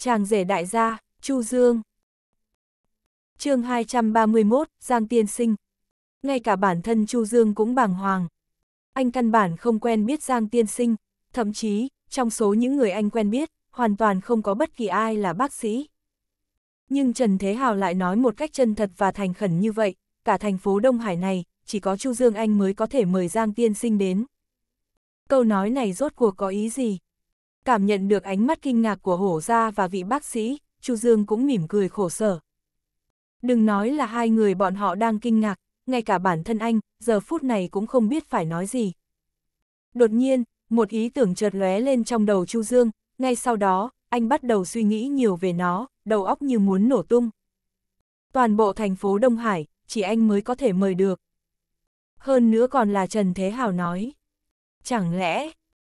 chàng rể đại gia, Chu Dương. chương 231, Giang Tiên Sinh. Ngay cả bản thân Chu Dương cũng bàng hoàng. Anh căn bản không quen biết Giang Tiên Sinh, thậm chí, trong số những người anh quen biết, hoàn toàn không có bất kỳ ai là bác sĩ. Nhưng Trần Thế Hào lại nói một cách chân thật và thành khẩn như vậy, cả thành phố Đông Hải này, chỉ có Chu Dương Anh mới có thể mời Giang Tiên Sinh đến. Câu nói này rốt cuộc có ý gì? Cảm nhận được ánh mắt kinh ngạc của hổ gia và vị bác sĩ, Chu Dương cũng mỉm cười khổ sở. Đừng nói là hai người bọn họ đang kinh ngạc, ngay cả bản thân anh, giờ phút này cũng không biết phải nói gì. Đột nhiên, một ý tưởng chợt lóe lên trong đầu Chu Dương, ngay sau đó, anh bắt đầu suy nghĩ nhiều về nó, đầu óc như muốn nổ tung. Toàn bộ thành phố Đông Hải, chỉ anh mới có thể mời được. Hơn nữa còn là Trần Thế Hào nói. Chẳng lẽ,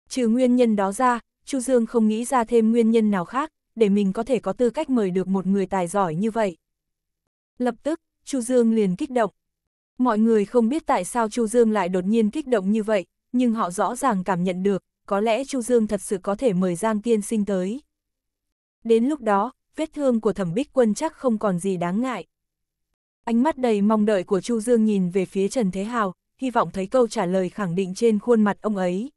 trừ nguyên nhân đó ra, Chu Dương không nghĩ ra thêm nguyên nhân nào khác, để mình có thể có tư cách mời được một người tài giỏi như vậy. Lập tức, Chu Dương liền kích động. Mọi người không biết tại sao Chu Dương lại đột nhiên kích động như vậy, nhưng họ rõ ràng cảm nhận được, có lẽ Chu Dương thật sự có thể mời Giang Tiên Sinh tới. Đến lúc đó, vết thương của thẩm bích quân chắc không còn gì đáng ngại. Ánh mắt đầy mong đợi của Chu Dương nhìn về phía Trần Thế Hào, hy vọng thấy câu trả lời khẳng định trên khuôn mặt ông ấy.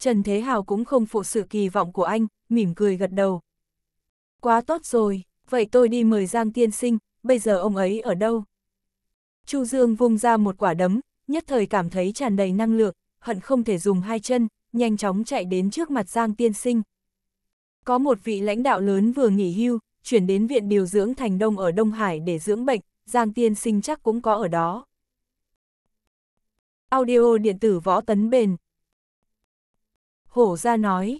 Trần Thế Hào cũng không phụ sự kỳ vọng của anh, mỉm cười gật đầu. Quá tốt rồi, vậy tôi đi mời Giang Tiên Sinh, bây giờ ông ấy ở đâu? Chu Dương vung ra một quả đấm, nhất thời cảm thấy tràn đầy năng lượng, hận không thể dùng hai chân, nhanh chóng chạy đến trước mặt Giang Tiên Sinh. Có một vị lãnh đạo lớn vừa nghỉ hưu, chuyển đến viện điều dưỡng Thành Đông ở Đông Hải để dưỡng bệnh, Giang Tiên Sinh chắc cũng có ở đó. Audio điện tử võ tấn bền hổ ra nói.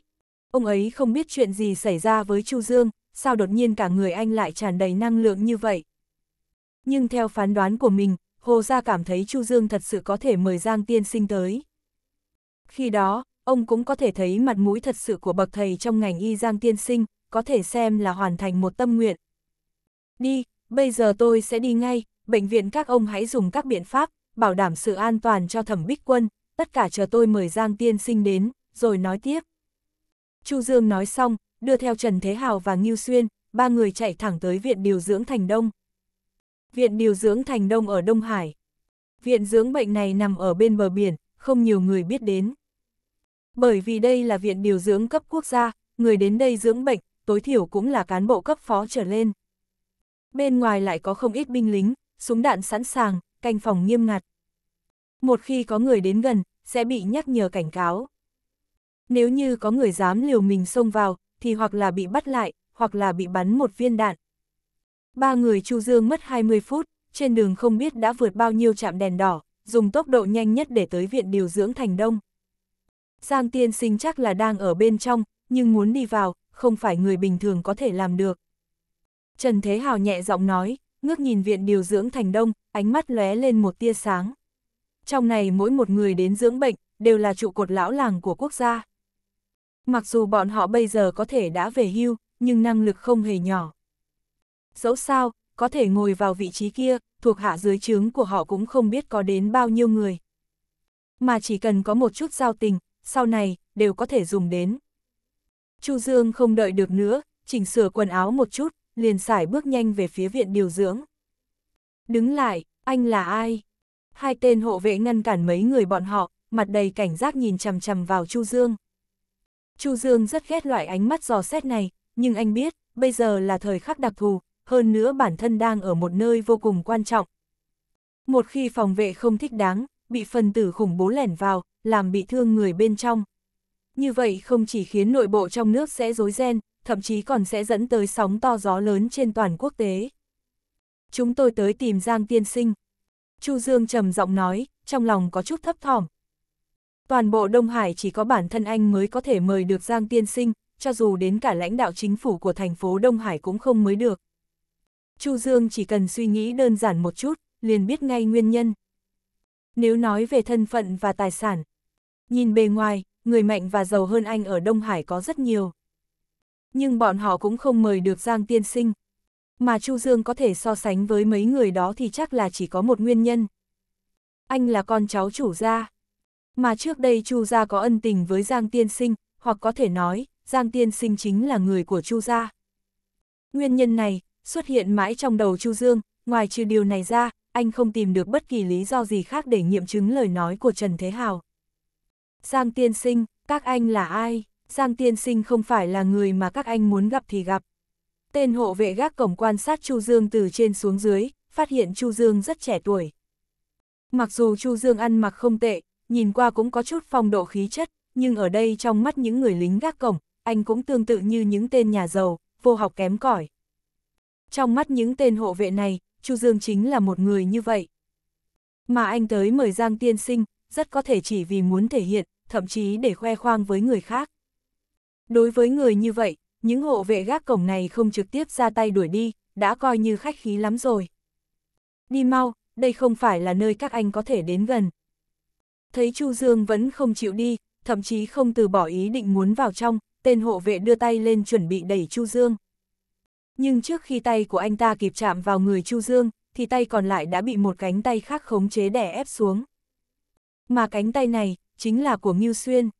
Ông ấy không biết chuyện gì xảy ra với Chu Dương, sao đột nhiên cả người anh lại tràn đầy năng lượng như vậy. Nhưng theo phán đoán của mình, Hồ Gia cảm thấy Chu Dương thật sự có thể mời Giang Tiên Sinh tới. Khi đó, ông cũng có thể thấy mặt mũi thật sự của bậc thầy trong ngành y Giang Tiên Sinh, có thể xem là hoàn thành một tâm nguyện. Đi, bây giờ tôi sẽ đi ngay, bệnh viện các ông hãy dùng các biện pháp, bảo đảm sự an toàn cho thẩm bích quân, tất cả chờ tôi mời Giang Tiên Sinh đến rồi nói tiếp. Chu Dương nói xong, đưa theo Trần Thế Hào và Ngưu Xuyên, ba người chạy thẳng tới Viện Điều Dưỡng Thành Đông. Viện Điều Dưỡng Thành Đông ở Đông Hải. Viện dưỡng bệnh này nằm ở bên bờ biển, không nhiều người biết đến. Bởi vì đây là Viện Điều Dưỡng cấp quốc gia, người đến đây dưỡng bệnh, tối thiểu cũng là cán bộ cấp phó trở lên. Bên ngoài lại có không ít binh lính, súng đạn sẵn sàng, canh phòng nghiêm ngặt. Một khi có người đến gần, sẽ bị nhắc nhở cảnh cáo. Nếu như có người dám liều mình xông vào, thì hoặc là bị bắt lại, hoặc là bị bắn một viên đạn. Ba người Chu Dương mất 20 phút, trên đường không biết đã vượt bao nhiêu chạm đèn đỏ, dùng tốc độ nhanh nhất để tới viện điều dưỡng thành đông. Giang tiên sinh chắc là đang ở bên trong, nhưng muốn đi vào, không phải người bình thường có thể làm được. Trần Thế Hào nhẹ giọng nói, ngước nhìn viện điều dưỡng thành đông, ánh mắt lóe lên một tia sáng. Trong này mỗi một người đến dưỡng bệnh, đều là trụ cột lão làng của quốc gia. Mặc dù bọn họ bây giờ có thể đã về hưu, nhưng năng lực không hề nhỏ. Dẫu sao, có thể ngồi vào vị trí kia, thuộc hạ dưới trướng của họ cũng không biết có đến bao nhiêu người. Mà chỉ cần có một chút giao tình, sau này, đều có thể dùng đến. Chu Dương không đợi được nữa, chỉnh sửa quần áo một chút, liền sải bước nhanh về phía viện điều dưỡng. Đứng lại, anh là ai? Hai tên hộ vệ ngăn cản mấy người bọn họ, mặt đầy cảnh giác nhìn chằm chằm vào Chu Dương. Chu Dương rất ghét loại ánh mắt dò xét này, nhưng anh biết, bây giờ là thời khắc đặc thù, hơn nữa bản thân đang ở một nơi vô cùng quan trọng. Một khi phòng vệ không thích đáng, bị phần tử khủng bố lẻn vào, làm bị thương người bên trong. Như vậy không chỉ khiến nội bộ trong nước sẽ rối ren, thậm chí còn sẽ dẫn tới sóng to gió lớn trên toàn quốc tế. Chúng tôi tới tìm Giang Tiên Sinh. Chu Dương trầm giọng nói, trong lòng có chút thấp thỏm, toàn bộ Đông Hải chỉ có bản thân anh mới có thể mời được Giang Tiên Sinh, cho dù đến cả lãnh đạo chính phủ của thành phố Đông Hải cũng không mới được. Chu Dương chỉ cần suy nghĩ đơn giản một chút, liền biết ngay nguyên nhân. Nếu nói về thân phận và tài sản, nhìn bề ngoài, người mạnh và giàu hơn anh ở Đông Hải có rất nhiều. Nhưng bọn họ cũng không mời được Giang Tiên Sinh. Mà Chu Dương có thể so sánh với mấy người đó thì chắc là chỉ có một nguyên nhân. Anh là con cháu chủ gia. Mà trước đây Chu gia có ân tình với Giang Tiên Sinh, hoặc có thể nói, Giang Tiên Sinh chính là người của Chu gia. Nguyên nhân này xuất hiện mãi trong đầu Chu Dương, ngoài trừ điều này ra, anh không tìm được bất kỳ lý do gì khác để nghiệm chứng lời nói của Trần Thế Hào. Giang Tiên Sinh, các anh là ai? Giang Tiên Sinh không phải là người mà các anh muốn gặp thì gặp. Tên hộ vệ gác cổng quan sát Chu Dương từ trên xuống dưới, phát hiện Chu Dương rất trẻ tuổi. Mặc dù Chu Dương ăn mặc không tệ, nhìn qua cũng có chút phong độ khí chất, nhưng ở đây trong mắt những người lính gác cổng, anh cũng tương tự như những tên nhà giàu, vô học kém cỏi. Trong mắt những tên hộ vệ này, Chu Dương chính là một người như vậy. Mà anh tới mời Giang Tiên Sinh, rất có thể chỉ vì muốn thể hiện, thậm chí để khoe khoang với người khác. Đối với người như vậy, những hộ vệ gác cổng này không trực tiếp ra tay đuổi đi, đã coi như khách khí lắm rồi. Đi mau, đây không phải là nơi các anh có thể đến gần thấy Chu Dương vẫn không chịu đi, thậm chí không từ bỏ ý định muốn vào trong, tên hộ vệ đưa tay lên chuẩn bị đẩy Chu Dương. Nhưng trước khi tay của anh ta kịp chạm vào người Chu Dương, thì tay còn lại đã bị một cánh tay khác khống chế đè ép xuống. Mà cánh tay này, chính là của Ngưu Xuyên.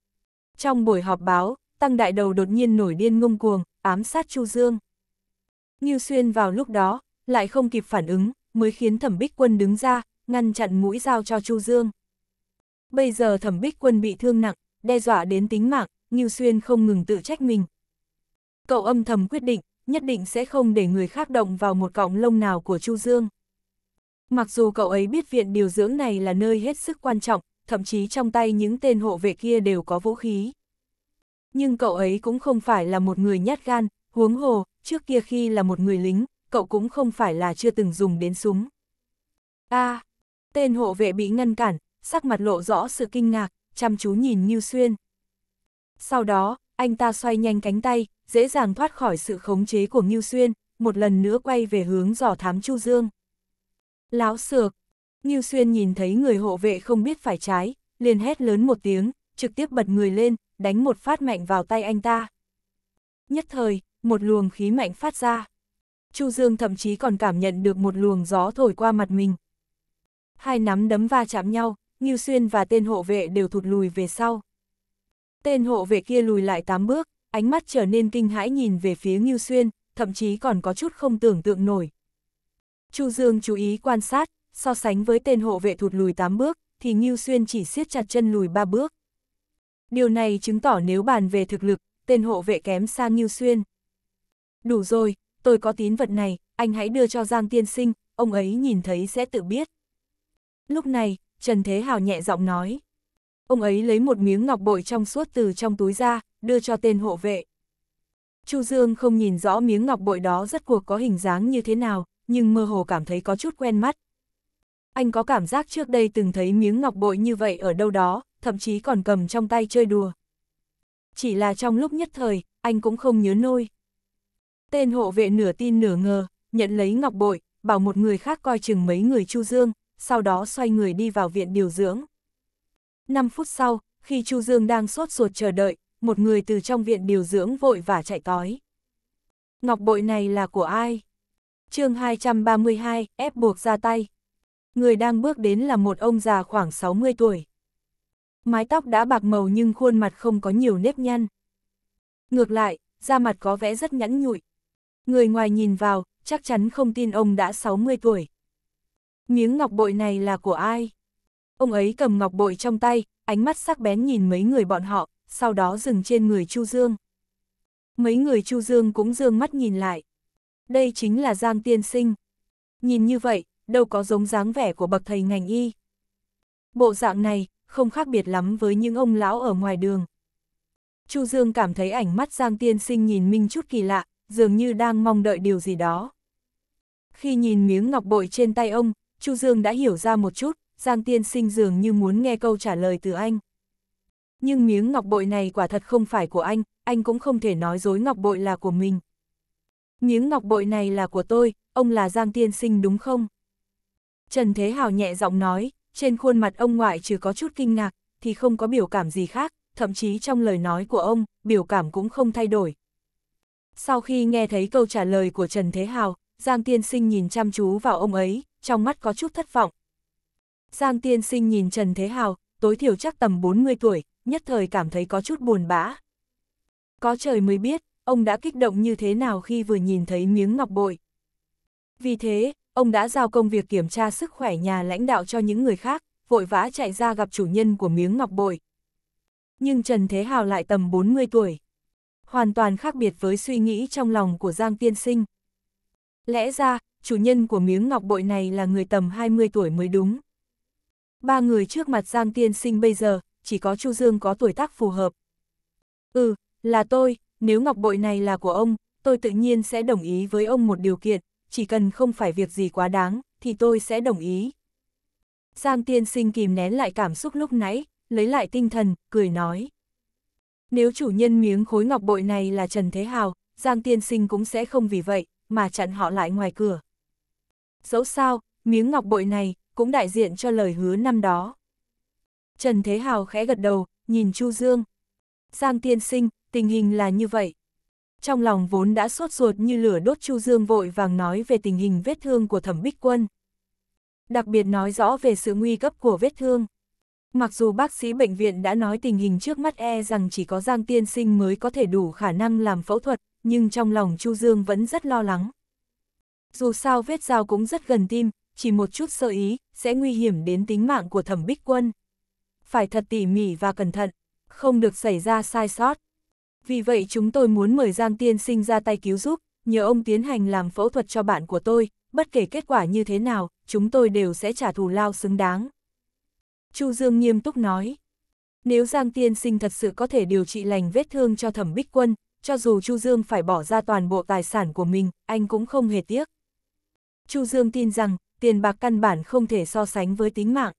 Trong buổi họp báo, Tăng Đại Đầu đột nhiên nổi điên ngông cuồng, ám sát Chu Dương. Ngưu Xuyên vào lúc đó, lại không kịp phản ứng, mới khiến thẩm bích quân đứng ra, ngăn chặn mũi dao cho Chu Dương bây giờ thẩm bích quân bị thương nặng, đe dọa đến tính mạng, Ngưu Xuyên không ngừng tự trách mình. Cậu âm thầm quyết định, nhất định sẽ không để người khác động vào một cọng lông nào của Chu Dương. Mặc dù cậu ấy biết viện điều dưỡng này là nơi hết sức quan trọng, thậm chí trong tay những tên hộ vệ kia đều có vũ khí. Nhưng cậu ấy cũng không phải là một người nhát gan, huống hồ, trước kia khi là một người lính, cậu cũng không phải là chưa từng dùng đến súng. A, à, tên hộ vệ bị ngăn cản, sắc mặt lộ rõ sự kinh ngạc, chăm chú nhìn Như Xuyên. Sau đó, anh ta xoay nhanh cánh tay, dễ dàng thoát khỏi sự khống chế của Như Xuyên, một lần nữa quay về hướng dò thám Chu Dương. Láo sược, Như Xuyên nhìn thấy người hộ vệ không biết phải trái, liền hét lớn một tiếng, trực tiếp bật người lên, đánh một phát mạnh vào tay anh ta. Nhất thời, một luồng khí mạnh phát ra. Chu Dương thậm chí còn cảm nhận được một luồng gió thổi qua mặt mình. Hai nắm đấm va chạm nhau, Ngưu Xuyên và tên hộ vệ đều thụt lùi về sau. Tên hộ vệ kia lùi lại 8 bước, ánh mắt trở nên kinh hãi nhìn về phía Ngưu Xuyên, thậm chí còn có chút không tưởng tượng nổi. Chu Dương chú ý quan sát, so sánh với tên hộ vệ thụt lùi 8 bước, thì Ngưu Xuyên chỉ siết chặt chân lùi 3 bước. Điều này chứng tỏ nếu bàn về thực lực, tên hộ vệ kém xa Ngưu Xuyên. Đủ rồi, tôi có tín vật này, anh hãy đưa cho Giang Tiên Sinh, ông ấy nhìn thấy sẽ tự biết. Lúc này, Trần Thế Hào nhẹ giọng nói. Ông ấy lấy một miếng ngọc bội trong suốt từ trong túi ra, đưa cho tên hộ vệ. Chu Dương không nhìn rõ miếng ngọc bội đó rất cuộc có hình dáng như thế nào, nhưng mơ hồ cảm thấy có chút quen mắt. Anh có cảm giác trước đây từng thấy miếng ngọc bội như vậy ở đâu đó, thậm chí còn cầm trong tay chơi đùa. Chỉ là trong lúc nhất thời, anh cũng không nhớ nôi. Tên hộ vệ nửa tin nửa ngờ, nhận lấy ngọc bội, bảo một người khác coi chừng mấy người Chu Dương, sau đó xoay người đi vào viện điều dưỡng. 5 phút sau, khi Chu Dương đang sốt ruột chờ đợi, một người từ trong viện điều dưỡng vội và chạy tới. Ngọc bội này là của ai? chương 232, ép buộc ra tay. Người đang bước đến là một ông già khoảng 60 tuổi. Mái tóc đã bạc màu nhưng khuôn mặt không có nhiều nếp nhăn. Ngược lại, da mặt có vẻ rất nhẵn nhụi. Người ngoài nhìn vào, chắc chắn không tin ông đã 60 tuổi miếng ngọc bội này là của ai? Ông ấy cầm ngọc bội trong tay, ánh mắt sắc bén nhìn mấy người bọn họ, sau đó dừng trên người Chu Dương. Mấy người Chu Dương cũng dương mắt nhìn lại. Đây chính là Giang Tiên Sinh. Nhìn như vậy, đâu có giống dáng vẻ của bậc thầy ngành y. Bộ dạng này, không khác biệt lắm với những ông lão ở ngoài đường. Chu Dương cảm thấy ảnh mắt Giang Tiên Sinh nhìn Minh chút kỳ lạ, dường như đang mong đợi điều gì đó. Khi nhìn miếng ngọc bội trên tay ông, Chu Dương đã hiểu ra một chút, Giang Tiên Sinh dường như muốn nghe câu trả lời từ anh. Nhưng miếng ngọc bội này quả thật không phải của anh, anh cũng không thể nói dối ngọc bội là của mình. Miếng ngọc bội này là của tôi, ông là Giang Tiên Sinh đúng không? Trần Thế Hào nhẹ giọng nói, trên khuôn mặt ông ngoại trừ có chút kinh ngạc, thì không có biểu cảm gì khác, thậm chí trong lời nói của ông, biểu cảm cũng không thay đổi. Sau khi nghe thấy câu trả lời của Trần Thế Hào, Giang Tiên Sinh nhìn chăm chú vào ông ấy, trong mắt có chút thất vọng. Giang tiên sinh nhìn Trần Thế Hào, tối thiểu chắc tầm 40 tuổi, nhất thời cảm thấy có chút buồn bã. Có trời mới biết, ông đã kích động như thế nào khi vừa nhìn thấy miếng ngọc bội. Vì thế, ông đã giao công việc kiểm tra sức khỏe nhà lãnh đạo cho những người khác, vội vã chạy ra gặp chủ nhân của miếng ngọc bội. Nhưng Trần Thế Hào lại tầm 40 tuổi. Hoàn toàn khác biệt với suy nghĩ trong lòng của Giang Tiên Sinh. Lẽ ra, chủ nhân của miếng ngọc bội này là người tầm 20 tuổi mới đúng. Ba người trước mặt Giang Tiên Sinh bây giờ, chỉ có Chu Dương có tuổi tác phù hợp. Ừ, là tôi, nếu ngọc bội này là của ông, tôi tự nhiên sẽ đồng ý với ông một điều kiện, chỉ cần không phải việc gì quá đáng, thì tôi sẽ đồng ý. Giang Tiên Sinh kìm nén lại cảm xúc lúc nãy, lấy lại tinh thần, cười nói. Nếu chủ nhân miếng khối ngọc bội này là Trần Thế Hào, Giang Tiên Sinh cũng sẽ không vì vậy, mà chặn họ lại ngoài cửa. Dẫu sao, miếng ngọc bội này cũng đại diện cho lời hứa năm đó. Trần Thế Hào khẽ gật đầu, nhìn Chu Dương. Giang tiên sinh, tình hình là như vậy. Trong lòng vốn đã sốt ruột như lửa đốt Chu Dương vội vàng nói về tình hình vết thương của thẩm bích quân. Đặc biệt nói rõ về sự nguy cấp của vết thương. Mặc dù bác sĩ bệnh viện đã nói tình hình trước mắt e rằng chỉ có Giang Tiên Sinh mới có thể đủ khả năng làm phẫu thuật, nhưng trong lòng Chu Dương vẫn rất lo lắng. Dù sao vết dao cũng rất gần tim, chỉ một chút sơ ý, sẽ nguy hiểm đến tính mạng của thẩm bích quân. Phải thật tỉ mỉ và cẩn thận, không được xảy ra sai sót. Vì vậy chúng tôi muốn mời Giang Tiên Sinh ra tay cứu giúp, nhờ ông tiến hành làm phẫu thuật cho bạn của tôi, bất kể kết quả như thế nào, chúng tôi đều sẽ trả thù lao xứng đáng. Chu Dương nghiêm túc nói, nếu Giang Tiên Sinh thật sự có thể điều trị lành vết thương cho thẩm bích quân, cho dù Chu Dương phải bỏ ra toàn bộ tài sản của mình, anh cũng không hề tiếc. Chu Dương tin rằng, tiền bạc căn bản không thể so sánh với tính mạng.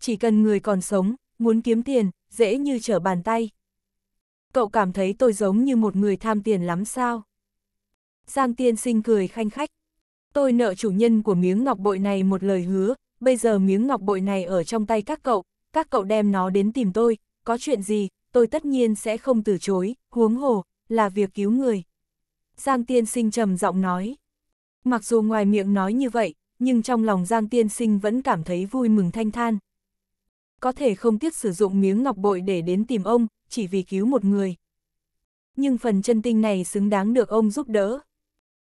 Chỉ cần người còn sống, muốn kiếm tiền, dễ như trở bàn tay. Cậu cảm thấy tôi giống như một người tham tiền lắm sao? Giang tiên sinh cười khanh khách. Tôi nợ chủ nhân của miếng ngọc bội này một lời hứa, bây giờ miếng ngọc bội này ở trong tay các cậu, các cậu đem nó đến tìm tôi, có chuyện gì, tôi tất nhiên sẽ không từ chối, huống hồ, là việc cứu người. Giang tiên sinh trầm giọng nói. Mặc dù ngoài miệng nói như vậy, nhưng trong lòng Giang Tiên Sinh vẫn cảm thấy vui mừng thanh than. Có thể không tiếc sử dụng miếng ngọc bội để đến tìm ông, chỉ vì cứu một người. Nhưng phần chân tinh này xứng đáng được ông giúp đỡ.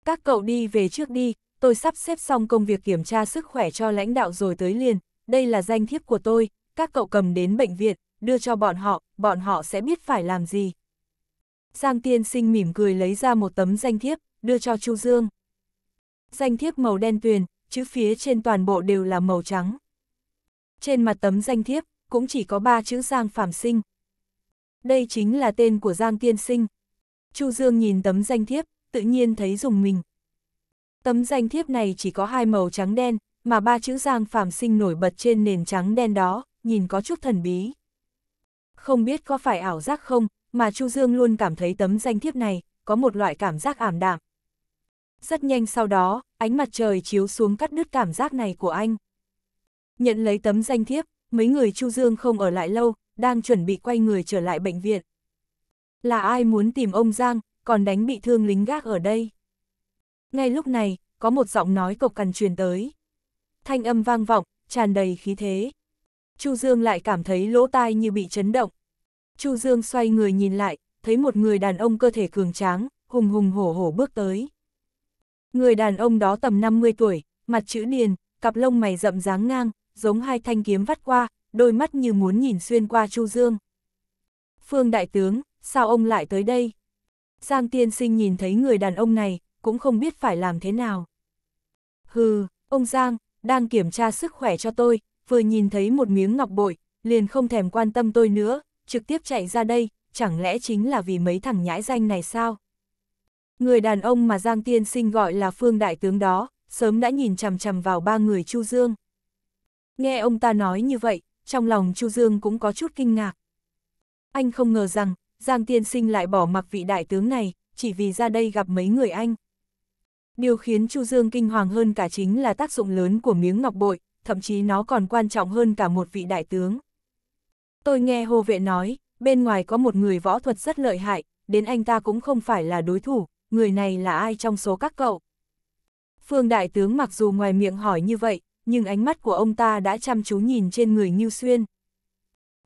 Các cậu đi về trước đi, tôi sắp xếp xong công việc kiểm tra sức khỏe cho lãnh đạo rồi tới liền. Đây là danh thiếp của tôi, các cậu cầm đến bệnh viện, đưa cho bọn họ, bọn họ sẽ biết phải làm gì. Giang Tiên Sinh mỉm cười lấy ra một tấm danh thiếp, đưa cho Chu Dương. Danh thiếp màu đen tuyền, chữ phía trên toàn bộ đều là màu trắng. Trên mặt tấm danh thiếp, cũng chỉ có ba chữ Giang Phạm Sinh. Đây chính là tên của Giang Tiên Sinh. Chu Dương nhìn tấm danh thiếp, tự nhiên thấy dùng mình. Tấm danh thiếp này chỉ có hai màu trắng đen, mà ba chữ Giang Phạm Sinh nổi bật trên nền trắng đen đó, nhìn có chút thần bí. Không biết có phải ảo giác không, mà Chu Dương luôn cảm thấy tấm danh thiếp này, có một loại cảm giác ảm đạm. Rất nhanh sau đó, ánh mặt trời chiếu xuống cắt đứt cảm giác này của anh. Nhận lấy tấm danh thiếp, mấy người Chu Dương không ở lại lâu, đang chuẩn bị quay người trở lại bệnh viện. Là ai muốn tìm ông Giang, còn đánh bị thương lính gác ở đây? Ngay lúc này, có một giọng nói cộc cằn truyền tới. Thanh âm vang vọng, tràn đầy khí thế. Chu Dương lại cảm thấy lỗ tai như bị chấn động. Chu Dương xoay người nhìn lại, thấy một người đàn ông cơ thể cường tráng, hùng hùng hổ hổ bước tới. Người đàn ông đó tầm 50 tuổi, mặt chữ điền, cặp lông mày rậm dáng ngang, giống hai thanh kiếm vắt qua, đôi mắt như muốn nhìn xuyên qua Chu Dương. Phương Đại Tướng, sao ông lại tới đây? Giang Tiên Sinh nhìn thấy người đàn ông này, cũng không biết phải làm thế nào. Hừ, ông Giang, đang kiểm tra sức khỏe cho tôi, vừa nhìn thấy một miếng ngọc bội, liền không thèm quan tâm tôi nữa, trực tiếp chạy ra đây, chẳng lẽ chính là vì mấy thằng nhãi danh này sao? Người đàn ông mà Giang Tiên Sinh gọi là Phương Đại Tướng đó, sớm đã nhìn chằm chằm vào ba người Chu Dương. Nghe ông ta nói như vậy, trong lòng Chu Dương cũng có chút kinh ngạc. Anh không ngờ rằng, Giang Tiên Sinh lại bỏ mặc vị đại tướng này, chỉ vì ra đây gặp mấy người anh. Điều khiến Chu Dương kinh hoàng hơn cả chính là tác dụng lớn của miếng ngọc bội, thậm chí nó còn quan trọng hơn cả một vị đại tướng. Tôi nghe hồ vệ nói, bên ngoài có một người võ thuật rất lợi hại, đến anh ta cũng không phải là đối thủ, người này là ai trong số các cậu? Phương Đại Tướng mặc dù ngoài miệng hỏi như vậy, nhưng ánh mắt của ông ta đã chăm chú nhìn trên người Ngưu Xuyên.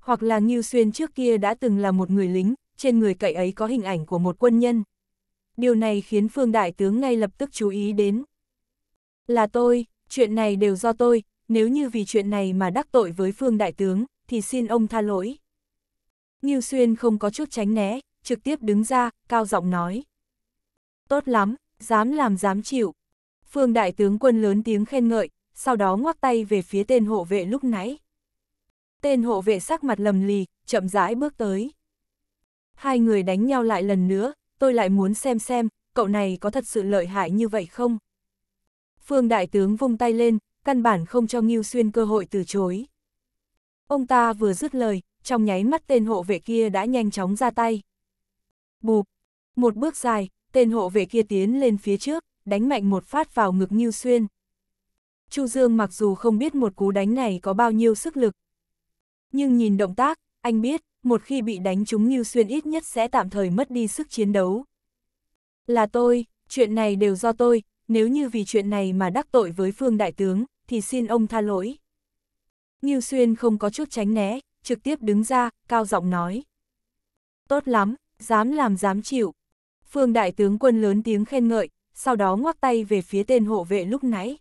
Hoặc là Ngưu Xuyên trước kia đã từng là một người lính, trên người cậy ấy có hình ảnh của một quân nhân. Điều này khiến Phương Đại Tướng ngay lập tức chú ý đến. Là tôi, chuyện này đều do tôi, nếu như vì chuyện này mà đắc tội với Phương Đại Tướng, thì xin ông tha lỗi. Ngưu Xuyên không có chút tránh né, trực tiếp đứng ra, cao giọng nói tốt lắm, dám làm dám chịu. Phương đại tướng quân lớn tiếng khen ngợi, sau đó ngoắc tay về phía tên hộ vệ lúc nãy. Tên hộ vệ sắc mặt lầm lì, chậm rãi bước tới. Hai người đánh nhau lại lần nữa, tôi lại muốn xem xem, cậu này có thật sự lợi hại như vậy không? Phương đại tướng vung tay lên, căn bản không cho Ngưu Xuyên cơ hội từ chối. Ông ta vừa dứt lời, trong nháy mắt tên hộ vệ kia đã nhanh chóng ra tay. Bụp, một bước dài, tên hộ vệ kia tiến lên phía trước, đánh mạnh một phát vào ngực Ngưu Xuyên. Chu Dương mặc dù không biết một cú đánh này có bao nhiêu sức lực, nhưng nhìn động tác, anh biết, một khi bị đánh trúng Ngưu Xuyên ít nhất sẽ tạm thời mất đi sức chiến đấu. Là tôi, chuyện này đều do tôi, nếu như vì chuyện này mà đắc tội với Phương Đại Tướng, thì xin ông tha lỗi. Ngưu Xuyên không có chút tránh né, trực tiếp đứng ra, cao giọng nói. Tốt lắm, dám làm dám chịu, Phương đại tướng quân lớn tiếng khen ngợi, sau đó ngoắc tay về phía tên hộ vệ lúc nãy.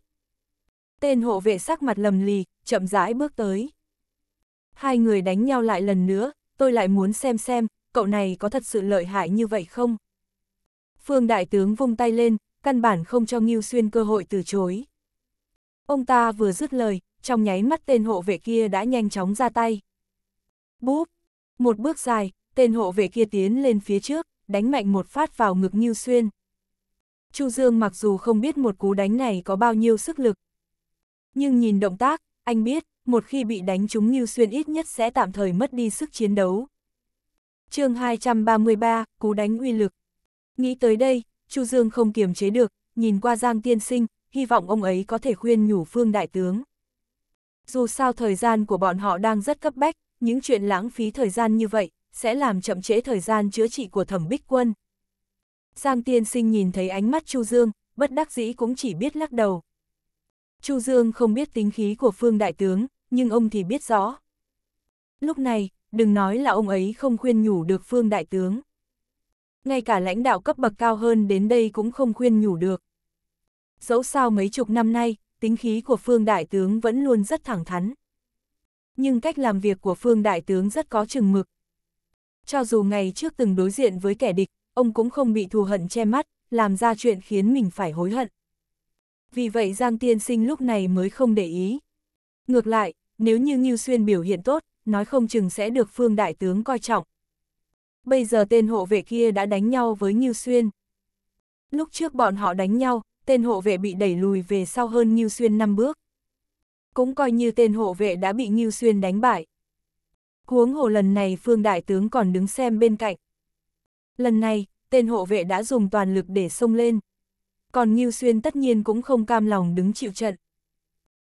Tên hộ vệ sắc mặt lầm lì, chậm rãi bước tới. Hai người đánh nhau lại lần nữa, tôi lại muốn xem xem, cậu này có thật sự lợi hại như vậy không? Phương đại tướng vung tay lên, căn bản không cho Ngưu Xuyên cơ hội từ chối. Ông ta vừa dứt lời, trong nháy mắt tên hộ vệ kia đã nhanh chóng ra tay. Búp! Một bước dài, tên hộ vệ kia tiến lên phía trước, đánh mạnh một phát vào ngực Ngưu Xuyên. Chu Dương mặc dù không biết một cú đánh này có bao nhiêu sức lực, nhưng nhìn động tác, anh biết, một khi bị đánh trúng Ngưu Xuyên ít nhất sẽ tạm thời mất đi sức chiến đấu. chương 233, cú đánh uy lực. Nghĩ tới đây, Chu Dương không kiềm chế được, nhìn qua Giang Tiên Sinh, hy vọng ông ấy có thể khuyên nhủ Phương Đại Tướng. Dù sao thời gian của bọn họ đang rất cấp bách, những chuyện lãng phí thời gian như vậy, sẽ làm chậm trễ thời gian chữa trị của thẩm bích quân. Giang tiên sinh nhìn thấy ánh mắt Chu Dương, bất đắc dĩ cũng chỉ biết lắc đầu. Chu Dương không biết tính khí của phương đại tướng, nhưng ông thì biết rõ. Lúc này, đừng nói là ông ấy không khuyên nhủ được phương đại tướng. Ngay cả lãnh đạo cấp bậc cao hơn đến đây cũng không khuyên nhủ được. Dẫu sao mấy chục năm nay, tính khí của phương đại tướng vẫn luôn rất thẳng thắn. Nhưng cách làm việc của phương đại tướng rất có chừng mực, cho dù ngày trước từng đối diện với kẻ địch, ông cũng không bị thù hận che mắt, làm ra chuyện khiến mình phải hối hận. Vì vậy Giang Tiên Sinh lúc này mới không để ý. Ngược lại, nếu như Ngưu Xuyên biểu hiện tốt, nói không chừng sẽ được Phương Đại Tướng coi trọng. Bây giờ tên hộ vệ kia đã đánh nhau với Ngưu Xuyên. Lúc trước bọn họ đánh nhau, tên hộ vệ bị đẩy lùi về sau hơn Ngưu Xuyên 5 bước. Cũng coi như tên hộ vệ đã bị Ngưu Xuyên đánh bại. Huống hồ lần này Phương Đại Tướng còn đứng xem bên cạnh. Lần này, tên hộ vệ đã dùng toàn lực để xông lên. Còn Ngưu Xuyên tất nhiên cũng không cam lòng đứng chịu trận.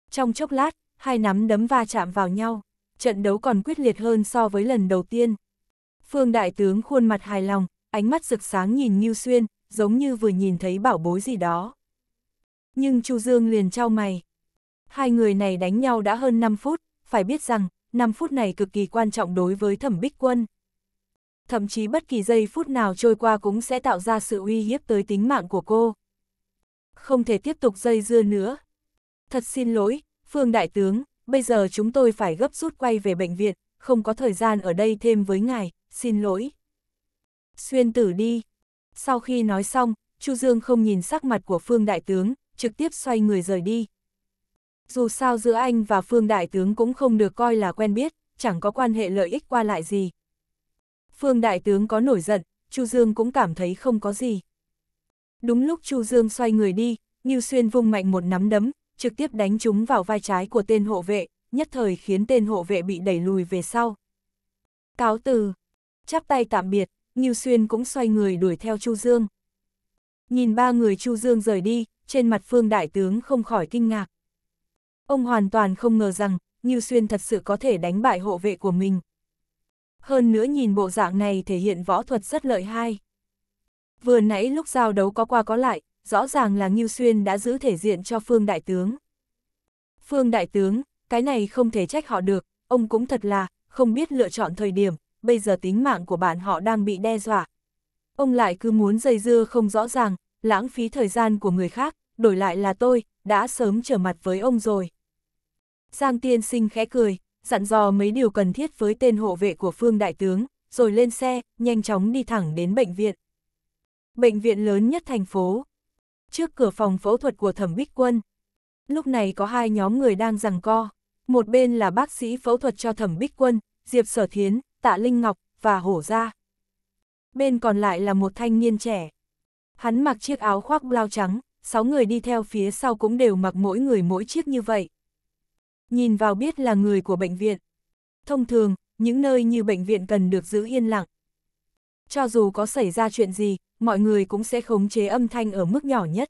Trong chốc lát, hai nắm đấm va chạm vào nhau, trận đấu còn quyết liệt hơn so với lần đầu tiên. Phương Đại Tướng khuôn mặt hài lòng, ánh mắt rực sáng nhìn Ngưu Xuyên, giống như vừa nhìn thấy bảo bối gì đó. Nhưng Chu Dương liền trao mày. Hai người này đánh nhau đã hơn 5 phút, phải biết rằng, 5 phút này cực kỳ quan trọng đối với thẩm bích quân. Thậm chí bất kỳ giây phút nào trôi qua cũng sẽ tạo ra sự uy hiếp tới tính mạng của cô. Không thể tiếp tục dây dưa nữa. Thật xin lỗi, Phương Đại Tướng, bây giờ chúng tôi phải gấp rút quay về bệnh viện, không có thời gian ở đây thêm với ngài, xin lỗi. Xuyên tử đi. Sau khi nói xong, Chu Dương không nhìn sắc mặt của Phương Đại Tướng, trực tiếp xoay người rời đi dù sao giữa anh và Phương Đại Tướng cũng không được coi là quen biết, chẳng có quan hệ lợi ích qua lại gì. Phương Đại Tướng có nổi giận, Chu Dương cũng cảm thấy không có gì. Đúng lúc Chu Dương xoay người đi, như Xuyên vung mạnh một nắm đấm, trực tiếp đánh chúng vào vai trái của tên hộ vệ, nhất thời khiến tên hộ vệ bị đẩy lùi về sau. Cáo từ, chắp tay tạm biệt, như Xuyên cũng xoay người đuổi theo Chu Dương. Nhìn ba người Chu Dương rời đi, trên mặt Phương Đại Tướng không khỏi kinh ngạc. Ông hoàn toàn không ngờ rằng, Như Xuyên thật sự có thể đánh bại hộ vệ của mình. Hơn nữa nhìn bộ dạng này thể hiện võ thuật rất lợi hai. Vừa nãy lúc giao đấu có qua có lại, rõ ràng là Ngưu Xuyên đã giữ thể diện cho Phương Đại Tướng. Phương Đại Tướng, cái này không thể trách họ được, ông cũng thật là, không biết lựa chọn thời điểm, bây giờ tính mạng của bạn họ đang bị đe dọa. Ông lại cứ muốn dây dưa không rõ ràng, lãng phí thời gian của người khác, đổi lại là tôi, đã sớm trở mặt với ông rồi. Giang tiên sinh khẽ cười, dặn dò mấy điều cần thiết với tên hộ vệ của phương đại tướng, rồi lên xe, nhanh chóng đi thẳng đến bệnh viện. Bệnh viện lớn nhất thành phố. Trước cửa phòng phẫu thuật của thẩm bích quân. Lúc này có hai nhóm người đang giằng co. Một bên là bác sĩ phẫu thuật cho thẩm bích quân, Diệp Sở Thiến, Tạ Linh Ngọc và Hổ Gia. Bên còn lại là một thanh niên trẻ. Hắn mặc chiếc áo khoác blau trắng, sáu người đi theo phía sau cũng đều mặc mỗi người mỗi chiếc như vậy. Nhìn vào biết là người của bệnh viện. Thông thường, những nơi như bệnh viện cần được giữ yên lặng. Cho dù có xảy ra chuyện gì, mọi người cũng sẽ khống chế âm thanh ở mức nhỏ nhất.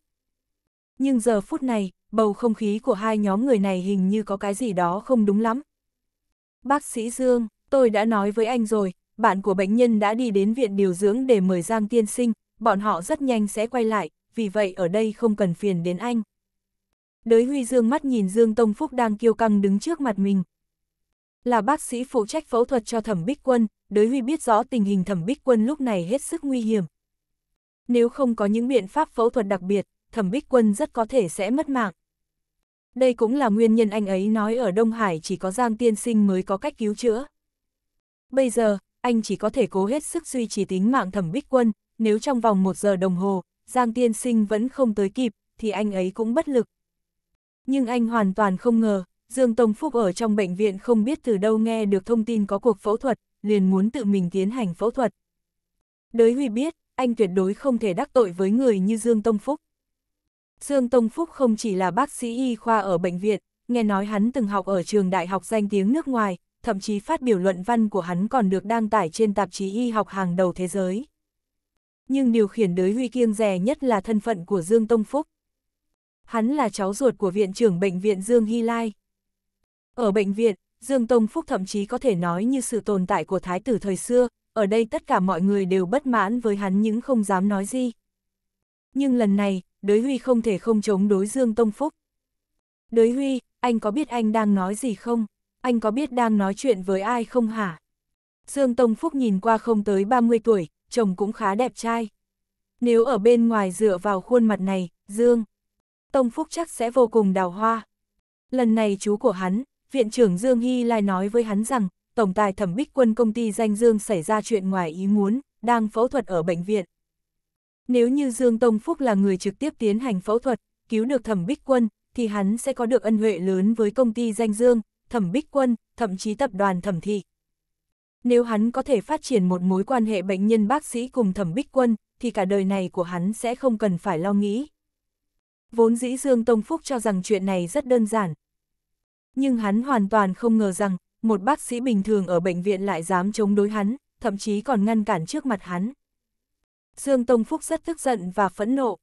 Nhưng giờ phút này, bầu không khí của hai nhóm người này hình như có cái gì đó không đúng lắm. Bác sĩ Dương, tôi đã nói với anh rồi, bạn của bệnh nhân đã đi đến viện điều dưỡng để mời Giang Tiên Sinh, bọn họ rất nhanh sẽ quay lại, vì vậy ở đây không cần phiền đến anh. Đới Huy Dương mắt nhìn Dương Tông Phúc đang kiêu căng đứng trước mặt mình. Là bác sĩ phụ trách phẫu thuật cho Thẩm Bích Quân, Đới Huy biết rõ tình hình Thẩm Bích Quân lúc này hết sức nguy hiểm. Nếu không có những biện pháp phẫu thuật đặc biệt, Thẩm Bích Quân rất có thể sẽ mất mạng. Đây cũng là nguyên nhân anh ấy nói ở Đông Hải chỉ có Giang Tiên Sinh mới có cách cứu chữa. Bây giờ, anh chỉ có thể cố hết sức duy trì tính mạng Thẩm Bích Quân, nếu trong vòng một giờ đồng hồ, Giang Tiên Sinh vẫn không tới kịp, thì anh ấy cũng bất lực. Nhưng anh hoàn toàn không ngờ, Dương Tông Phúc ở trong bệnh viện không biết từ đâu nghe được thông tin có cuộc phẫu thuật, liền muốn tự mình tiến hành phẫu thuật. Đới Huy biết, anh tuyệt đối không thể đắc tội với người như Dương Tông Phúc. Dương Tông Phúc không chỉ là bác sĩ y khoa ở bệnh viện, nghe nói hắn từng học ở trường đại học danh tiếng nước ngoài, thậm chí phát biểu luận văn của hắn còn được đăng tải trên tạp chí y học hàng đầu thế giới. Nhưng điều khiển đới huy kiêng rẻ nhất là thân phận của Dương Tông Phúc. Hắn là cháu ruột của viện trưởng bệnh viện Dương Hy Lai. Ở bệnh viện, Dương Tông Phúc thậm chí có thể nói như sự tồn tại của thái tử thời xưa, ở đây tất cả mọi người đều bất mãn với hắn nhưng không dám nói gì. Nhưng lần này, đới huy không thể không chống đối Dương Tông Phúc. Đới huy, anh có biết anh đang nói gì không? Anh có biết đang nói chuyện với ai không hả? Dương Tông Phúc nhìn qua không tới 30 tuổi, chồng cũng khá đẹp trai. Nếu ở bên ngoài dựa vào khuôn mặt này, Dương, Tông Phúc chắc sẽ vô cùng đào hoa. Lần này chú của hắn, Viện trưởng Dương Hy lại nói với hắn rằng, Tổng tài thẩm bích quân công ty danh Dương xảy ra chuyện ngoài ý muốn, đang phẫu thuật ở bệnh viện. Nếu như Dương Tông Phúc là người trực tiếp tiến hành phẫu thuật, cứu được thẩm bích quân, thì hắn sẽ có được ân huệ lớn với công ty danh Dương, thẩm bích quân, thậm chí tập đoàn thẩm thị nếu hắn có thể phát triển một mối quan hệ bệnh nhân bác sĩ cùng thẩm bích quân, thì cả đời này của hắn sẽ không cần phải lo nghĩ. Vốn dĩ Dương Tông Phúc cho rằng chuyện này rất đơn giản. Nhưng hắn hoàn toàn không ngờ rằng, một bác sĩ bình thường ở bệnh viện lại dám chống đối hắn, thậm chí còn ngăn cản trước mặt hắn. Dương Tông Phúc rất tức giận và phẫn nộ.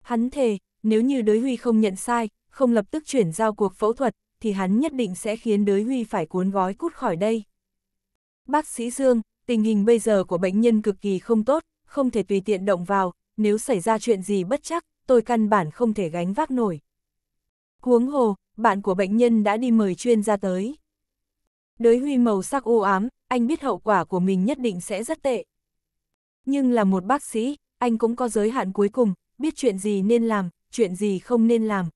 Hắn thề, nếu như đới huy không nhận sai, không lập tức chuyển giao cuộc phẫu thuật, thì hắn nhất định sẽ khiến đới huy phải cuốn gói cút khỏi đây. Bác sĩ Dương, tình hình bây giờ của bệnh nhân cực kỳ không tốt, không thể tùy tiện động vào, nếu xảy ra chuyện gì bất chắc, tôi căn bản không thể gánh vác nổi. Huống hồ, bạn của bệnh nhân đã đi mời chuyên gia tới. Đới huy màu sắc u ám, anh biết hậu quả của mình nhất định sẽ rất tệ. Nhưng là một bác sĩ, anh cũng có giới hạn cuối cùng, biết chuyện gì nên làm, chuyện gì không nên làm.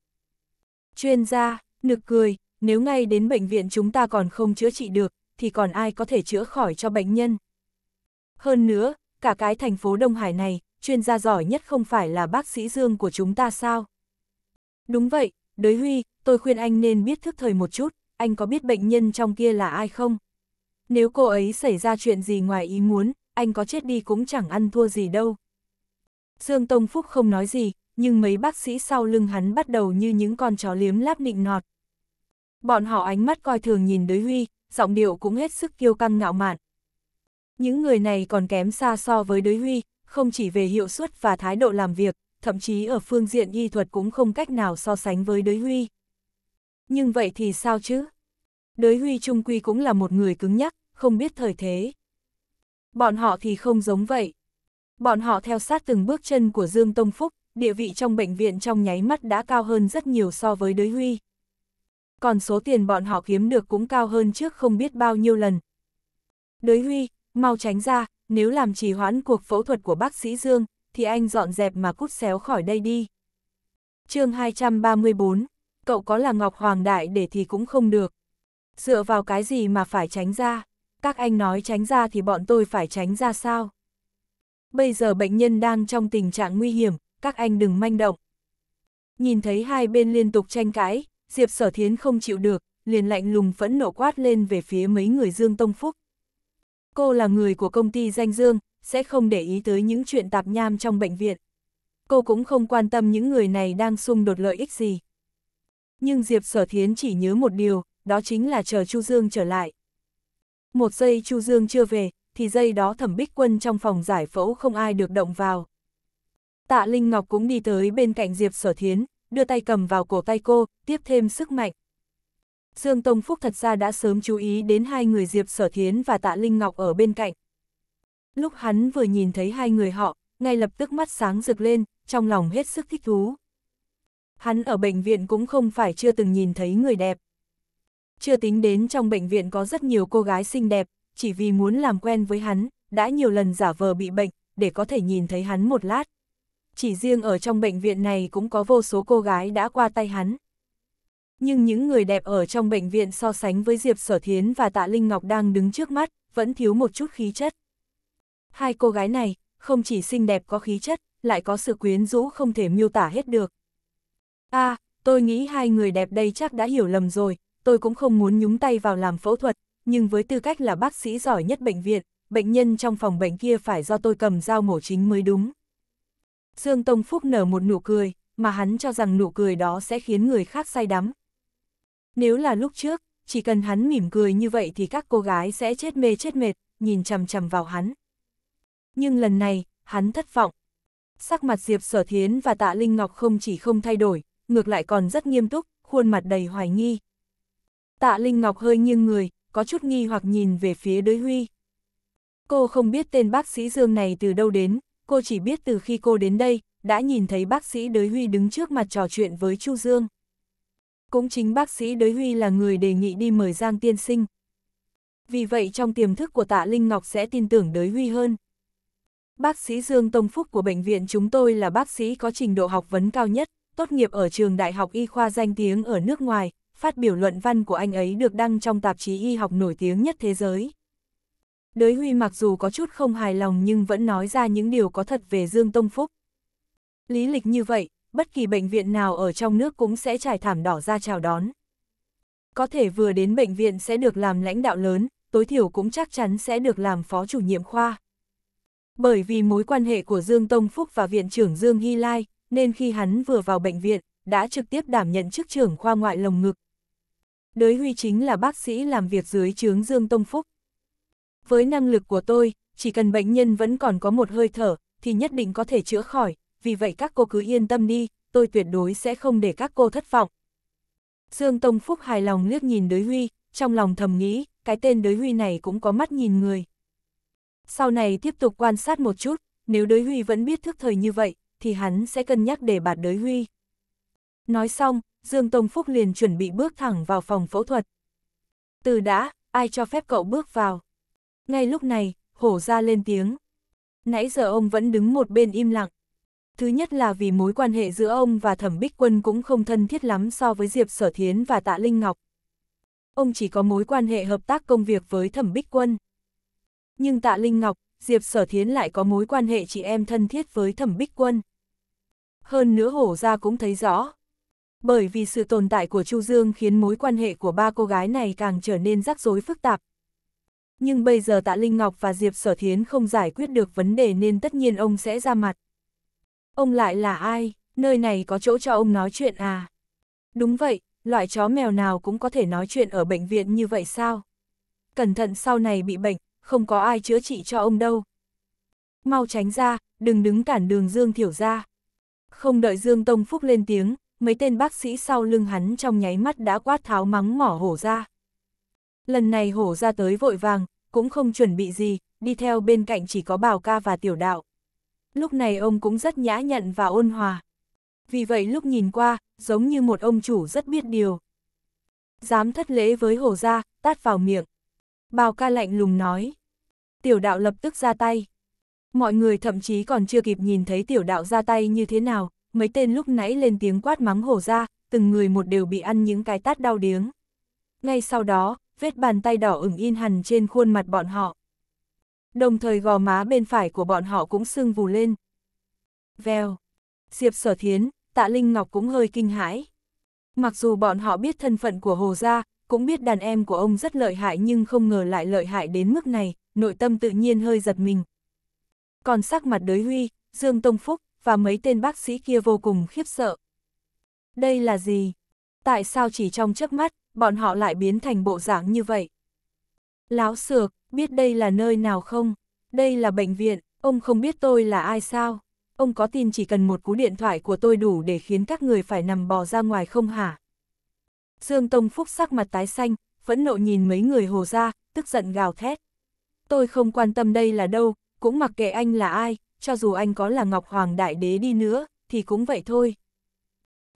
Chuyên gia, nực cười, nếu ngay đến bệnh viện chúng ta còn không chữa trị được, thì còn ai có thể chữa khỏi cho bệnh nhân. Hơn nữa, cả cái thành phố Đông Hải này, chuyên gia giỏi nhất không phải là bác sĩ Dương của chúng ta sao? Đúng vậy, đới huy, tôi khuyên anh nên biết thức thời một chút, anh có biết bệnh nhân trong kia là ai không? Nếu cô ấy xảy ra chuyện gì ngoài ý muốn, anh có chết đi cũng chẳng ăn thua gì đâu. Dương Tông Phúc không nói gì, nhưng mấy bác sĩ sau lưng hắn bắt đầu như những con chó liếm láp nịnh nọt. Bọn họ ánh mắt coi thường nhìn đới huy, giọng điệu cũng hết sức kiêu căng ngạo mạn. Những người này còn kém xa so với đới huy, không chỉ về hiệu suất và thái độ làm việc, thậm chí ở phương diện y thuật cũng không cách nào so sánh với đới huy. Nhưng vậy thì sao chứ? Đới huy trung quy cũng là một người cứng nhắc, không biết thời thế. Bọn họ thì không giống vậy. Bọn họ theo sát từng bước chân của Dương Tông Phúc, địa vị trong bệnh viện trong nháy mắt đã cao hơn rất nhiều so với đới huy còn số tiền bọn họ kiếm được cũng cao hơn trước không biết bao nhiêu lần. Đới Huy, mau tránh ra, nếu làm trì hoãn cuộc phẫu thuật của bác sĩ Dương, thì anh dọn dẹp mà cút xéo khỏi đây đi. chương 234, cậu có là Ngọc Hoàng Đại để thì cũng không được. Dựa vào cái gì mà phải tránh ra? Các anh nói tránh ra thì bọn tôi phải tránh ra sao? Bây giờ bệnh nhân đang trong tình trạng nguy hiểm, các anh đừng manh động. Nhìn thấy hai bên liên tục tranh cãi, Diệp Sở Thiến không chịu được, liền lạnh lùng phẫn nộ quát lên về phía mấy người Dương Tông Phúc. Cô là người của công ty danh Dương, sẽ không để ý tới những chuyện tạp nham trong bệnh viện. Cô cũng không quan tâm những người này đang xung đột lợi ích gì. Nhưng Diệp Sở Thiến chỉ nhớ một điều, đó chính là chờ Chu Dương trở lại. Một giây Chu Dương chưa về, thì giây đó thẩm bích quân trong phòng giải phẫu không ai được động vào. Tạ Linh Ngọc cũng đi tới bên cạnh Diệp Sở Thiến, đưa tay cầm vào cổ tay cô, tiếp thêm sức mạnh. Dương Tông Phúc thật ra đã sớm chú ý đến hai người Diệp Sở Thiến và Tạ Linh Ngọc ở bên cạnh. Lúc hắn vừa nhìn thấy hai người họ, ngay lập tức mắt sáng rực lên, trong lòng hết sức thích thú. Hắn ở bệnh viện cũng không phải chưa từng nhìn thấy người đẹp. Chưa tính đến trong bệnh viện có rất nhiều cô gái xinh đẹp, chỉ vì muốn làm quen với hắn, đã nhiều lần giả vờ bị bệnh, để có thể nhìn thấy hắn một lát chỉ riêng ở trong bệnh viện này cũng có vô số cô gái đã qua tay hắn. Nhưng những người đẹp ở trong bệnh viện so sánh với Diệp Sở Thiến và Tạ Linh Ngọc đang đứng trước mắt, vẫn thiếu một chút khí chất. Hai cô gái này, không chỉ xinh đẹp có khí chất, lại có sự quyến rũ không thể miêu tả hết được. a à, tôi nghĩ hai người đẹp đây chắc đã hiểu lầm rồi, tôi cũng không muốn nhúng tay vào làm phẫu thuật, nhưng với tư cách là bác sĩ giỏi nhất bệnh viện, bệnh nhân trong phòng bệnh kia phải do tôi cầm dao mổ chính mới đúng. Dương Tông Phúc nở một nụ cười, mà hắn cho rằng nụ cười đó sẽ khiến người khác say đắm. Nếu là lúc trước, chỉ cần hắn mỉm cười như vậy thì các cô gái sẽ chết mê chết mệt, nhìn chằm chằm vào hắn. Nhưng lần này, hắn thất vọng. Sắc mặt Diệp Sở Thiến và Tạ Linh Ngọc không chỉ không thay đổi, ngược lại còn rất nghiêm túc, khuôn mặt đầy hoài nghi. Tạ Linh Ngọc hơi nghiêng người, có chút nghi hoặc nhìn về phía đới huy. Cô không biết tên bác sĩ Dương này từ đâu đến, cô chỉ biết từ khi cô đến đây, đã nhìn thấy bác sĩ Đới Huy đứng trước mặt trò chuyện với Chu Dương. Cũng chính bác sĩ Đới Huy là người đề nghị đi mời Giang Tiên Sinh. Vì vậy trong tiềm thức của tạ Linh Ngọc sẽ tin tưởng Đới Huy hơn. Bác sĩ Dương Tông Phúc của bệnh viện chúng tôi là bác sĩ có trình độ học vấn cao nhất, tốt nghiệp ở trường Đại học Y khoa danh tiếng ở nước ngoài, phát biểu luận văn của anh ấy được đăng trong tạp chí y học nổi tiếng nhất thế giới. Đới Huy mặc dù có chút không hài lòng nhưng vẫn nói ra những điều có thật về Dương Tông Phúc. Lý lịch như vậy, bất kỳ bệnh viện nào ở trong nước cũng sẽ trải thảm đỏ ra chào đón. Có thể vừa đến bệnh viện sẽ được làm lãnh đạo lớn, tối thiểu cũng chắc chắn sẽ được làm phó chủ nhiệm khoa. Bởi vì mối quan hệ của Dương Tông Phúc và viện trưởng Dương Hy Lai, nên khi hắn vừa vào bệnh viện, đã trực tiếp đảm nhận chức trưởng khoa ngoại lồng ngực. Đới Huy chính là bác sĩ làm việc dưới chướng Dương Tông Phúc với năng lực của tôi, chỉ cần bệnh nhân vẫn còn có một hơi thở, thì nhất định có thể chữa khỏi, vì vậy các cô cứ yên tâm đi, tôi tuyệt đối sẽ không để các cô thất vọng. Dương Tông Phúc hài lòng liếc nhìn đới huy, trong lòng thầm nghĩ, cái tên đới huy này cũng có mắt nhìn người. Sau này tiếp tục quan sát một chút, nếu đới huy vẫn biết thức thời như vậy, thì hắn sẽ cân nhắc để bạt đới huy. Nói xong, Dương Tông Phúc liền chuẩn bị bước thẳng vào phòng phẫu thuật. Từ đã, ai cho phép cậu bước vào? Ngay lúc này, hổ ra lên tiếng. Nãy giờ ông vẫn đứng một bên im lặng. Thứ nhất là vì mối quan hệ giữa ông và thẩm bích quân cũng không thân thiết lắm so với Diệp Sở Thiến và Tạ Linh Ngọc. Ông chỉ có mối quan hệ hợp tác công việc với thẩm bích quân. Nhưng Tạ Linh Ngọc, Diệp Sở Thiến lại có mối quan hệ chị em thân thiết với thẩm bích quân. Hơn nữa hổ ra cũng thấy rõ. Bởi vì sự tồn tại của Chu Dương khiến mối quan hệ của ba cô gái này càng trở nên rắc rối phức tạp, nhưng bây giờ Tạ Linh Ngọc và Diệp Sở Thiến không giải quyết được vấn đề nên tất nhiên ông sẽ ra mặt. Ông lại là ai, nơi này có chỗ cho ông nói chuyện à? Đúng vậy, loại chó mèo nào cũng có thể nói chuyện ở bệnh viện như vậy sao? Cẩn thận sau này bị bệnh, không có ai chữa trị cho ông đâu. Mau tránh ra, đừng đứng cản đường Dương Thiểu ra. Không đợi Dương Tông Phúc lên tiếng, mấy tên bác sĩ sau lưng hắn trong nháy mắt đã quát tháo mắng mỏ hổ ra. Lần này hổ ra tới vội vàng, cũng không chuẩn bị gì, đi theo bên cạnh chỉ có bảo ca và tiểu đạo. Lúc này ông cũng rất nhã nhặn và ôn hòa. Vì vậy lúc nhìn qua, giống như một ông chủ rất biết điều. Dám thất lễ với hổ ra, tát vào miệng. Bào ca lạnh lùng nói. Tiểu đạo lập tức ra tay. Mọi người thậm chí còn chưa kịp nhìn thấy tiểu đạo ra tay như thế nào, mấy tên lúc nãy lên tiếng quát mắng hổ ra, từng người một đều bị ăn những cái tát đau điếng. Ngay sau đó, vết bàn tay đỏ ửng in hằn trên khuôn mặt bọn họ. Đồng thời gò má bên phải của bọn họ cũng sưng vù lên. Vèo. Diệp Sở Thiến, Tạ Linh Ngọc cũng hơi kinh hãi. Mặc dù bọn họ biết thân phận của Hồ Gia, cũng biết đàn em của ông rất lợi hại nhưng không ngờ lại lợi hại đến mức này, nội tâm tự nhiên hơi giật mình. Còn sắc mặt đới huy, Dương Tông Phúc và mấy tên bác sĩ kia vô cùng khiếp sợ. Đây là gì? Tại sao chỉ trong chớp mắt, bọn họ lại biến thành bộ dạng như vậy. Láo xược, biết đây là nơi nào không? Đây là bệnh viện, ông không biết tôi là ai sao? Ông có tin chỉ cần một cú điện thoại của tôi đủ để khiến các người phải nằm bò ra ngoài không hả? Dương Tông Phúc sắc mặt tái xanh, phẫn nộ nhìn mấy người hồ ra, tức giận gào thét. Tôi không quan tâm đây là đâu, cũng mặc kệ anh là ai, cho dù anh có là Ngọc Hoàng Đại Đế đi nữa, thì cũng vậy thôi.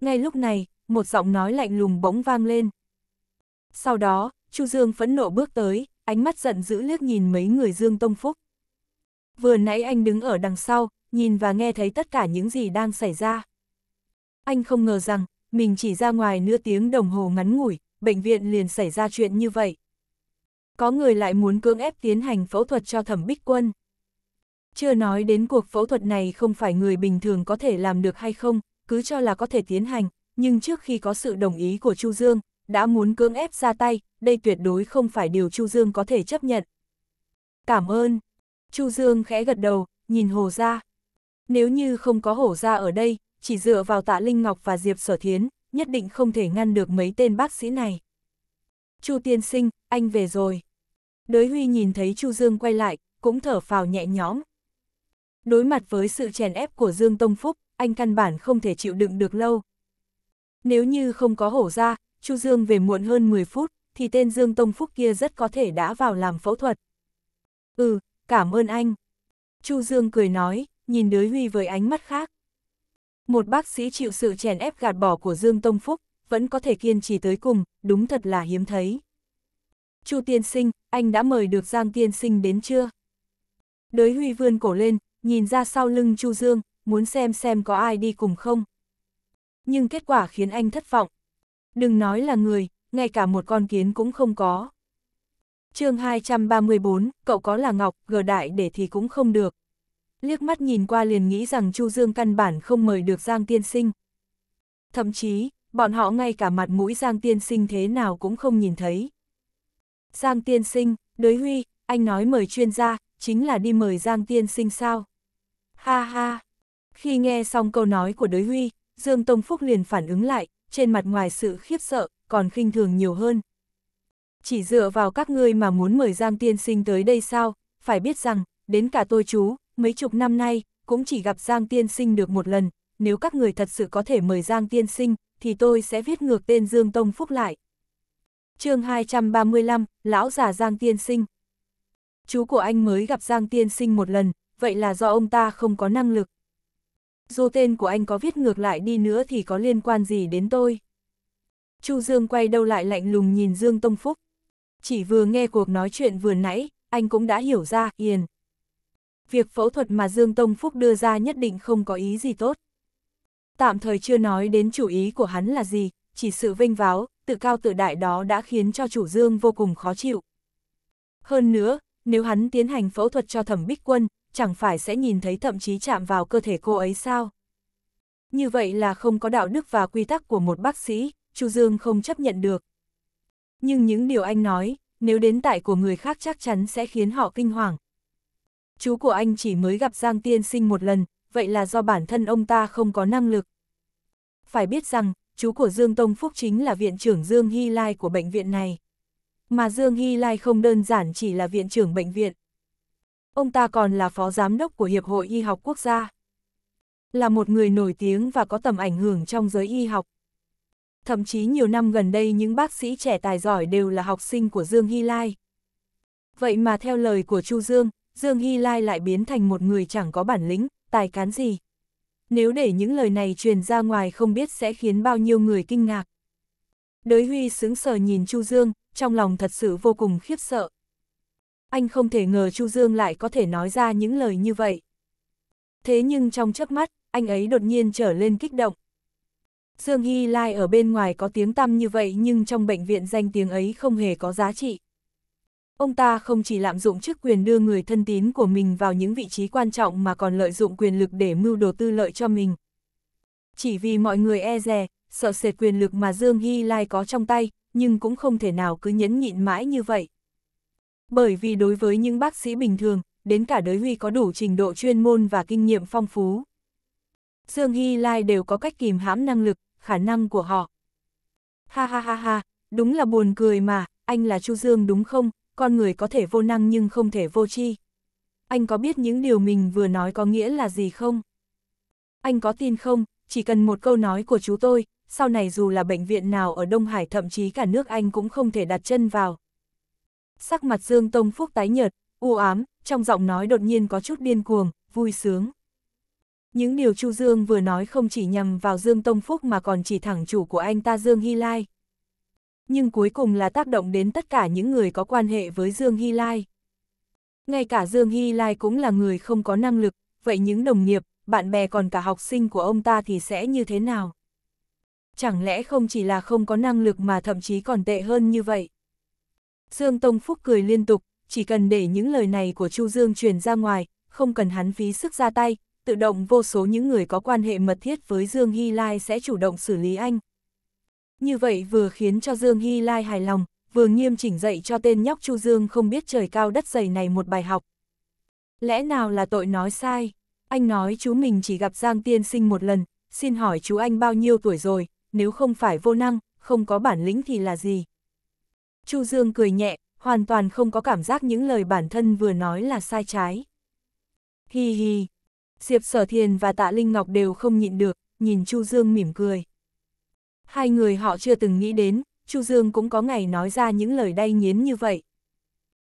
Ngay lúc này, một giọng nói lạnh lùng bỗng vang lên, sau đó, Chu Dương phẫn nộ bước tới, ánh mắt giận dữ liếc nhìn mấy người Dương Tông Phúc. Vừa nãy anh đứng ở đằng sau, nhìn và nghe thấy tất cả những gì đang xảy ra. Anh không ngờ rằng, mình chỉ ra ngoài nửa tiếng đồng hồ ngắn ngủi, bệnh viện liền xảy ra chuyện như vậy. Có người lại muốn cưỡng ép tiến hành phẫu thuật cho thẩm bích quân. Chưa nói đến cuộc phẫu thuật này không phải người bình thường có thể làm được hay không, cứ cho là có thể tiến hành, nhưng trước khi có sự đồng ý của Chu Dương, đã muốn cưỡng ép ra tay, đây tuyệt đối không phải điều Chu Dương có thể chấp nhận. Cảm ơn. Chu Dương khẽ gật đầu, nhìn Hồ Gia. Nếu như không có Hồ Gia ở đây, chỉ dựa vào tạ Linh Ngọc và Diệp Sở Thiến, nhất định không thể ngăn được mấy tên bác sĩ này. Chu Tiên Sinh, anh về rồi. Đới Huy nhìn thấy Chu Dương quay lại, cũng thở phào nhẹ nhõm. Đối mặt với sự chèn ép của Dương Tông Phúc, anh căn bản không thể chịu đựng được lâu. Nếu như không có hổ ra, Chu Dương về muộn hơn 10 phút, thì tên Dương Tông Phúc kia rất có thể đã vào làm phẫu thuật. Ừ, cảm ơn anh. Chu Dương cười nói, nhìn đới huy với ánh mắt khác. Một bác sĩ chịu sự chèn ép gạt bỏ của Dương Tông Phúc, vẫn có thể kiên trì tới cùng, đúng thật là hiếm thấy. Chu tiên sinh, anh đã mời được Giang tiên sinh đến chưa? Đới huy vươn cổ lên, nhìn ra sau lưng Chu Dương, muốn xem xem có ai đi cùng không. Nhưng kết quả khiến anh thất vọng, Đừng nói là người, ngay cả một con kiến cũng không có. chương 234, cậu có là ngọc, gờ đại để thì cũng không được. Liếc mắt nhìn qua liền nghĩ rằng Chu Dương căn bản không mời được Giang Tiên Sinh. Thậm chí, bọn họ ngay cả mặt mũi Giang Tiên Sinh thế nào cũng không nhìn thấy. Giang Tiên Sinh, đới huy, anh nói mời chuyên gia, chính là đi mời Giang Tiên Sinh sao? Ha ha! Khi nghe xong câu nói của đới huy, Dương Tông Phúc liền phản ứng lại, trên mặt ngoài sự khiếp sợ, còn khinh thường nhiều hơn. Chỉ dựa vào các ngươi mà muốn mời Giang Tiên Sinh tới đây sao, phải biết rằng, đến cả tôi chú, mấy chục năm nay, cũng chỉ gặp Giang Tiên Sinh được một lần, nếu các người thật sự có thể mời Giang Tiên Sinh, thì tôi sẽ viết ngược tên Dương Tông Phúc lại. chương 235, Lão già Giang Tiên Sinh Chú của anh mới gặp Giang Tiên Sinh một lần, vậy là do ông ta không có năng lực, dù tên của anh có viết ngược lại đi nữa thì có liên quan gì đến tôi? Chu Dương quay đầu lại lạnh lùng nhìn Dương Tông Phúc. Chỉ vừa nghe cuộc nói chuyện vừa nãy, anh cũng đã hiểu ra, Hiền. Việc phẫu thuật mà Dương Tông Phúc đưa ra nhất định không có ý gì tốt. Tạm thời chưa nói đến chủ ý của hắn là gì, chỉ sự vinh váo, tự cao tự đại đó đã khiến cho chủ Dương vô cùng khó chịu. Hơn nữa, nếu hắn tiến hành phẫu thuật cho thẩm bích quân, chẳng phải sẽ nhìn thấy thậm chí chạm vào cơ thể cô ấy sao? Như vậy là không có đạo đức và quy tắc của một bác sĩ, Chu Dương không chấp nhận được. Nhưng những điều anh nói, nếu đến tại của người khác chắc chắn sẽ khiến họ kinh hoàng. Chú của anh chỉ mới gặp Giang Tiên Sinh một lần, vậy là do bản thân ông ta không có năng lực. Phải biết rằng, chú của Dương Tông Phúc chính là viện trưởng Dương Hy Lai của bệnh viện này. Mà Dương Hy Lai không đơn giản chỉ là viện trưởng bệnh viện. Ông ta còn là phó giám đốc của Hiệp hội Y học quốc gia. Là một người nổi tiếng và có tầm ảnh hưởng trong giới y học. Thậm chí nhiều năm gần đây những bác sĩ trẻ tài giỏi đều là học sinh của Dương Hy Lai. Vậy mà theo lời của Chu Dương, Dương Hy Lai lại biến thành một người chẳng có bản lĩnh, tài cán gì. Nếu để những lời này truyền ra ngoài không biết sẽ khiến bao nhiêu người kinh ngạc. Đới Huy sững sờ nhìn Chu Dương, trong lòng thật sự vô cùng khiếp sợ anh không thể ngờ Chu Dương lại có thể nói ra những lời như vậy. Thế nhưng trong chớp mắt, anh ấy đột nhiên trở lên kích động. Dương Hy Lai ở bên ngoài có tiếng tăm như vậy nhưng trong bệnh viện danh tiếng ấy không hề có giá trị. Ông ta không chỉ lạm dụng chức quyền đưa người thân tín của mình vào những vị trí quan trọng mà còn lợi dụng quyền lực để mưu đồ tư lợi cho mình. Chỉ vì mọi người e dè, sợ sệt quyền lực mà Dương Hy Lai có trong tay, nhưng cũng không thể nào cứ nhẫn nhịn mãi như vậy bởi vì đối với những bác sĩ bình thường, đến cả đới huy có đủ trình độ chuyên môn và kinh nghiệm phong phú. Dương Hy Lai đều có cách kìm hãm năng lực, khả năng của họ. Ha ha ha ha, đúng là buồn cười mà, anh là Chu Dương đúng không, con người có thể vô năng nhưng không thể vô chi. Anh có biết những điều mình vừa nói có nghĩa là gì không? Anh có tin không, chỉ cần một câu nói của chú tôi, sau này dù là bệnh viện nào ở Đông Hải thậm chí cả nước anh cũng không thể đặt chân vào, sắc mặt Dương Tông Phúc tái nhợt, u ám, trong giọng nói đột nhiên có chút điên cuồng, vui sướng. Những điều Chu Dương vừa nói không chỉ nhằm vào Dương Tông Phúc mà còn chỉ thẳng chủ của anh ta Dương Hy Lai. Nhưng cuối cùng là tác động đến tất cả những người có quan hệ với Dương Hy Lai. Ngay cả Dương Hy Lai cũng là người không có năng lực, vậy những đồng nghiệp, bạn bè còn cả học sinh của ông ta thì sẽ như thế nào? Chẳng lẽ không chỉ là không có năng lực mà thậm chí còn tệ hơn như vậy? Dương Tông Phúc cười liên tục, chỉ cần để những lời này của Chu Dương truyền ra ngoài, không cần hắn phí sức ra tay, tự động vô số những người có quan hệ mật thiết với Dương Hy Lai sẽ chủ động xử lý anh. Như vậy vừa khiến cho Dương Hy Lai hài lòng, vừa nghiêm chỉnh dạy cho tên nhóc Chu Dương không biết trời cao đất dày này một bài học. Lẽ nào là tội nói sai? Anh nói chú mình chỉ gặp Giang Tiên Sinh một lần, xin hỏi chú anh bao nhiêu tuổi rồi, nếu không phải vô năng, không có bản lĩnh thì là gì? Chu Dương cười nhẹ, hoàn toàn không có cảm giác những lời bản thân vừa nói là sai trái. Hi hi. Diệp Sở Thiền và Tạ Linh Ngọc đều không nhịn được, nhìn Chu Dương mỉm cười. Hai người họ chưa từng nghĩ đến, Chu Dương cũng có ngày nói ra những lời đay nghiến như vậy.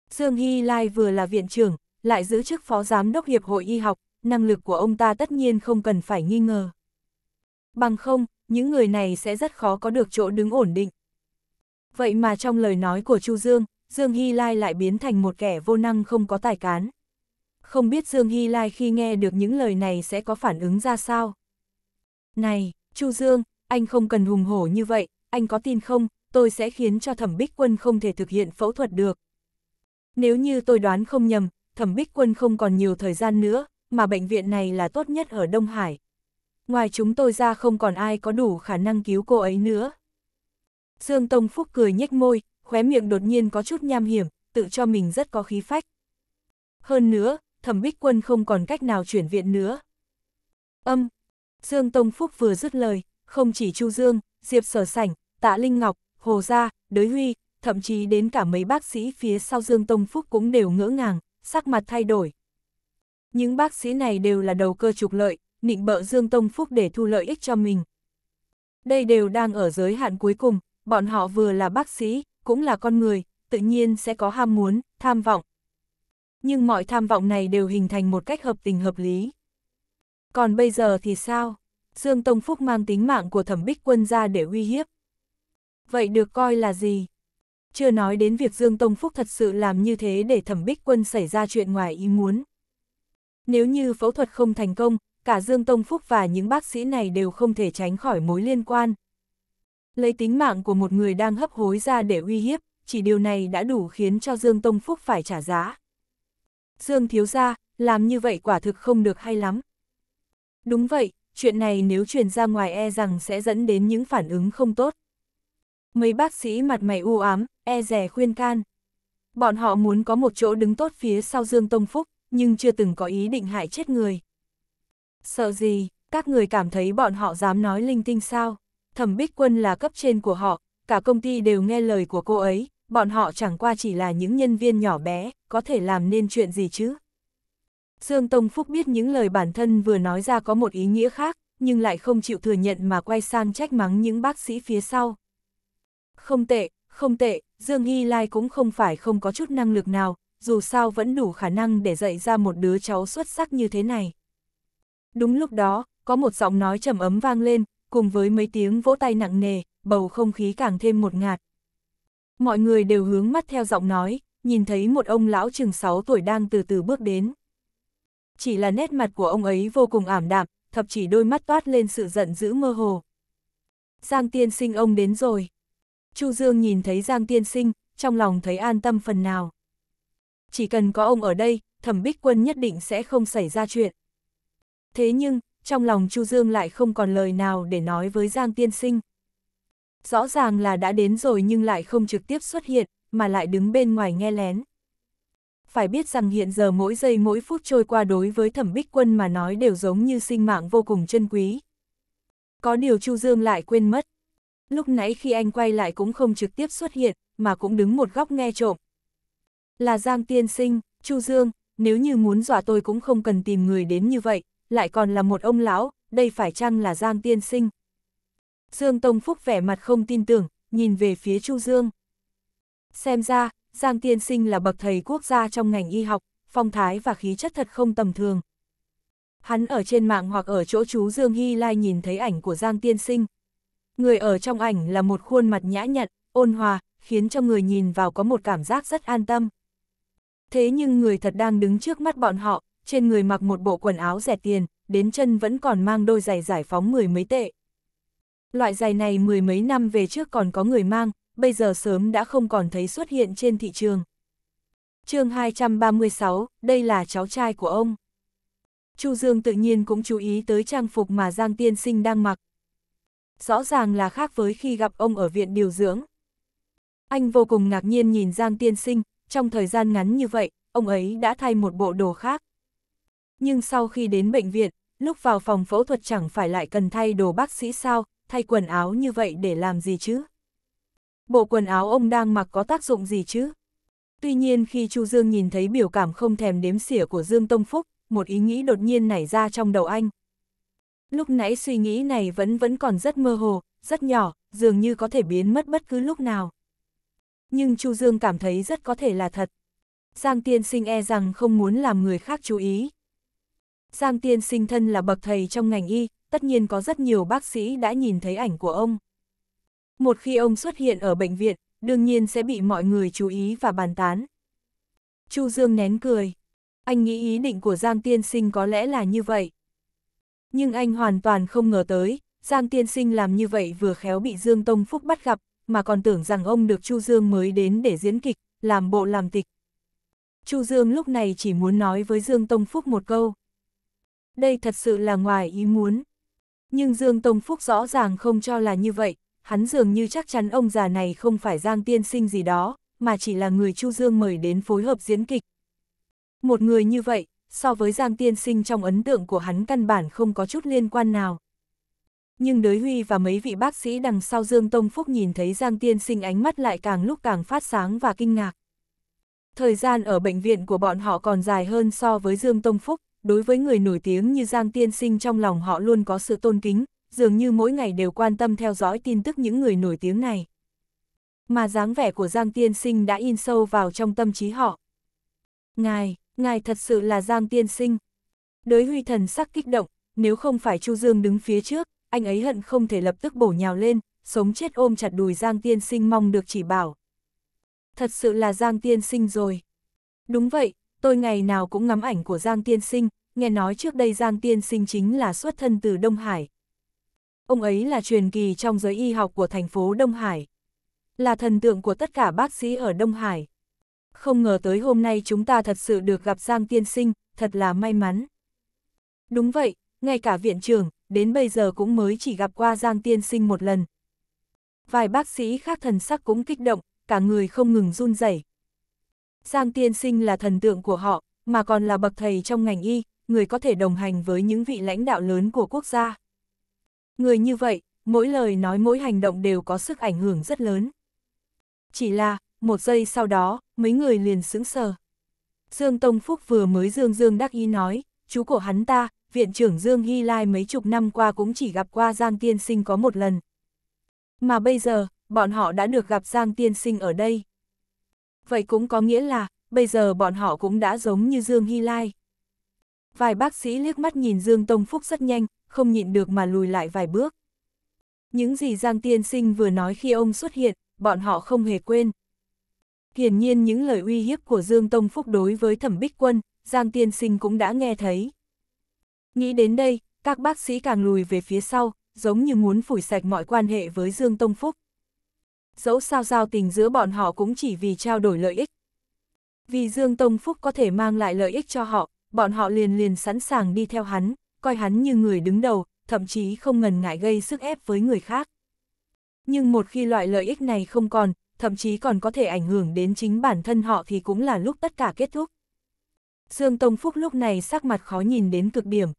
Dương Hy Lai vừa là viện trưởng, lại giữ chức phó giám đốc Hiệp hội Y học, năng lực của ông ta tất nhiên không cần phải nghi ngờ. Bằng không, những người này sẽ rất khó có được chỗ đứng ổn định vậy mà trong lời nói của Chu Dương, Dương Hy Lai lại biến thành một kẻ vô năng không có tài cán. Không biết Dương Hy Lai khi nghe được những lời này sẽ có phản ứng ra sao? Này, Chu Dương, anh không cần hùng hổ như vậy, anh có tin không, tôi sẽ khiến cho thẩm bích quân không thể thực hiện phẫu thuật được. Nếu như tôi đoán không nhầm, thẩm bích quân không còn nhiều thời gian nữa, mà bệnh viện này là tốt nhất ở Đông Hải. Ngoài chúng tôi ra không còn ai có đủ khả năng cứu cô ấy nữa. Dương Tông Phúc cười nhếch môi, khóe miệng đột nhiên có chút nham hiểm, tự cho mình rất có khí phách. Hơn nữa, thẩm bích quân không còn cách nào chuyển viện nữa. Âm, Dương Tông Phúc vừa dứt lời, không chỉ Chu Dương, Diệp Sở Sảnh, Tạ Linh Ngọc, Hồ Gia, Đới Huy, thậm chí đến cả mấy bác sĩ phía sau Dương Tông Phúc cũng đều ngỡ ngàng, sắc mặt thay đổi. Những bác sĩ này đều là đầu cơ trục lợi, nịnh bợ Dương Tông Phúc để thu lợi ích cho mình. Đây đều đang ở giới hạn cuối cùng, bọn họ vừa là bác sĩ, cũng là con người, tự nhiên sẽ có ham muốn, tham vọng. Nhưng mọi tham vọng này đều hình thành một cách hợp tình hợp lý. Còn bây giờ thì sao? Dương Tông Phúc mang tính mạng của thẩm bích quân ra để uy hiếp. Vậy được coi là gì? Chưa nói đến việc Dương Tông Phúc thật sự làm như thế để thẩm bích quân xảy ra chuyện ngoài ý muốn. Nếu như phẫu thuật không thành công, cả Dương Tông Phúc và những bác sĩ này đều không thể tránh khỏi mối liên quan, Lấy tính mạng của một người đang hấp hối ra để uy hiếp, chỉ điều này đã đủ khiến cho Dương Tông Phúc phải trả giá. Dương thiếu ra, làm như vậy quả thực không được hay lắm. Đúng vậy, chuyện này nếu truyền ra ngoài e rằng sẽ dẫn đến những phản ứng không tốt. Mấy bác sĩ mặt mày u ám, e rè khuyên can. Bọn họ muốn có một chỗ đứng tốt phía sau Dương Tông Phúc, nhưng chưa từng có ý định hại chết người. Sợ gì, các người cảm thấy bọn họ dám nói linh tinh sao? thẩm bích quân là cấp trên của họ, cả công ty đều nghe lời của cô ấy, bọn họ chẳng qua chỉ là những nhân viên nhỏ bé, có thể làm nên chuyện gì chứ. Dương Tông Phúc biết những lời bản thân vừa nói ra có một ý nghĩa khác, nhưng lại không chịu thừa nhận mà quay sang trách mắng những bác sĩ phía sau. Không tệ, không tệ, Dương Y Lai cũng không phải không có chút năng lực nào, dù sao vẫn đủ khả năng để dạy ra một đứa cháu xuất sắc như thế này. Đúng lúc đó, có một giọng nói trầm ấm vang lên, cùng với mấy tiếng vỗ tay nặng nề, bầu không khí càng thêm một ngạt. Mọi người đều hướng mắt theo giọng nói, nhìn thấy một ông lão chừng 6 tuổi đang từ từ bước đến. Chỉ là nét mặt của ông ấy vô cùng ảm đạm, thậm chí đôi mắt toát lên sự giận dữ mơ hồ. Giang tiên sinh ông đến rồi. Chu Dương nhìn thấy Giang tiên sinh, trong lòng thấy an tâm phần nào. Chỉ cần có ông ở đây, thẩm bích quân nhất định sẽ không xảy ra chuyện. Thế nhưng, trong lòng Chu Dương lại không còn lời nào để nói với Giang Tiên Sinh. Rõ ràng là đã đến rồi nhưng lại không trực tiếp xuất hiện, mà lại đứng bên ngoài nghe lén. Phải biết rằng hiện giờ mỗi giây mỗi phút trôi qua đối với thẩm bích quân mà nói đều giống như sinh mạng vô cùng chân quý. Có điều Chu Dương lại quên mất. Lúc nãy khi anh quay lại cũng không trực tiếp xuất hiện, mà cũng đứng một góc nghe trộm. Là Giang Tiên Sinh, Chu Dương, nếu như muốn dọa tôi cũng không cần tìm người đến như vậy, lại còn là một ông lão, đây phải chăng là Giang tiên sinh? Dương Tông Phúc vẻ mặt không tin tưởng, nhìn về phía Chu Dương. Xem ra, Giang tiên sinh là bậc thầy quốc gia trong ngành y học, phong thái và khí chất thật không tầm thường. Hắn ở trên mạng hoặc ở chỗ chú Dương Hy Lai nhìn thấy ảnh của Giang tiên sinh. Người ở trong ảnh là một khuôn mặt nhã nhặn, ôn hòa, khiến cho người nhìn vào có một cảm giác rất an tâm. Thế nhưng người thật đang đứng trước mắt bọn họ, trên người mặc một bộ quần áo rẻ tiền, đến chân vẫn còn mang đôi giày giải phóng mười mấy tệ. Loại giày này mười mấy năm về trước còn có người mang, bây giờ sớm đã không còn thấy xuất hiện trên thị trường. chương 236, đây là cháu trai của ông. Chu Dương tự nhiên cũng chú ý tới trang phục mà Giang Tiên Sinh đang mặc. Rõ ràng là khác với khi gặp ông ở viện điều dưỡng. Anh vô cùng ngạc nhiên nhìn Giang Tiên Sinh, trong thời gian ngắn như vậy, ông ấy đã thay một bộ đồ khác. Nhưng sau khi đến bệnh viện, lúc vào phòng phẫu thuật chẳng phải lại cần thay đồ bác sĩ sao, thay quần áo như vậy để làm gì chứ? Bộ quần áo ông đang mặc có tác dụng gì chứ? Tuy nhiên khi Chu Dương nhìn thấy biểu cảm không thèm đếm xỉa của Dương Tông Phúc, một ý nghĩ đột nhiên nảy ra trong đầu anh. Lúc nãy suy nghĩ này vẫn vẫn còn rất mơ hồ, rất nhỏ, dường như có thể biến mất bất cứ lúc nào. Nhưng Chu Dương cảm thấy rất có thể là thật. Giang tiên sinh e rằng không muốn làm người khác chú ý, Giang tiên sinh thân là bậc thầy trong ngành y, tất nhiên có rất nhiều bác sĩ đã nhìn thấy ảnh của ông. Một khi ông xuất hiện ở bệnh viện, đương nhiên sẽ bị mọi người chú ý và bàn tán. Chu Dương nén cười. Anh nghĩ ý định của Giang Tiên Sinh có lẽ là như vậy. Nhưng anh hoàn toàn không ngờ tới, Giang Tiên Sinh làm như vậy vừa khéo bị Dương Tông Phúc bắt gặp, mà còn tưởng rằng ông được Chu Dương mới đến để diễn kịch, làm bộ làm tịch. Chu Dương lúc này chỉ muốn nói với Dương Tông Phúc một câu, đây thật sự là ngoài ý muốn. Nhưng Dương Tông Phúc rõ ràng không cho là như vậy, hắn dường như chắc chắn ông già này không phải Giang Tiên Sinh gì đó, mà chỉ là người Chu Dương mời đến phối hợp diễn kịch. Một người như vậy, so với Giang Tiên Sinh trong ấn tượng của hắn căn bản không có chút liên quan nào. Nhưng đới huy và mấy vị bác sĩ đằng sau Dương Tông Phúc nhìn thấy Giang Tiên Sinh ánh mắt lại càng lúc càng phát sáng và kinh ngạc. Thời gian ở bệnh viện của bọn họ còn dài hơn so với Dương Tông Phúc, đối với người nổi tiếng như Giang Tiên Sinh trong lòng họ luôn có sự tôn kính, dường như mỗi ngày đều quan tâm theo dõi tin tức những người nổi tiếng này. Mà dáng vẻ của Giang Tiên Sinh đã in sâu vào trong tâm trí họ. Ngài, ngài thật sự là Giang Tiên Sinh. Đới huy thần sắc kích động, nếu không phải Chu Dương đứng phía trước, anh ấy hận không thể lập tức bổ nhào lên, sống chết ôm chặt đùi Giang Tiên Sinh mong được chỉ bảo. Thật sự là Giang Tiên Sinh rồi. Đúng vậy, tôi ngày nào cũng ngắm ảnh của Giang Tiên Sinh, nghe nói trước đây Giang Tiên Sinh chính là xuất thân từ Đông Hải. Ông ấy là truyền kỳ trong giới y học của thành phố Đông Hải. Là thần tượng của tất cả bác sĩ ở Đông Hải. Không ngờ tới hôm nay chúng ta thật sự được gặp Giang Tiên Sinh, thật là may mắn. Đúng vậy, ngay cả viện trưởng, đến bây giờ cũng mới chỉ gặp qua Giang Tiên Sinh một lần. Vài bác sĩ khác thần sắc cũng kích động, cả người không ngừng run rẩy. Giang Tiên Sinh là thần tượng của họ, mà còn là bậc thầy trong ngành y, người có thể đồng hành với những vị lãnh đạo lớn của quốc gia. Người như vậy, mỗi lời nói mỗi hành động đều có sức ảnh hưởng rất lớn. Chỉ là, một giây sau đó, mấy người liền sững sờ. Dương Tông Phúc vừa mới Dương Dương đắc Y nói, chú của hắn ta, viện trưởng Dương Hy Lai mấy chục năm qua cũng chỉ gặp qua Giang Tiên Sinh có một lần. Mà bây giờ, bọn họ đã được gặp Giang Tiên Sinh ở đây vậy cũng có nghĩa là, bây giờ bọn họ cũng đã giống như Dương Hy Lai. Vài bác sĩ liếc mắt nhìn Dương Tông Phúc rất nhanh, không nhịn được mà lùi lại vài bước. Những gì Giang Tiên Sinh vừa nói khi ông xuất hiện, bọn họ không hề quên. Hiển nhiên những lời uy hiếp của Dương Tông Phúc đối với Thẩm Bích Quân, Giang Tiên Sinh cũng đã nghe thấy. Nghĩ đến đây, các bác sĩ càng lùi về phía sau, giống như muốn phủi sạch mọi quan hệ với Dương Tông Phúc dẫu sao giao tình giữa bọn họ cũng chỉ vì trao đổi lợi ích. Vì Dương Tông Phúc có thể mang lại lợi ích cho họ, bọn họ liền liền sẵn sàng đi theo hắn, coi hắn như người đứng đầu, thậm chí không ngần ngại gây sức ép với người khác. Nhưng một khi loại lợi ích này không còn, thậm chí còn có thể ảnh hưởng đến chính bản thân họ thì cũng là lúc tất cả kết thúc. Dương Tông Phúc lúc này sắc mặt khó nhìn đến cực điểm.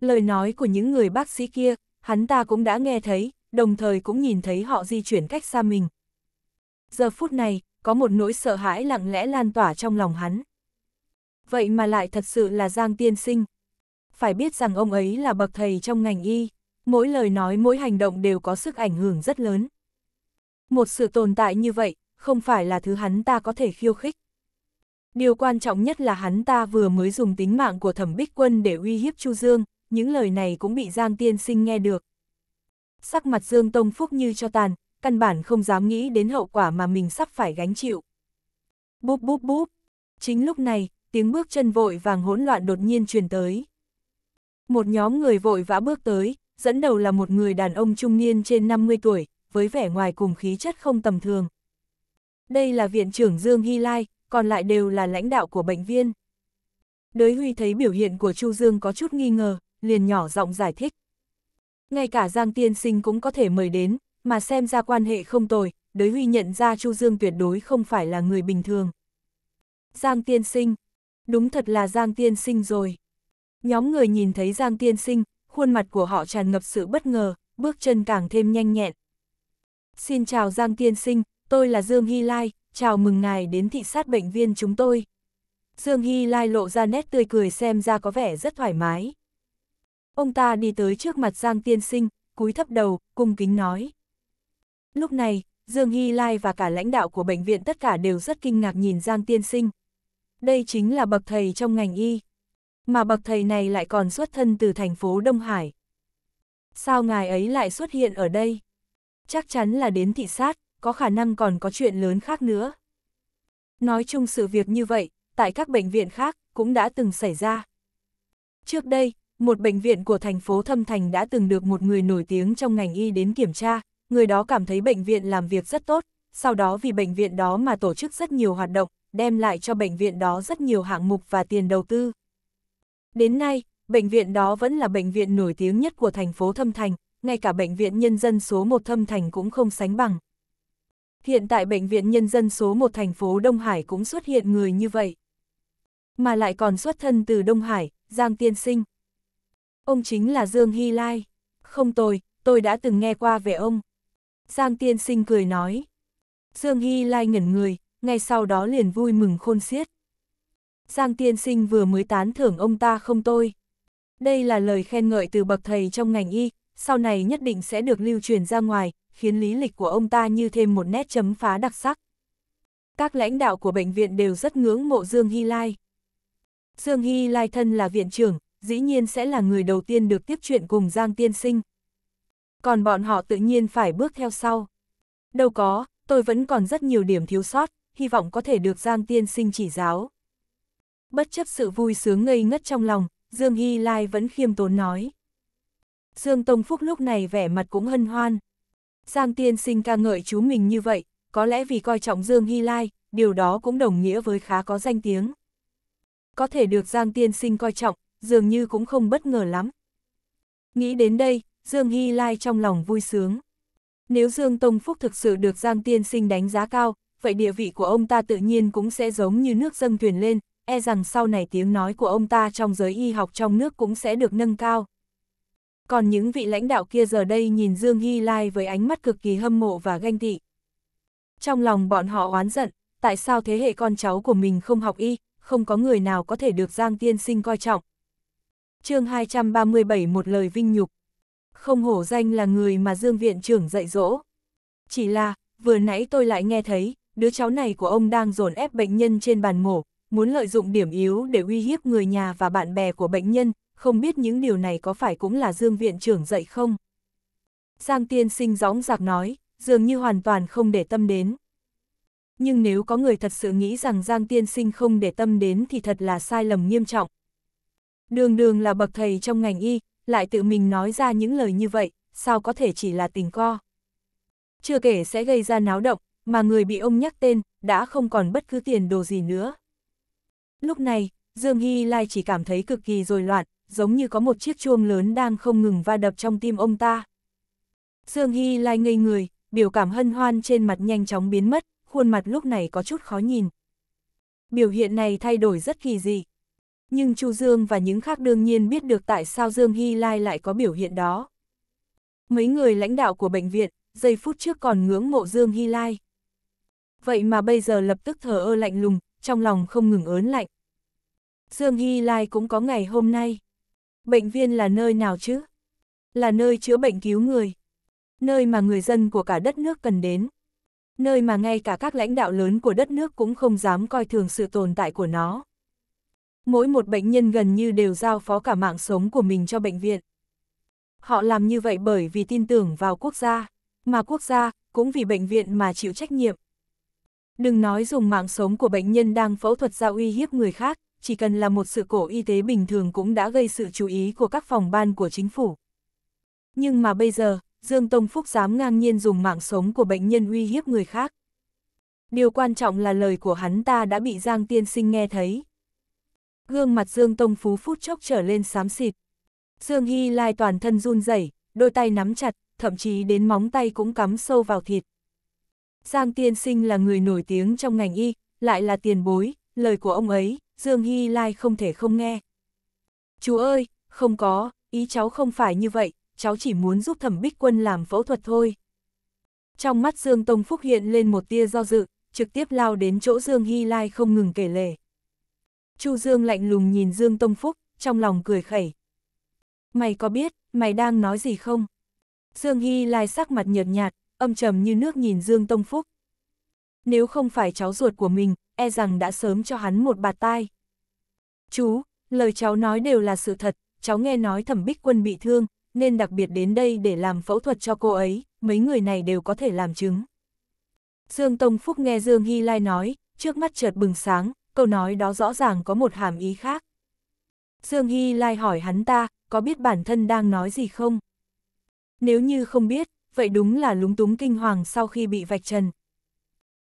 Lời nói của những người bác sĩ kia, hắn ta cũng đã nghe thấy, đồng thời cũng nhìn thấy họ di chuyển cách xa mình. Giờ phút này, có một nỗi sợ hãi lặng lẽ lan tỏa trong lòng hắn. Vậy mà lại thật sự là Giang Tiên Sinh. Phải biết rằng ông ấy là bậc thầy trong ngành y, mỗi lời nói mỗi hành động đều có sức ảnh hưởng rất lớn. Một sự tồn tại như vậy, không phải là thứ hắn ta có thể khiêu khích. Điều quan trọng nhất là hắn ta vừa mới dùng tính mạng của thẩm bích quân để uy hiếp Chu Dương, những lời này cũng bị Giang Tiên Sinh nghe được sắc mặt Dương Tông Phúc như cho tàn, căn bản không dám nghĩ đến hậu quả mà mình sắp phải gánh chịu. Búp búp búp, chính lúc này, tiếng bước chân vội vàng hỗn loạn đột nhiên truyền tới. Một nhóm người vội vã bước tới, dẫn đầu là một người đàn ông trung niên trên 50 tuổi, với vẻ ngoài cùng khí chất không tầm thường. Đây là viện trưởng Dương Hy Lai, còn lại đều là lãnh đạo của bệnh viên. Đới Huy thấy biểu hiện của Chu Dương có chút nghi ngờ, liền nhỏ giọng giải thích ngay cả Giang Tiên Sinh cũng có thể mời đến, mà xem ra quan hệ không tồi, đới huy nhận ra Chu Dương tuyệt đối không phải là người bình thường. Giang Tiên Sinh, đúng thật là Giang Tiên Sinh rồi. Nhóm người nhìn thấy Giang Tiên Sinh, khuôn mặt của họ tràn ngập sự bất ngờ, bước chân càng thêm nhanh nhẹn. Xin chào Giang Tiên Sinh, tôi là Dương Hy Lai, chào mừng ngài đến thị sát bệnh viên chúng tôi. Dương Hy Lai lộ ra nét tươi cười xem ra có vẻ rất thoải mái. Ông ta đi tới trước mặt Giang Tiên Sinh, cúi thấp đầu, cung kính nói. Lúc này, Dương Hy Lai và cả lãnh đạo của bệnh viện tất cả đều rất kinh ngạc nhìn Giang Tiên Sinh. Đây chính là bậc thầy trong ngành y. Mà bậc thầy này lại còn xuất thân từ thành phố Đông Hải. Sao ngài ấy lại xuất hiện ở đây? Chắc chắn là đến thị sát, có khả năng còn có chuyện lớn khác nữa. Nói chung sự việc như vậy, tại các bệnh viện khác cũng đã từng xảy ra. Trước đây, một bệnh viện của thành phố Thâm Thành đã từng được một người nổi tiếng trong ngành y đến kiểm tra, người đó cảm thấy bệnh viện làm việc rất tốt, sau đó vì bệnh viện đó mà tổ chức rất nhiều hoạt động, đem lại cho bệnh viện đó rất nhiều hạng mục và tiền đầu tư. Đến nay, bệnh viện đó vẫn là bệnh viện nổi tiếng nhất của thành phố Thâm Thành, ngay cả bệnh viện nhân dân số 1 Thâm Thành cũng không sánh bằng. Hiện tại bệnh viện nhân dân số 1 thành phố Đông Hải cũng xuất hiện người như vậy. Mà lại còn xuất thân từ Đông Hải, Giang Tiên Sinh. Ông chính là Dương Hy Lai. Không tồi, tôi đã từng nghe qua về ông. Giang tiên sinh cười nói. Dương Hy Lai ngẩn người, ngay sau đó liền vui mừng khôn xiết. Giang tiên sinh vừa mới tán thưởng ông ta không tôi. Đây là lời khen ngợi từ bậc thầy trong ngành y, sau này nhất định sẽ được lưu truyền ra ngoài, khiến lý lịch của ông ta như thêm một nét chấm phá đặc sắc. Các lãnh đạo của bệnh viện đều rất ngưỡng mộ Dương Hy Lai. Dương Hy Lai thân là viện trưởng, dĩ nhiên sẽ là người đầu tiên được tiếp chuyện cùng Giang Tiên Sinh. Còn bọn họ tự nhiên phải bước theo sau. Đâu có, tôi vẫn còn rất nhiều điểm thiếu sót, hy vọng có thể được Giang Tiên Sinh chỉ giáo. Bất chấp sự vui sướng ngây ngất trong lòng, Dương Hy Lai vẫn khiêm tốn nói. Dương Tông Phúc lúc này vẻ mặt cũng hân hoan. Giang Tiên Sinh ca ngợi chú mình như vậy, có lẽ vì coi trọng Dương Hy Lai, điều đó cũng đồng nghĩa với khá có danh tiếng. Có thể được Giang Tiên Sinh coi trọng, dường như cũng không bất ngờ lắm. Nghĩ đến đây, Dương Hy Lai trong lòng vui sướng. Nếu Dương Tông Phúc thực sự được Giang Tiên Sinh đánh giá cao, vậy địa vị của ông ta tự nhiên cũng sẽ giống như nước dâng thuyền lên, e rằng sau này tiếng nói của ông ta trong giới y học trong nước cũng sẽ được nâng cao. Còn những vị lãnh đạo kia giờ đây nhìn Dương Hy Lai với ánh mắt cực kỳ hâm mộ và ganh tị. Trong lòng bọn họ oán giận, tại sao thế hệ con cháu của mình không học y, không có người nào có thể được Giang Tiên Sinh coi trọng, chương 237 một lời vinh nhục. Không hổ danh là người mà Dương Viện trưởng dạy dỗ. Chỉ là, vừa nãy tôi lại nghe thấy, đứa cháu này của ông đang dồn ép bệnh nhân trên bàn mổ, muốn lợi dụng điểm yếu để uy hiếp người nhà và bạn bè của bệnh nhân, không biết những điều này có phải cũng là Dương Viện trưởng dạy không? Giang Tiên Sinh gióng giạc nói, dường như hoàn toàn không để tâm đến. Nhưng nếu có người thật sự nghĩ rằng Giang Tiên Sinh không để tâm đến thì thật là sai lầm nghiêm trọng, Đường đường là bậc thầy trong ngành y, lại tự mình nói ra những lời như vậy, sao có thể chỉ là tình co. Chưa kể sẽ gây ra náo động, mà người bị ông nhắc tên, đã không còn bất cứ tiền đồ gì nữa. Lúc này, Dương Hy Lai chỉ cảm thấy cực kỳ rồi loạn, giống như có một chiếc chuông lớn đang không ngừng va đập trong tim ông ta. Dương Hy Lai ngây người, biểu cảm hân hoan trên mặt nhanh chóng biến mất, khuôn mặt lúc này có chút khó nhìn. Biểu hiện này thay đổi rất kỳ dị nhưng Chu Dương và những khác đương nhiên biết được tại sao Dương Hy Lai lại có biểu hiện đó. Mấy người lãnh đạo của bệnh viện, giây phút trước còn ngưỡng mộ Dương Hy Lai. Vậy mà bây giờ lập tức thờ ơ lạnh lùng, trong lòng không ngừng ớn lạnh. Dương Hy Lai cũng có ngày hôm nay. Bệnh viên là nơi nào chứ? Là nơi chữa bệnh cứu người. Nơi mà người dân của cả đất nước cần đến. Nơi mà ngay cả các lãnh đạo lớn của đất nước cũng không dám coi thường sự tồn tại của nó. Mỗi một bệnh nhân gần như đều giao phó cả mạng sống của mình cho bệnh viện. Họ làm như vậy bởi vì tin tưởng vào quốc gia, mà quốc gia cũng vì bệnh viện mà chịu trách nhiệm. Đừng nói dùng mạng sống của bệnh nhân đang phẫu thuật ra uy hiếp người khác, chỉ cần là một sự cổ y tế bình thường cũng đã gây sự chú ý của các phòng ban của chính phủ. Nhưng mà bây giờ, Dương Tông Phúc dám ngang nhiên dùng mạng sống của bệnh nhân uy hiếp người khác. Điều quan trọng là lời của hắn ta đã bị Giang Tiên Sinh nghe thấy. Gương mặt Dương Tông Phú phút chốc trở lên xám xịt. Dương Hy Lai toàn thân run rẩy, đôi tay nắm chặt, thậm chí đến móng tay cũng cắm sâu vào thịt. Giang Tiên Sinh là người nổi tiếng trong ngành y, lại là tiền bối, lời của ông ấy, Dương Hy Lai không thể không nghe. Chú ơi, không có, ý cháu không phải như vậy, cháu chỉ muốn giúp thẩm bích quân làm phẫu thuật thôi. Trong mắt Dương Tông Phúc hiện lên một tia do dự, trực tiếp lao đến chỗ Dương Hy Lai không ngừng kể lể. Chu Dương lạnh lùng nhìn Dương Tông Phúc, trong lòng cười khẩy. Mày có biết, mày đang nói gì không? Dương Hy lai sắc mặt nhợt nhạt, âm trầm như nước nhìn Dương Tông Phúc. Nếu không phải cháu ruột của mình, e rằng đã sớm cho hắn một bạt tai. Chú, lời cháu nói đều là sự thật, cháu nghe nói thẩm bích quân bị thương, nên đặc biệt đến đây để làm phẫu thuật cho cô ấy, mấy người này đều có thể làm chứng. Dương Tông Phúc nghe Dương Hy Lai nói, trước mắt chợt bừng sáng, câu nói đó rõ ràng có một hàm ý khác. Dương Hy Lai hỏi hắn ta, có biết bản thân đang nói gì không? Nếu như không biết, vậy đúng là lúng túng kinh hoàng sau khi bị vạch trần.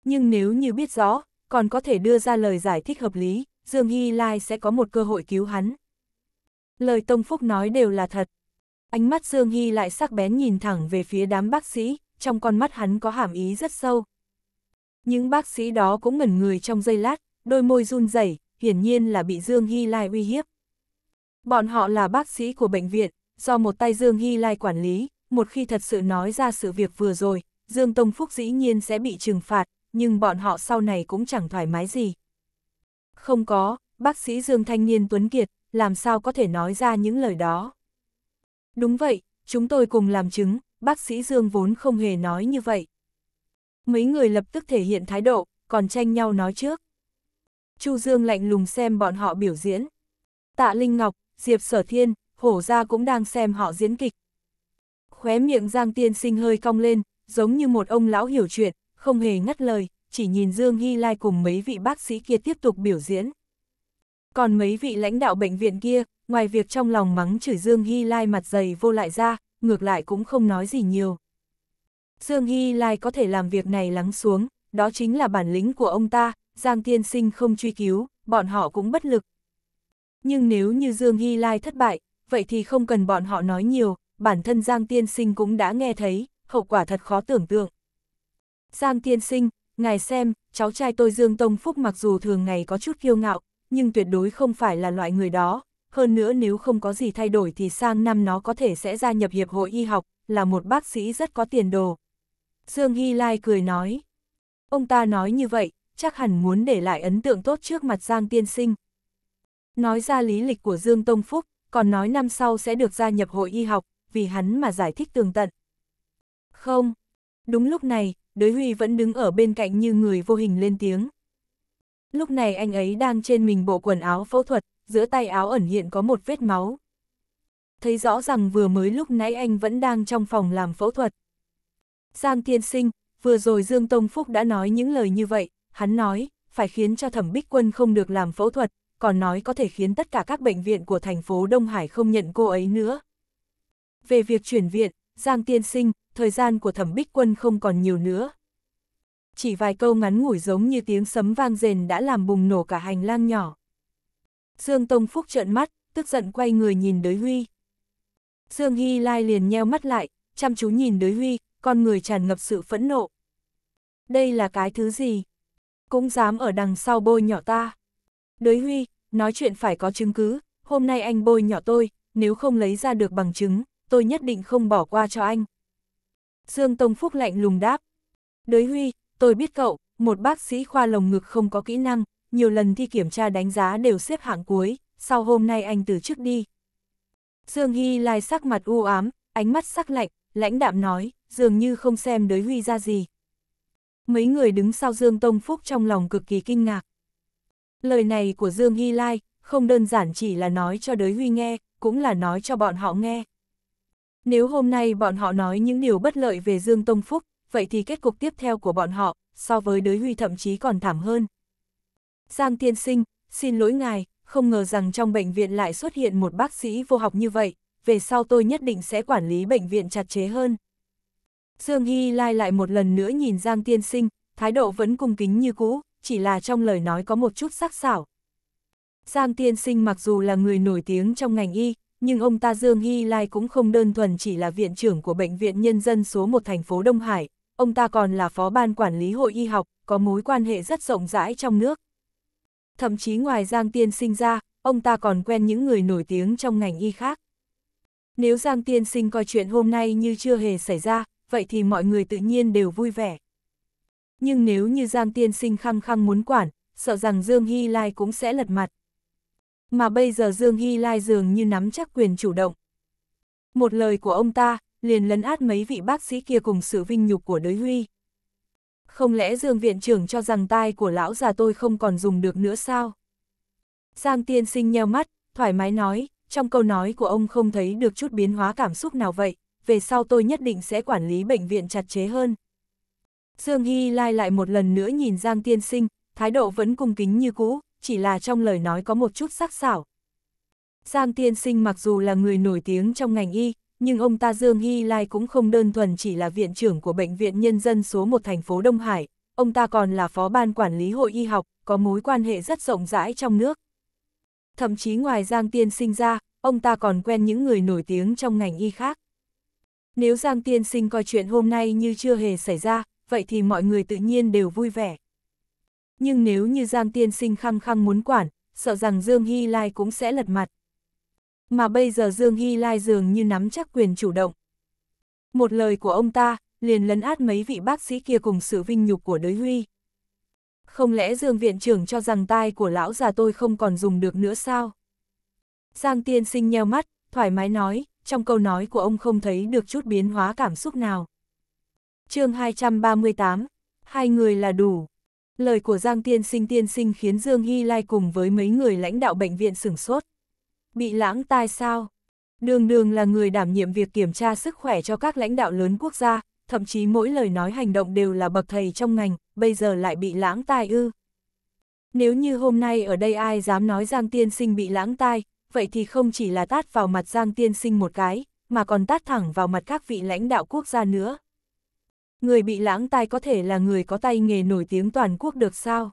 Nhưng nếu như biết rõ, còn có thể đưa ra lời giải thích hợp lý, Dương Hy Lai sẽ có một cơ hội cứu hắn. Lời Tông Phúc nói đều là thật. Ánh mắt Dương Hy lại sắc bén nhìn thẳng về phía đám bác sĩ, trong con mắt hắn có hàm ý rất sâu. Những bác sĩ đó cũng ngẩn người trong giây lát, đôi môi run rẩy, hiển nhiên là bị Dương Hy Lai uy hiếp. Bọn họ là bác sĩ của bệnh viện, do một tay Dương Hy Lai quản lý, một khi thật sự nói ra sự việc vừa rồi, Dương Tông Phúc dĩ nhiên sẽ bị trừng phạt, nhưng bọn họ sau này cũng chẳng thoải mái gì. Không có, bác sĩ Dương Thanh Niên Tuấn Kiệt, làm sao có thể nói ra những lời đó. Đúng vậy, chúng tôi cùng làm chứng, bác sĩ Dương vốn không hề nói như vậy. Mấy người lập tức thể hiện thái độ, còn tranh nhau nói trước. Chu Dương lạnh lùng xem bọn họ biểu diễn. Tạ Linh Ngọc, Diệp Sở Thiên, Hổ Gia cũng đang xem họ diễn kịch. Khóe miệng Giang Tiên Sinh hơi cong lên, giống như một ông lão hiểu chuyện, không hề ngắt lời, chỉ nhìn Dương Hy Lai cùng mấy vị bác sĩ kia tiếp tục biểu diễn. Còn mấy vị lãnh đạo bệnh viện kia, ngoài việc trong lòng mắng chửi Dương Hy Lai mặt dày vô lại ra, ngược lại cũng không nói gì nhiều. Dương Hy Lai có thể làm việc này lắng xuống, đó chính là bản lĩnh của ông ta, Giang Thiên Sinh không truy cứu, bọn họ cũng bất lực. Nhưng nếu như Dương Hy Lai thất bại, vậy thì không cần bọn họ nói nhiều, bản thân Giang Thiên Sinh cũng đã nghe thấy, hậu quả thật khó tưởng tượng. Giang Thiên Sinh, ngài xem, cháu trai tôi Dương Tông Phúc mặc dù thường ngày có chút kiêu ngạo, nhưng tuyệt đối không phải là loại người đó, hơn nữa nếu không có gì thay đổi thì sang năm nó có thể sẽ gia nhập Hiệp hội Y học, là một bác sĩ rất có tiền đồ. Dương Hy Lai cười nói, ông ta nói như vậy, chắc hẳn muốn để lại ấn tượng tốt trước mặt Giang Tiên Sinh. Nói ra lý lịch của Dương Tông Phúc, còn nói năm sau sẽ được gia nhập hội y học, vì hắn mà giải thích tường tận. Không, đúng lúc này, đối Huy vẫn đứng ở bên cạnh như người vô hình lên tiếng. Lúc này anh ấy đang trên mình bộ quần áo phẫu thuật, giữa tay áo ẩn hiện có một vết máu. Thấy rõ rằng vừa mới lúc nãy anh vẫn đang trong phòng làm phẫu thuật. Giang tiên sinh, vừa rồi Dương Tông Phúc đã nói những lời như vậy, hắn nói, phải khiến cho thẩm bích quân không được làm phẫu thuật, còn nói có thể khiến tất cả các bệnh viện của thành phố Đông Hải không nhận cô ấy nữa. Về việc chuyển viện, Giang Tiên Sinh, thời gian của thẩm bích quân không còn nhiều nữa. Chỉ vài câu ngắn ngủi giống như tiếng sấm vang rền đã làm bùng nổ cả hành lang nhỏ. Dương Tông Phúc trợn mắt, tức giận quay người nhìn đới Huy. Dương Hy Lai liền nheo mắt lại, chăm chú nhìn đới Huy, con người tràn ngập sự phẫn nộ. Đây là cái thứ gì? Cũng dám ở đằng sau bôi nhỏ ta. Đới Huy, nói chuyện phải có chứng cứ, hôm nay anh bôi nhỏ tôi, nếu không lấy ra được bằng chứng, tôi nhất định không bỏ qua cho anh. Dương Tông Phúc lạnh lùng đáp. Đới Huy, tôi biết cậu, một bác sĩ khoa lồng ngực không có kỹ năng, nhiều lần thi kiểm tra đánh giá đều xếp hạng cuối, sau hôm nay anh từ chức đi. Dương Hy lai sắc mặt u ám, ánh mắt sắc lạnh, lãnh đạm nói, dường như không xem đới Huy ra gì. Mấy người đứng sau Dương Tông Phúc trong lòng cực kỳ kinh ngạc. Lời này của Dương Hy Lai không đơn giản chỉ là nói cho đới huy nghe, cũng là nói cho bọn họ nghe. Nếu hôm nay bọn họ nói những điều bất lợi về Dương Tông Phúc, vậy thì kết cục tiếp theo của bọn họ so với đới huy thậm chí còn thảm hơn. Giang tiên sinh, xin lỗi ngài, không ngờ rằng trong bệnh viện lại xuất hiện một bác sĩ vô học như vậy, về sau tôi nhất định sẽ quản lý bệnh viện chặt chế hơn. Dương Hy Lai lại một lần nữa nhìn Giang Tiên Sinh, thái độ vẫn cung kính như cũ, chỉ là trong lời nói có một chút sắc sảo. Giang Tiên Sinh mặc dù là người nổi tiếng trong ngành y, nhưng ông ta Dương Hy Lai cũng không đơn thuần chỉ là viện trưởng của Bệnh viện Nhân dân số 1 thành phố Đông Hải, ông ta còn là phó ban quản lý hội y học, có mối quan hệ rất rộng rãi trong nước. Thậm chí ngoài Giang Tiên Sinh ra, ông ta còn quen những người nổi tiếng trong ngành y khác. Nếu Giang Tiên Sinh coi chuyện hôm nay như chưa hề xảy ra, vậy thì mọi người tự nhiên đều vui vẻ. Nhưng nếu như Giang Tiên Sinh khăng khăng muốn quản, sợ rằng Dương Hy Lai cũng sẽ lật mặt. Mà bây giờ Dương Hy Lai dường như nắm chắc quyền chủ động. Một lời của ông ta, liền lấn át mấy vị bác sĩ kia cùng sự vinh nhục của đới huy. Không lẽ Dương Viện trưởng cho rằng tai của lão già tôi không còn dùng được nữa sao? Giang Tiên Sinh nheo mắt, thoải mái nói, trong câu nói của ông không thấy được chút biến hóa cảm xúc nào vậy về sau tôi nhất định sẽ quản lý bệnh viện chặt chế hơn. Dương Hy Lai lại một lần nữa nhìn Giang Tiên Sinh, thái độ vẫn cung kính như cũ, chỉ là trong lời nói có một chút sắc sảo. Giang Tiên Sinh mặc dù là người nổi tiếng trong ngành y, nhưng ông ta Dương Hy Lai cũng không đơn thuần chỉ là viện trưởng của Bệnh viện Nhân dân số 1 thành phố Đông Hải, ông ta còn là phó ban quản lý hội y học, có mối quan hệ rất rộng rãi trong nước. Thậm chí ngoài Giang Tiên Sinh ra, ông ta còn quen những người nổi tiếng trong ngành y khác. Nếu Giang Tiên Sinh coi chuyện hôm nay như chưa hề xảy ra, vậy thì mọi người tự nhiên đều vui vẻ. Nhưng nếu như Giang Tiên Sinh khăng khăng muốn quản, sợ rằng Dương Hy Lai cũng sẽ lật mặt. Mà bây giờ Dương Hy Lai dường như nắm chắc quyền chủ động. Một lời của ông ta, liền lấn át mấy vị bác sĩ kia cùng sự vinh nhục của đới huy. Không lẽ Dương Viện trưởng cho rằng tai của lão già tôi không còn dùng được nữa sao? Giang Tiên Sinh nheo mắt, thoải mái nói, trong câu nói của ông không thấy được chút biến hóa cảm xúc nào. chương 238, hai người là đủ. Lời của Giang Tiên Sinh Tiên Sinh khiến Dương Hy Lai cùng với mấy người lãnh đạo bệnh viện sửng sốt. Bị lãng tai sao? Đường đường là người đảm nhiệm việc kiểm tra sức khỏe cho các lãnh đạo lớn quốc gia, thậm chí mỗi lời nói hành động đều là bậc thầy trong ngành, bây giờ lại bị lãng tai ư. Nếu như hôm nay ở đây ai dám nói Giang Tiên Sinh bị lãng tai, vậy thì không chỉ là tát vào mặt Giang Tiên Sinh một cái, mà còn tát thẳng vào mặt các vị lãnh đạo quốc gia nữa. Người bị lãng tai có thể là người có tay nghề nổi tiếng toàn quốc được sao?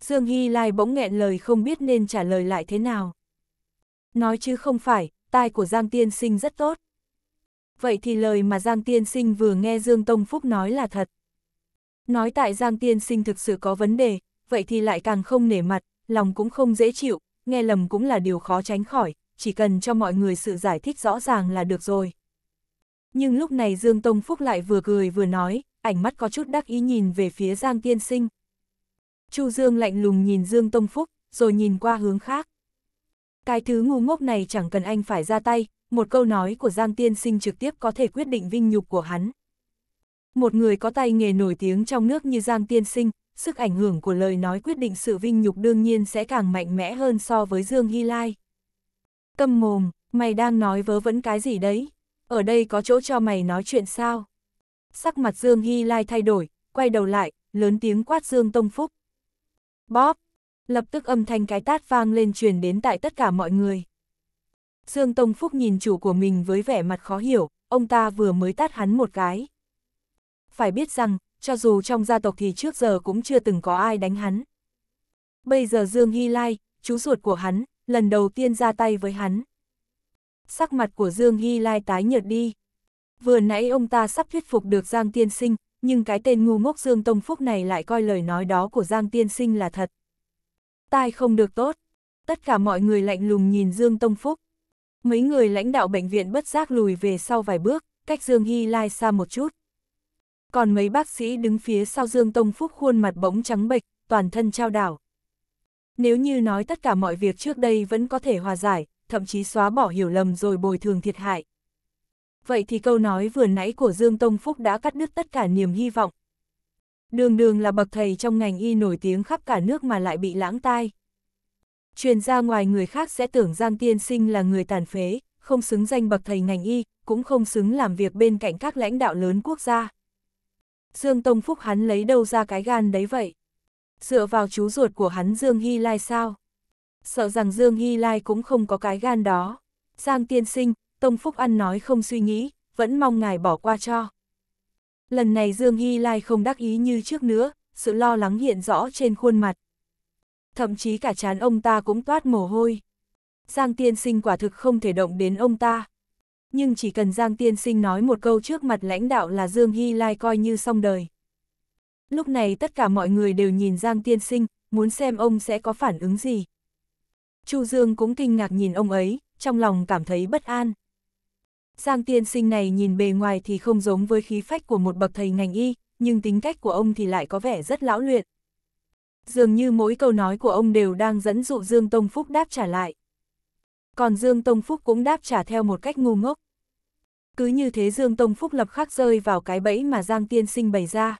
Dương Hy Lai bỗng nghẹn lời không biết nên trả lời lại thế nào. Nói chứ không phải, tai của Giang Tiên Sinh rất tốt. Vậy thì lời mà Giang Tiên Sinh vừa nghe Dương Tông Phúc nói là thật. Nói tại Giang Tiên Sinh thực sự có vấn đề, vậy thì lại càng không nể mặt, lòng cũng không dễ chịu, nghe lầm cũng là điều khó tránh khỏi, chỉ cần cho mọi người sự giải thích rõ ràng là được rồi. Nhưng lúc này Dương Tông Phúc lại vừa cười vừa nói, ánh mắt có chút đắc ý nhìn về phía Giang Tiên Sinh. Chu Dương lạnh lùng nhìn Dương Tông Phúc, rồi nhìn qua hướng khác. Cái thứ ngu ngốc này chẳng cần anh phải ra tay, một câu nói của Giang Tiên Sinh trực tiếp có thể quyết định vinh nhục của hắn. Một người có tay nghề nổi tiếng trong nước như Giang Tiên Sinh, sức ảnh hưởng của lời nói quyết định sự vinh nhục đương nhiên sẽ càng mạnh mẽ hơn so với Dương Hy Lai. Câm mồm, mày đang nói vớ vẩn cái gì đấy? Ở đây có chỗ cho mày nói chuyện sao? Sắc mặt Dương Hy Lai thay đổi, quay đầu lại, lớn tiếng quát Dương Tông Phúc. Bóp! Lập tức âm thanh cái tát vang lên truyền đến tại tất cả mọi người. Dương Tông Phúc nhìn chủ của mình với vẻ mặt khó hiểu, ông ta vừa mới tát hắn một cái. Phải biết rằng, cho dù trong gia tộc thì trước giờ cũng chưa từng có ai đánh hắn. Bây giờ Dương Hy Lai, chú ruột của hắn, lần đầu tiên ra tay với hắn. Sắc mặt của Dương Hy Lai tái nhợt đi. Vừa nãy ông ta sắp thuyết phục được Giang Tiên Sinh, nhưng cái tên ngu ngốc Dương Tông Phúc này lại coi lời nói đó của Giang Tiên Sinh là thật. Tai không được tốt. Tất cả mọi người lạnh lùng nhìn Dương Tông Phúc. Mấy người lãnh đạo bệnh viện bất giác lùi về sau vài bước, cách Dương Hy Lai xa một chút còn mấy bác sĩ đứng phía sau Dương Tông Phúc khuôn mặt bỗng trắng bệch, toàn thân trao đảo. Nếu như nói tất cả mọi việc trước đây vẫn có thể hòa giải, thậm chí xóa bỏ hiểu lầm rồi bồi thường thiệt hại. Vậy thì câu nói vừa nãy của Dương Tông Phúc đã cắt đứt tất cả niềm hy vọng. Đường đường là bậc thầy trong ngành y nổi tiếng khắp cả nước mà lại bị lãng tai. Truyền ra ngoài người khác sẽ tưởng Giang Tiên Sinh là người tàn phế, không xứng danh bậc thầy ngành y, cũng không xứng làm việc bên cạnh các lãnh đạo lớn quốc gia. Dương Tông Phúc hắn lấy đâu ra cái gan đấy vậy? Dựa vào chú ruột của hắn Dương Hy Lai sao? Sợ rằng Dương Hy Lai cũng không có cái gan đó. Giang tiên sinh, Tông Phúc ăn nói không suy nghĩ, vẫn mong ngài bỏ qua cho. Lần này Dương Hy Lai không đắc ý như trước nữa, sự lo lắng hiện rõ trên khuôn mặt. Thậm chí cả chán ông ta cũng toát mồ hôi. Giang tiên sinh quả thực không thể động đến ông ta nhưng chỉ cần Giang Tiên Sinh nói một câu trước mặt lãnh đạo là Dương Hy Lai coi như xong đời. Lúc này tất cả mọi người đều nhìn Giang Tiên Sinh, muốn xem ông sẽ có phản ứng gì. Chu Dương cũng kinh ngạc nhìn ông ấy, trong lòng cảm thấy bất an. Giang Tiên Sinh này nhìn bề ngoài thì không giống với khí phách của một bậc thầy ngành y, nhưng tính cách của ông thì lại có vẻ rất lão luyện. Dường như mỗi câu nói của ông đều đang dẫn dụ Dương Tông Phúc đáp trả lại còn Dương Tông Phúc cũng đáp trả theo một cách ngu ngốc. Cứ như thế Dương Tông Phúc lập khắc rơi vào cái bẫy mà Giang Tiên Sinh bày ra.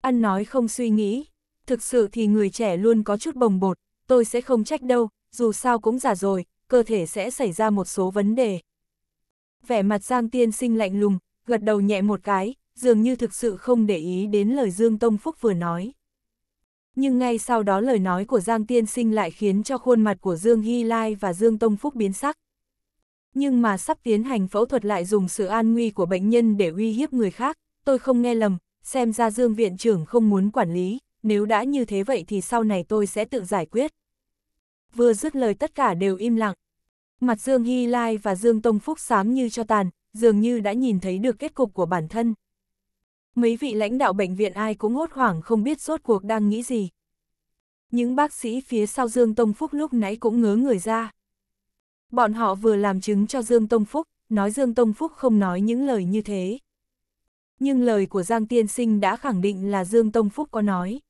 Ăn nói không suy nghĩ, thực sự thì người trẻ luôn có chút bồng bột, tôi sẽ không trách đâu, dù sao cũng già rồi, cơ thể sẽ xảy ra một số vấn đề. Vẻ mặt Giang Tiên Sinh lạnh lùng, gật đầu nhẹ một cái, dường như thực sự không để ý đến lời Dương Tông Phúc vừa nói. Nhưng ngay sau đó lời nói của Giang Tiên Sinh lại khiến cho khuôn mặt của Dương Hy Lai và Dương Tông Phúc biến sắc. Nhưng mà sắp tiến hành phẫu thuật lại dùng sự an nguy của bệnh nhân để uy hiếp người khác, tôi không nghe lầm, xem ra Dương Viện trưởng không muốn quản lý, nếu đã như thế vậy thì sau này tôi sẽ tự giải quyết. Vừa dứt lời tất cả đều im lặng. Mặt Dương Hy Lai và Dương Tông Phúc xám như cho tàn, dường như đã nhìn thấy được kết cục của bản thân. Mấy vị lãnh đạo bệnh viện ai cũng hốt hoảng không biết rốt cuộc đang nghĩ gì. Những bác sĩ phía sau Dương Tông Phúc lúc nãy cũng ngớ người ra. Bọn họ vừa làm chứng cho Dương Tông Phúc, nói Dương Tông Phúc không nói những lời như thế. Nhưng lời của Giang Tiên Sinh đã khẳng định là Dương Tông Phúc có nói.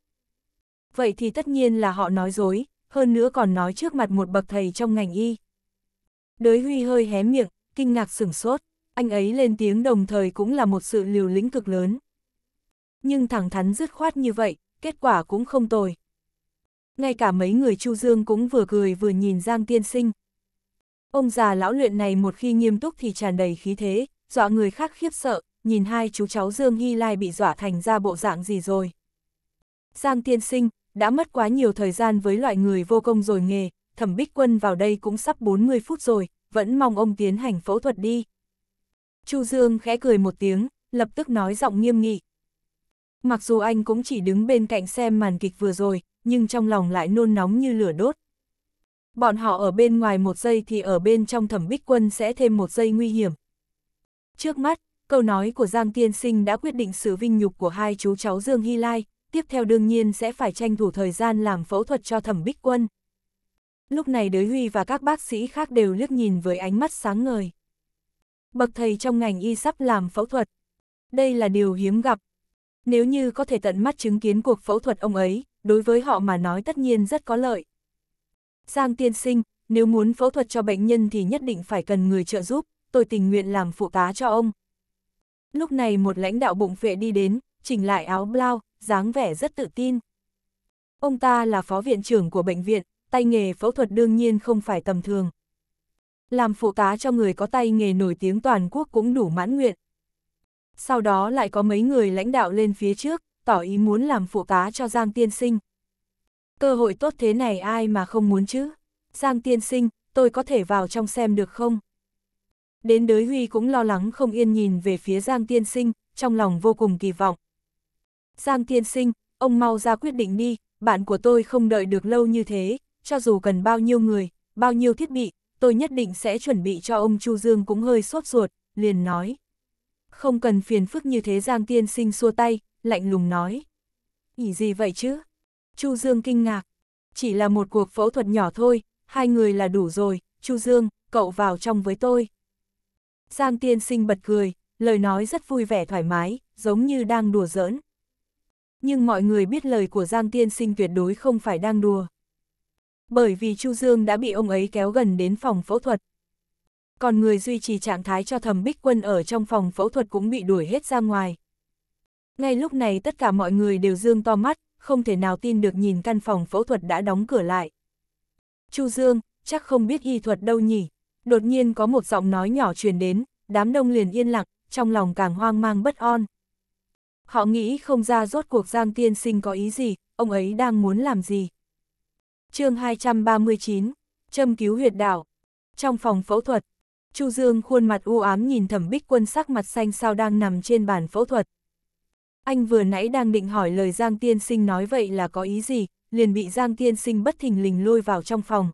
Vậy thì tất nhiên là họ nói dối, hơn nữa còn nói trước mặt một bậc thầy trong ngành y. Đới Huy hơi hé miệng, kinh ngạc sửng sốt, anh ấy lên tiếng đồng thời cũng là một sự liều lĩnh cực lớn nhưng thẳng thắn dứt khoát như vậy, kết quả cũng không tồi. Ngay cả mấy người Chu Dương cũng vừa cười vừa nhìn Giang Tiên Sinh. Ông già lão luyện này một khi nghiêm túc thì tràn đầy khí thế, dọa người khác khiếp sợ, nhìn hai chú cháu Dương Hy Lai bị dọa thành ra bộ dạng gì rồi. Giang Tiên Sinh, đã mất quá nhiều thời gian với loại người vô công rồi nghề, thẩm bích quân vào đây cũng sắp 40 phút rồi, vẫn mong ông tiến hành phẫu thuật đi. Chu Dương khẽ cười một tiếng, lập tức nói giọng nghiêm nghị, Mặc dù anh cũng chỉ đứng bên cạnh xem màn kịch vừa rồi, nhưng trong lòng lại nôn nóng như lửa đốt. Bọn họ ở bên ngoài một giây thì ở bên trong thẩm bích quân sẽ thêm một giây nguy hiểm. Trước mắt, câu nói của Giang Tiên Sinh đã quyết định sự vinh nhục của hai chú cháu Dương Hy Lai, tiếp theo đương nhiên sẽ phải tranh thủ thời gian làm phẫu thuật cho thẩm bích quân. Lúc này đới huy và các bác sĩ khác đều liếc nhìn với ánh mắt sáng ngời. Bậc thầy trong ngành y sắp làm phẫu thuật. Đây là điều hiếm gặp, nếu như có thể tận mắt chứng kiến cuộc phẫu thuật ông ấy, đối với họ mà nói tất nhiên rất có lợi. Giang tiên sinh, nếu muốn phẫu thuật cho bệnh nhân thì nhất định phải cần người trợ giúp, tôi tình nguyện làm phụ tá cho ông. Lúc này một lãnh đạo bụng vệ đi đến, chỉnh lại áo blau, dáng vẻ rất tự tin. Ông ta là phó viện trưởng của bệnh viện, tay nghề phẫu thuật đương nhiên không phải tầm thường. Làm phụ tá cho người có tay nghề nổi tiếng toàn quốc cũng đủ mãn nguyện, sau đó lại có mấy người lãnh đạo lên phía trước, tỏ ý muốn làm phụ tá cho Giang Tiên Sinh. Cơ hội tốt thế này ai mà không muốn chứ? Giang Tiên Sinh, tôi có thể vào trong xem được không? Đến đới Huy cũng lo lắng không yên nhìn về phía Giang Tiên Sinh, trong lòng vô cùng kỳ vọng. Giang Tiên Sinh, ông mau ra quyết định đi, bạn của tôi không đợi được lâu như thế, cho dù cần bao nhiêu người, bao nhiêu thiết bị, tôi nhất định sẽ chuẩn bị cho ông Chu Dương cũng hơi sốt ruột, liền nói. Không cần phiền phức như thế Giang Tiên Sinh xua tay, lạnh lùng nói. Ý gì vậy chứ? Chu Dương kinh ngạc. Chỉ là một cuộc phẫu thuật nhỏ thôi, hai người là đủ rồi, Chu Dương, cậu vào trong với tôi. Giang Tiên Sinh bật cười, lời nói rất vui vẻ thoải mái, giống như đang đùa giỡn. Nhưng mọi người biết lời của Giang Tiên Sinh tuyệt đối không phải đang đùa. Bởi vì Chu Dương đã bị ông ấy kéo gần đến phòng phẫu thuật, còn người duy trì trạng thái cho thẩm bích quân ở trong phòng phẫu thuật cũng bị đuổi hết ra ngoài. Ngay lúc này tất cả mọi người đều dương to mắt, không thể nào tin được nhìn căn phòng phẫu thuật đã đóng cửa lại. Chu Dương, chắc không biết y thuật đâu nhỉ. Đột nhiên có một giọng nói nhỏ truyền đến, đám đông liền yên lặng, trong lòng càng hoang mang bất on. Họ nghĩ không ra rốt cuộc Giang Tiên Sinh có ý gì, ông ấy đang muốn làm gì. chương 239, châm cứu huyệt đảo. Trong phòng phẫu thuật, Chu Dương khuôn mặt u ám nhìn thẩm bích quân sắc mặt xanh sao đang nằm trên bàn phẫu thuật. Anh vừa nãy đang định hỏi lời Giang Tiên Sinh nói vậy là có ý gì, liền bị Giang Tiên Sinh bất thình lình lôi vào trong phòng.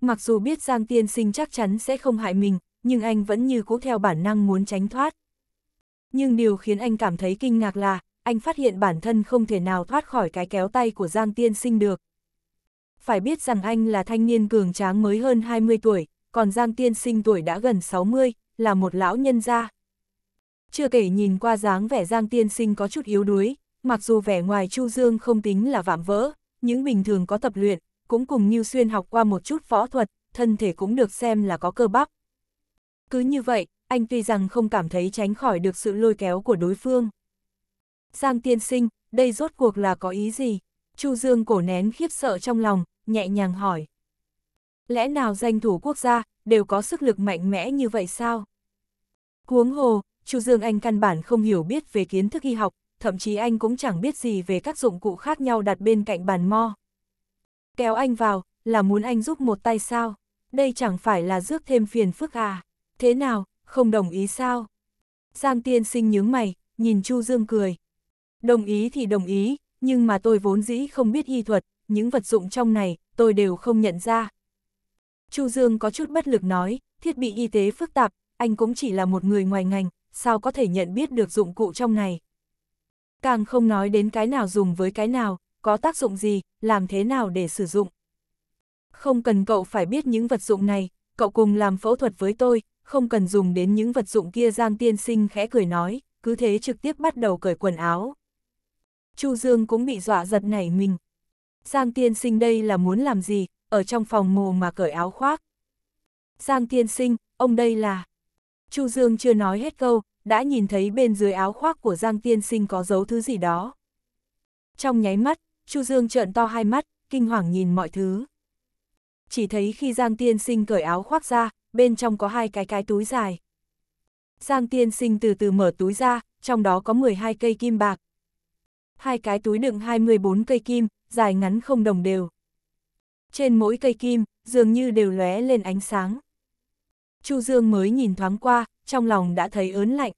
Mặc dù biết Giang Tiên Sinh chắc chắn sẽ không hại mình, nhưng anh vẫn như cũ theo bản năng muốn tránh thoát. Nhưng điều khiến anh cảm thấy kinh ngạc là, anh phát hiện bản thân không thể nào thoát khỏi cái kéo tay của Giang Tiên Sinh được. Phải biết rằng anh là thanh niên cường tráng mới hơn 20 tuổi, còn Giang Tiên Sinh tuổi đã gần 60, là một lão nhân gia. Chưa kể nhìn qua dáng vẻ Giang Tiên Sinh có chút yếu đuối, mặc dù vẻ ngoài Chu Dương không tính là vạm vỡ, những bình thường có tập luyện, cũng cùng Như Xuyên học qua một chút võ thuật, thân thể cũng được xem là có cơ bắp. Cứ như vậy, anh tuy rằng không cảm thấy tránh khỏi được sự lôi kéo của đối phương. Giang Tiên Sinh, đây rốt cuộc là có ý gì? Chu Dương cổ nén khiếp sợ trong lòng, nhẹ nhàng hỏi lẽ nào danh thủ quốc gia đều có sức lực mạnh mẽ như vậy sao? Huống hồ, Chu Dương Anh căn bản không hiểu biết về kiến thức y học, thậm chí anh cũng chẳng biết gì về các dụng cụ khác nhau đặt bên cạnh bàn mo. Kéo anh vào, là muốn anh giúp một tay sao? Đây chẳng phải là rước thêm phiền phức à? Thế nào, không đồng ý sao? Giang tiên sinh nhướng mày, nhìn Chu Dương cười. Đồng ý thì đồng ý, nhưng mà tôi vốn dĩ không biết y thuật, những vật dụng trong này, tôi đều không nhận ra, Chu Dương có chút bất lực nói, thiết bị y tế phức tạp, anh cũng chỉ là một người ngoài ngành, sao có thể nhận biết được dụng cụ trong này. Càng không nói đến cái nào dùng với cái nào, có tác dụng gì, làm thế nào để sử dụng. Không cần cậu phải biết những vật dụng này, cậu cùng làm phẫu thuật với tôi, không cần dùng đến những vật dụng kia Giang Tiên Sinh khẽ cười nói, cứ thế trực tiếp bắt đầu cởi quần áo. Chu Dương cũng bị dọa giật nảy mình. Giang Tiên Sinh đây là muốn làm gì, ở trong phòng mù mà cởi áo khoác. Giang tiên sinh, ông đây là... Chu Dương chưa nói hết câu, đã nhìn thấy bên dưới áo khoác của Giang tiên sinh có dấu thứ gì đó. Trong nháy mắt, Chu Dương trợn to hai mắt, kinh hoàng nhìn mọi thứ. Chỉ thấy khi Giang tiên sinh cởi áo khoác ra, bên trong có hai cái cái túi dài. Giang tiên sinh từ từ mở túi ra, trong đó có 12 cây kim bạc. Hai cái túi đựng 24 cây kim, dài ngắn không đồng đều trên mỗi cây kim, dường như đều lóe lên ánh sáng. Chu Dương mới nhìn thoáng qua, trong lòng đã thấy ớn lạnh.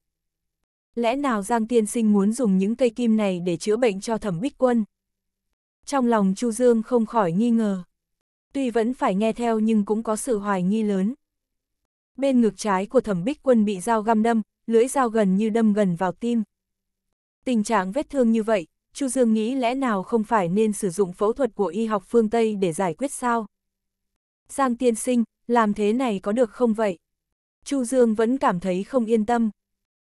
Lẽ nào Giang Tiên Sinh muốn dùng những cây kim này để chữa bệnh cho thẩm bích quân? Trong lòng Chu Dương không khỏi nghi ngờ. Tuy vẫn phải nghe theo nhưng cũng có sự hoài nghi lớn. Bên ngực trái của thẩm bích quân bị dao găm đâm, lưỡi dao gần như đâm gần vào tim. Tình trạng vết thương như vậy, Chu Dương nghĩ lẽ nào không phải nên sử dụng phẫu thuật của y học phương Tây để giải quyết sao? Giang tiên sinh, làm thế này có được không vậy? Chu Dương vẫn cảm thấy không yên tâm.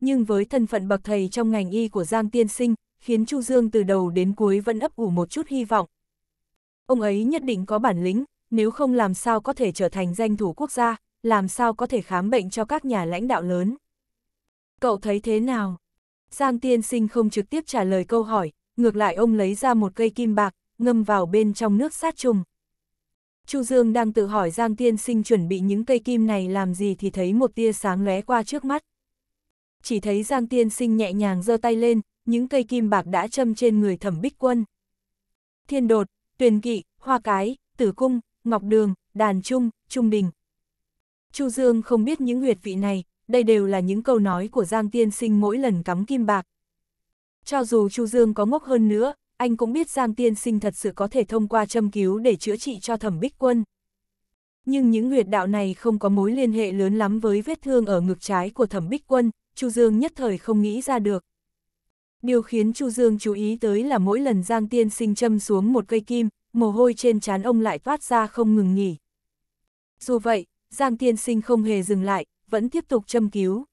Nhưng với thân phận bậc thầy trong ngành y của Giang tiên sinh, khiến Chu Dương từ đầu đến cuối vẫn ấp ủ một chút hy vọng. Ông ấy nhất định có bản lĩnh, nếu không làm sao có thể trở thành danh thủ quốc gia, làm sao có thể khám bệnh cho các nhà lãnh đạo lớn. Cậu thấy thế nào? Giang tiên sinh không trực tiếp trả lời câu hỏi, ngược lại ông lấy ra một cây kim bạc, ngâm vào bên trong nước sát trùng. Chu Dương đang tự hỏi Giang Tiên Sinh chuẩn bị những cây kim này làm gì thì thấy một tia sáng lóe qua trước mắt. Chỉ thấy Giang Tiên Sinh nhẹ nhàng giơ tay lên, những cây kim bạc đã châm trên người thẩm bích quân. Thiên đột, tuyền kỵ, hoa cái, tử cung, ngọc đường, đàn trung, trung đình. Chu Dương không biết những huyệt vị này, đây đều là những câu nói của Giang Tiên Sinh mỗi lần cắm kim bạc, cho dù Chu Dương có ngốc hơn nữa, anh cũng biết Giang Tiên Sinh thật sự có thể thông qua châm cứu để chữa trị cho thẩm bích quân. Nhưng những huyệt đạo này không có mối liên hệ lớn lắm với vết thương ở ngực trái của thẩm bích quân, Chu Dương nhất thời không nghĩ ra được. Điều khiến Chu Dương chú ý tới là mỗi lần Giang Tiên Sinh châm xuống một cây kim, mồ hôi trên trán ông lại toát ra không ngừng nghỉ. Dù vậy, Giang Tiên Sinh không hề dừng lại, vẫn tiếp tục châm cứu.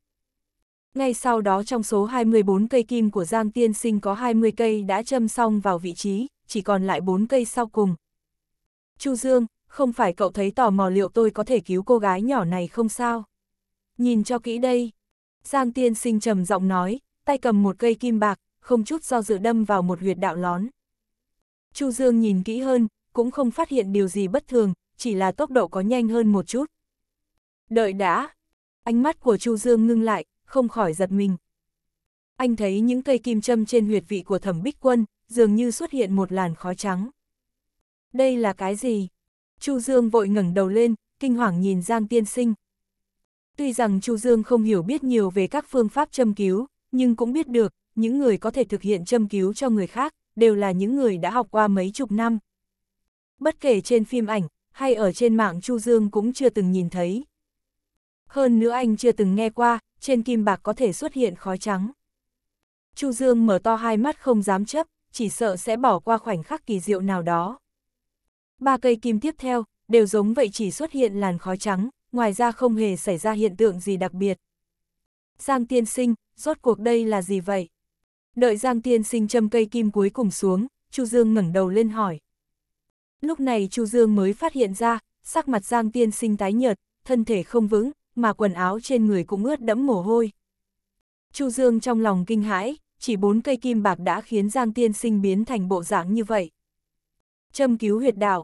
Ngay sau đó trong số 24 cây kim của Giang Tiên Sinh có 20 cây đã châm xong vào vị trí, chỉ còn lại 4 cây sau cùng. Chu Dương, không phải cậu thấy tò mò liệu tôi có thể cứu cô gái nhỏ này không sao? Nhìn cho kỹ đây. Giang Tiên Sinh trầm giọng nói, tay cầm một cây kim bạc, không chút do dự đâm vào một huyệt đạo lón. Chu Dương nhìn kỹ hơn, cũng không phát hiện điều gì bất thường, chỉ là tốc độ có nhanh hơn một chút. Đợi đã. Ánh mắt của Chu Dương ngưng lại, không khỏi giật mình. Anh thấy những cây kim châm trên huyệt vị của thẩm bích quân, dường như xuất hiện một làn khói trắng. Đây là cái gì? Chu Dương vội ngẩng đầu lên, kinh hoàng nhìn Giang Tiên Sinh. Tuy rằng Chu Dương không hiểu biết nhiều về các phương pháp châm cứu, nhưng cũng biết được, những người có thể thực hiện châm cứu cho người khác, đều là những người đã học qua mấy chục năm. Bất kể trên phim ảnh, hay ở trên mạng Chu Dương cũng chưa từng nhìn thấy. Hơn nữa anh chưa từng nghe qua, trên kim bạc có thể xuất hiện khói trắng. Chu Dương mở to hai mắt không dám chấp, chỉ sợ sẽ bỏ qua khoảnh khắc kỳ diệu nào đó. Ba cây kim tiếp theo, đều giống vậy chỉ xuất hiện làn khói trắng, ngoài ra không hề xảy ra hiện tượng gì đặc biệt. Giang tiên sinh, rốt cuộc đây là gì vậy? Đợi Giang tiên sinh châm cây kim cuối cùng xuống, Chu Dương ngẩng đầu lên hỏi. Lúc này Chu Dương mới phát hiện ra, sắc mặt Giang tiên sinh tái nhợt, thân thể không vững, mà quần áo trên người cũng ướt đẫm mồ hôi. Chu Dương trong lòng kinh hãi, chỉ bốn cây kim bạc đã khiến Giang Tiên Sinh biến thành bộ dạng như vậy. Châm cứu huyệt đạo.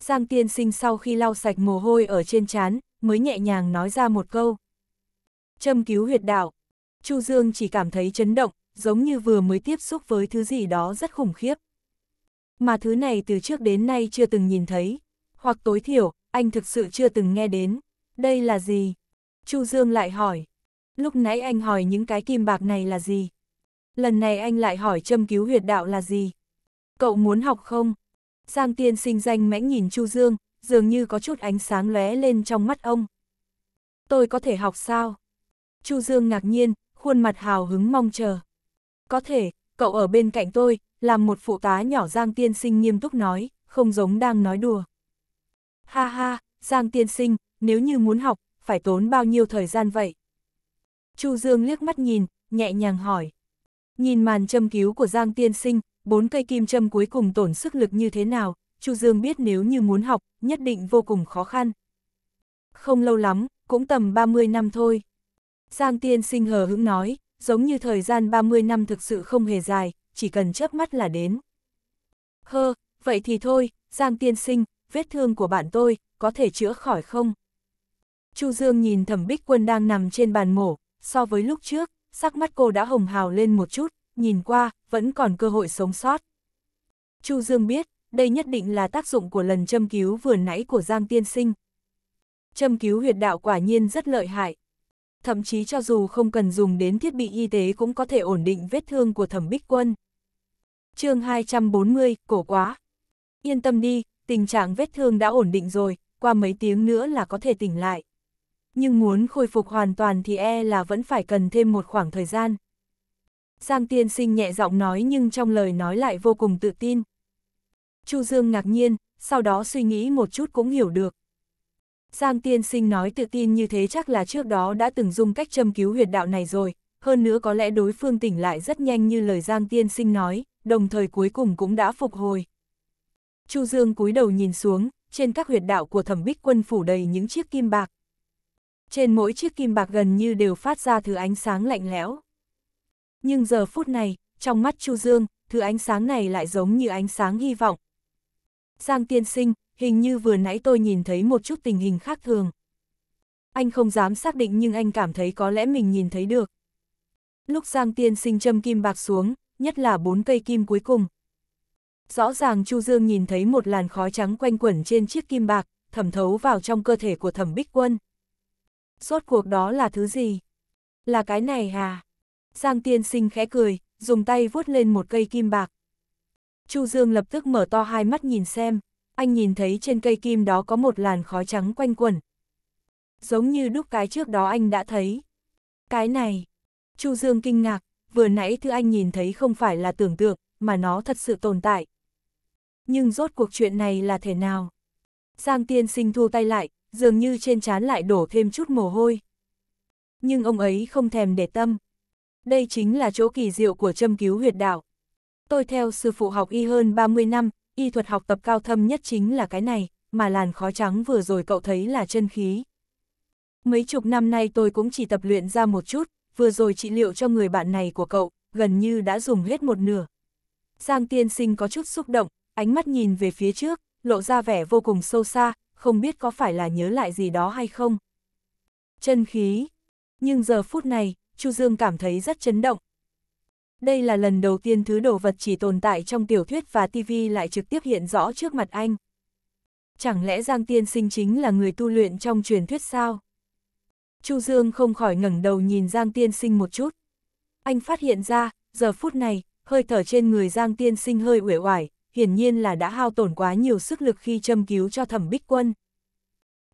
Giang Tiên Sinh sau khi lau sạch mồ hôi ở trên trán, mới nhẹ nhàng nói ra một câu. Châm cứu huyệt đạo. Chu Dương chỉ cảm thấy chấn động, giống như vừa mới tiếp xúc với thứ gì đó rất khủng khiếp. Mà thứ này từ trước đến nay chưa từng nhìn thấy, hoặc tối thiểu, anh thực sự chưa từng nghe đến. Đây là gì? Chu Dương lại hỏi. Lúc nãy anh hỏi những cái kim bạc này là gì? Lần này anh lại hỏi châm cứu huyệt đạo là gì? Cậu muốn học không? Giang tiên sinh danh mãnh nhìn Chu Dương, dường như có chút ánh sáng lóe lên trong mắt ông. Tôi có thể học sao? Chu Dương ngạc nhiên, khuôn mặt hào hứng mong chờ. Có thể, cậu ở bên cạnh tôi, làm một phụ tá nhỏ Giang tiên sinh nghiêm túc nói, không giống đang nói đùa. Ha ha, Giang tiên sinh, nếu như muốn học, phải tốn bao nhiêu thời gian vậy? Chu Dương liếc mắt nhìn, nhẹ nhàng hỏi. Nhìn màn châm cứu của Giang Tiên Sinh, bốn cây kim châm cuối cùng tổn sức lực như thế nào, Chu Dương biết nếu như muốn học, nhất định vô cùng khó khăn. Không lâu lắm, cũng tầm 30 năm thôi. Giang Tiên Sinh hờ hững nói, giống như thời gian 30 năm thực sự không hề dài, chỉ cần chớp mắt là đến. Hơ, vậy thì thôi, Giang Tiên Sinh, vết thương của bạn tôi, có thể chữa khỏi không? Chu Dương nhìn thẩm bích quân đang nằm trên bàn mổ, so với lúc trước, sắc mắt cô đã hồng hào lên một chút, nhìn qua, vẫn còn cơ hội sống sót. Chu Dương biết, đây nhất định là tác dụng của lần châm cứu vừa nãy của Giang Tiên Sinh. Châm cứu huyệt đạo quả nhiên rất lợi hại. Thậm chí cho dù không cần dùng đến thiết bị y tế cũng có thể ổn định vết thương của thẩm bích quân. chương 240, cổ quá. Yên tâm đi, tình trạng vết thương đã ổn định rồi, qua mấy tiếng nữa là có thể tỉnh lại nhưng muốn khôi phục hoàn toàn thì e là vẫn phải cần thêm một khoảng thời gian. Giang tiên sinh nhẹ giọng nói nhưng trong lời nói lại vô cùng tự tin. Chu Dương ngạc nhiên, sau đó suy nghĩ một chút cũng hiểu được. Giang tiên sinh nói tự tin như thế chắc là trước đó đã từng dùng cách châm cứu huyệt đạo này rồi, hơn nữa có lẽ đối phương tỉnh lại rất nhanh như lời Giang tiên sinh nói, đồng thời cuối cùng cũng đã phục hồi. Chu Dương cúi đầu nhìn xuống, trên các huyệt đạo của thẩm bích quân phủ đầy những chiếc kim bạc, trên mỗi chiếc kim bạc gần như đều phát ra thứ ánh sáng lạnh lẽo. Nhưng giờ phút này, trong mắt Chu Dương, thứ ánh sáng này lại giống như ánh sáng hy vọng. Giang tiên sinh, hình như vừa nãy tôi nhìn thấy một chút tình hình khác thường. Anh không dám xác định nhưng anh cảm thấy có lẽ mình nhìn thấy được. Lúc Giang tiên sinh châm kim bạc xuống, nhất là bốn cây kim cuối cùng. Rõ ràng Chu Dương nhìn thấy một làn khói trắng quanh quẩn trên chiếc kim bạc, thẩm thấu vào trong cơ thể của thẩm bích quân. Rốt cuộc đó là thứ gì? Là cái này hà? Giang tiên sinh khẽ cười, dùng tay vuốt lên một cây kim bạc. Chu Dương lập tức mở to hai mắt nhìn xem, anh nhìn thấy trên cây kim đó có một làn khói trắng quanh quẩn. Giống như đúc cái trước đó anh đã thấy. Cái này, Chu Dương kinh ngạc, vừa nãy thứ anh nhìn thấy không phải là tưởng tượng, mà nó thật sự tồn tại. Nhưng rốt cuộc chuyện này là thế nào? Giang tiên sinh thu tay lại, dường như trên trán lại đổ thêm chút mồ hôi. Nhưng ông ấy không thèm để tâm. Đây chính là chỗ kỳ diệu của châm cứu huyệt đạo. Tôi theo sư phụ học y hơn 30 năm, y thuật học tập cao thâm nhất chính là cái này, mà làn khói trắng vừa rồi cậu thấy là chân khí. Mấy chục năm nay tôi cũng chỉ tập luyện ra một chút, vừa rồi trị liệu cho người bạn này của cậu, gần như đã dùng hết một nửa. Giang tiên sinh có chút xúc động, ánh mắt nhìn về phía trước, lộ ra vẻ vô cùng sâu xa, không biết có phải là nhớ lại gì đó hay không. Chân khí. Nhưng giờ phút này, Chu Dương cảm thấy rất chấn động. Đây là lần đầu tiên thứ đồ vật chỉ tồn tại trong tiểu thuyết và TV lại trực tiếp hiện rõ trước mặt anh. Chẳng lẽ Giang Tiên Sinh chính là người tu luyện trong truyền thuyết sao? Chu Dương không khỏi ngẩng đầu nhìn Giang Tiên Sinh một chút. Anh phát hiện ra, giờ phút này, hơi thở trên người Giang Tiên Sinh hơi uể oải, hiển nhiên là đã hao tổn quá nhiều sức lực khi châm cứu cho thẩm bích quân.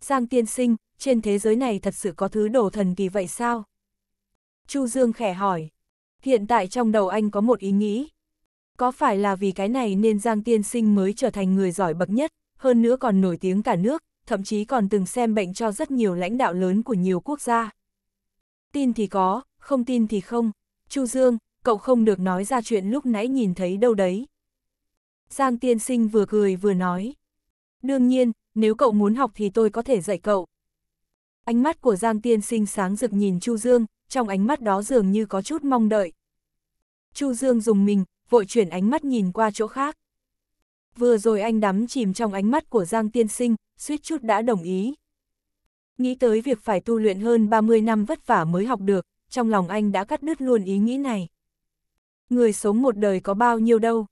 Giang tiên sinh, trên thế giới này thật sự có thứ đồ thần kỳ vậy sao? Chu Dương khẽ hỏi. Hiện tại trong đầu anh có một ý nghĩ. Có phải là vì cái này nên Giang tiên sinh mới trở thành người giỏi bậc nhất, hơn nữa còn nổi tiếng cả nước, thậm chí còn từng xem bệnh cho rất nhiều lãnh đạo lớn của nhiều quốc gia. Tin thì có, không tin thì không. Chu Dương, cậu không được nói ra chuyện lúc nãy nhìn thấy đâu đấy. Giang tiên sinh vừa cười vừa nói. Đương nhiên, nếu cậu muốn học thì tôi có thể dạy cậu. Ánh mắt của Giang tiên sinh sáng rực nhìn Chu Dương, trong ánh mắt đó dường như có chút mong đợi. Chu Dương dùng mình, vội chuyển ánh mắt nhìn qua chỗ khác. Vừa rồi anh đắm chìm trong ánh mắt của Giang tiên sinh, suýt chút đã đồng ý. Nghĩ tới việc phải tu luyện hơn 30 năm vất vả mới học được, trong lòng anh đã cắt đứt luôn ý nghĩ này. Người sống một đời có bao nhiêu đâu,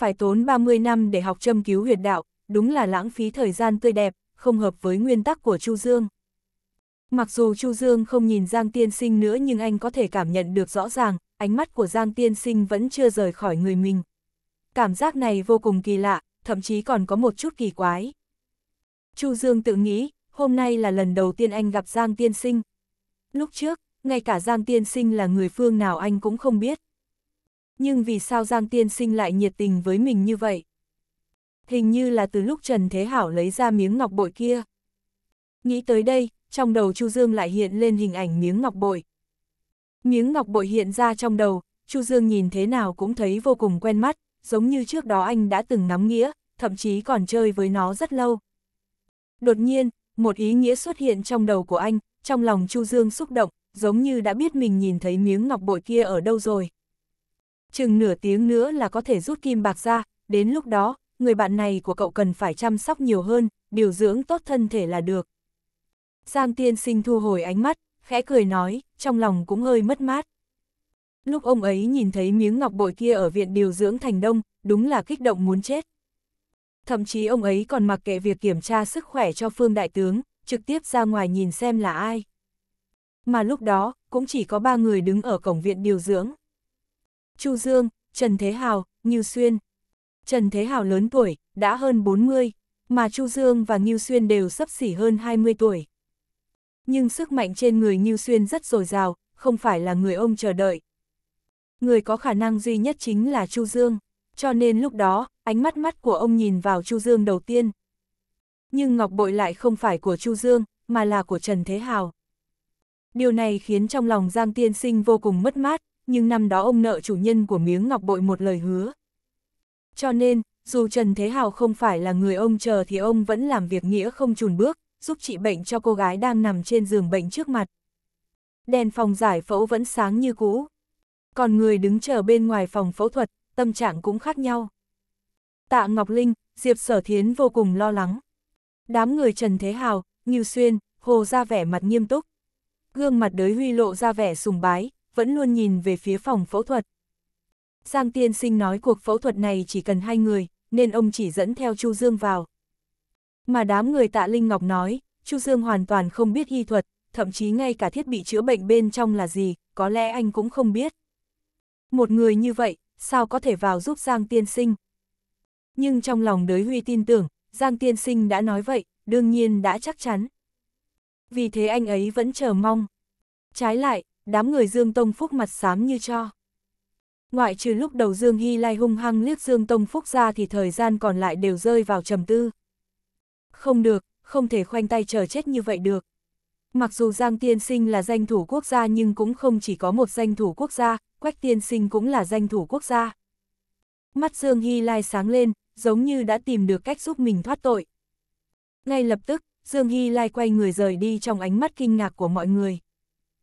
phải tốn 30 năm để học châm cứu huyệt đạo, đúng là lãng phí thời gian tươi đẹp, không hợp với nguyên tắc của Chu Dương. Mặc dù Chu Dương không nhìn Giang Tiên Sinh nữa nhưng anh có thể cảm nhận được rõ ràng, ánh mắt của Giang Tiên Sinh vẫn chưa rời khỏi người mình. Cảm giác này vô cùng kỳ lạ, thậm chí còn có một chút kỳ quái. Chu Dương tự nghĩ, hôm nay là lần đầu tiên anh gặp Giang Tiên Sinh. Lúc trước, ngay cả Giang Tiên Sinh là người phương nào anh cũng không biết nhưng vì sao Giang Tiên Sinh lại nhiệt tình với mình như vậy? Hình như là từ lúc Trần Thế Hảo lấy ra miếng ngọc bội kia. Nghĩ tới đây, trong đầu Chu Dương lại hiện lên hình ảnh miếng ngọc bội. Miếng ngọc bội hiện ra trong đầu, Chu Dương nhìn thế nào cũng thấy vô cùng quen mắt, giống như trước đó anh đã từng nắm nghĩa, thậm chí còn chơi với nó rất lâu. Đột nhiên, một ý nghĩa xuất hiện trong đầu của anh, trong lòng Chu Dương xúc động, giống như đã biết mình nhìn thấy miếng ngọc bội kia ở đâu rồi chừng nửa tiếng nữa là có thể rút kim bạc ra, đến lúc đó, người bạn này của cậu cần phải chăm sóc nhiều hơn, điều dưỡng tốt thân thể là được. Giang tiên sinh thu hồi ánh mắt, khẽ cười nói, trong lòng cũng hơi mất mát. Lúc ông ấy nhìn thấy miếng ngọc bội kia ở viện điều dưỡng thành đông, đúng là kích động muốn chết. Thậm chí ông ấy còn mặc kệ việc kiểm tra sức khỏe cho phương đại tướng, trực tiếp ra ngoài nhìn xem là ai. Mà lúc đó, cũng chỉ có ba người đứng ở cổng viện điều dưỡng. Chu Dương, Trần Thế Hào, Nghiêu Xuyên. Trần Thế Hào lớn tuổi, đã hơn 40, mà Chu Dương và Nghiêu Xuyên đều sắp xỉ hơn 20 tuổi. Nhưng sức mạnh trên người Nghiêu Xuyên rất dồi dào, không phải là người ông chờ đợi. Người có khả năng duy nhất chính là Chu Dương, cho nên lúc đó, ánh mắt mắt của ông nhìn vào Chu Dương đầu tiên. Nhưng ngọc bội lại không phải của Chu Dương, mà là của Trần Thế Hào. Điều này khiến trong lòng Giang Tiên Sinh vô cùng mất mát, nhưng năm đó ông nợ chủ nhân của miếng ngọc bội một lời hứa. Cho nên, dù Trần Thế Hào không phải là người ông chờ thì ông vẫn làm việc nghĩa không chùn bước, giúp trị bệnh cho cô gái đang nằm trên giường bệnh trước mặt. Đèn phòng giải phẫu vẫn sáng như cũ. Còn người đứng chờ bên ngoài phòng phẫu thuật, tâm trạng cũng khác nhau. Tạ Ngọc Linh, Diệp Sở Thiến vô cùng lo lắng. Đám người Trần Thế Hào, Nghiêu Xuyên, Hồ ra vẻ mặt nghiêm túc. Gương mặt đới huy lộ ra vẻ sùng bái, vẫn luôn nhìn về phía phòng phẫu thuật. Giang tiên sinh nói cuộc phẫu thuật này chỉ cần hai người, nên ông chỉ dẫn theo Chu Dương vào. Mà đám người tạ Linh Ngọc nói, Chu Dương hoàn toàn không biết y thuật, thậm chí ngay cả thiết bị chữa bệnh bên trong là gì, có lẽ anh cũng không biết. Một người như vậy, sao có thể vào giúp Giang tiên sinh? Nhưng trong lòng đới huy tin tưởng, Giang tiên sinh đã nói vậy, đương nhiên đã chắc chắn. Vì thế anh ấy vẫn chờ mong. Trái lại, đám người Dương Tông Phúc mặt xám như cho. Ngoại trừ lúc đầu Dương Hy Lai hung hăng liếc Dương Tông Phúc ra thì thời gian còn lại đều rơi vào trầm tư. Không được, không thể khoanh tay chờ chết như vậy được. Mặc dù Giang Tiên Sinh là danh thủ quốc gia nhưng cũng không chỉ có một danh thủ quốc gia, Quách Tiên Sinh cũng là danh thủ quốc gia. Mắt Dương Hy Lai sáng lên, giống như đã tìm được cách giúp mình thoát tội. Ngay lập tức, Dương Hy Lai quay người rời đi trong ánh mắt kinh ngạc của mọi người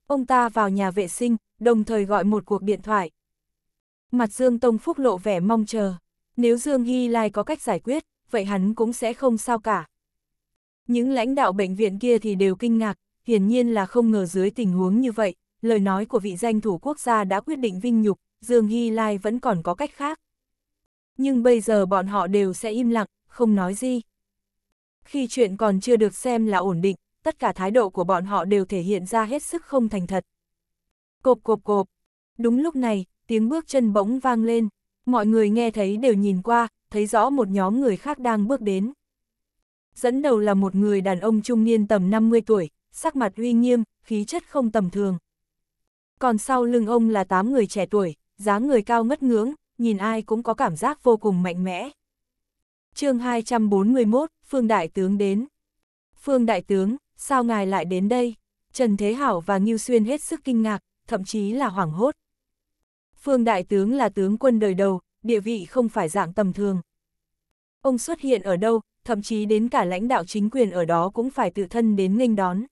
ông ta vào nhà vệ sinh, đồng thời gọi một cuộc điện thoại. Mặt Dương Tông Phúc lộ vẻ mong chờ, nếu Dương Hy Lai có cách giải quyết, vậy hắn cũng sẽ không sao cả. Những lãnh đạo bệnh viện kia thì đều kinh ngạc, hiển nhiên là không ngờ dưới tình huống như vậy, lời nói của vị danh thủ quốc gia đã quyết định vinh nhục, Dương Hy Lai vẫn còn có cách khác. Nhưng bây giờ bọn họ đều sẽ im lặng, không nói gì. Khi chuyện còn chưa được xem là ổn định, tất cả thái độ của bọn họ đều thể hiện ra hết sức không thành thật. Cộp cộp cộp, đúng lúc này, tiếng bước chân bỗng vang lên, mọi người nghe thấy đều nhìn qua, thấy rõ một nhóm người khác đang bước đến. Dẫn đầu là một người đàn ông trung niên tầm 50 tuổi, sắc mặt uy nghiêm, khí chất không tầm thường. Còn sau lưng ông là 8 người trẻ tuổi, dáng người cao ngất ngưỡng, nhìn ai cũng có cảm giác vô cùng mạnh mẽ. chương 241, Phương Đại Tướng đến. Phương Đại Tướng, sao ngài lại đến đây? Trần Thế Hảo và Ngưu Xuyên hết sức kinh ngạc, thậm chí là hoảng hốt. Phương Đại Tướng là tướng quân đời đầu, địa vị không phải dạng tầm thường. Ông xuất hiện ở đâu, thậm chí đến cả lãnh đạo chính quyền ở đó cũng phải tự thân đến nghênh đón.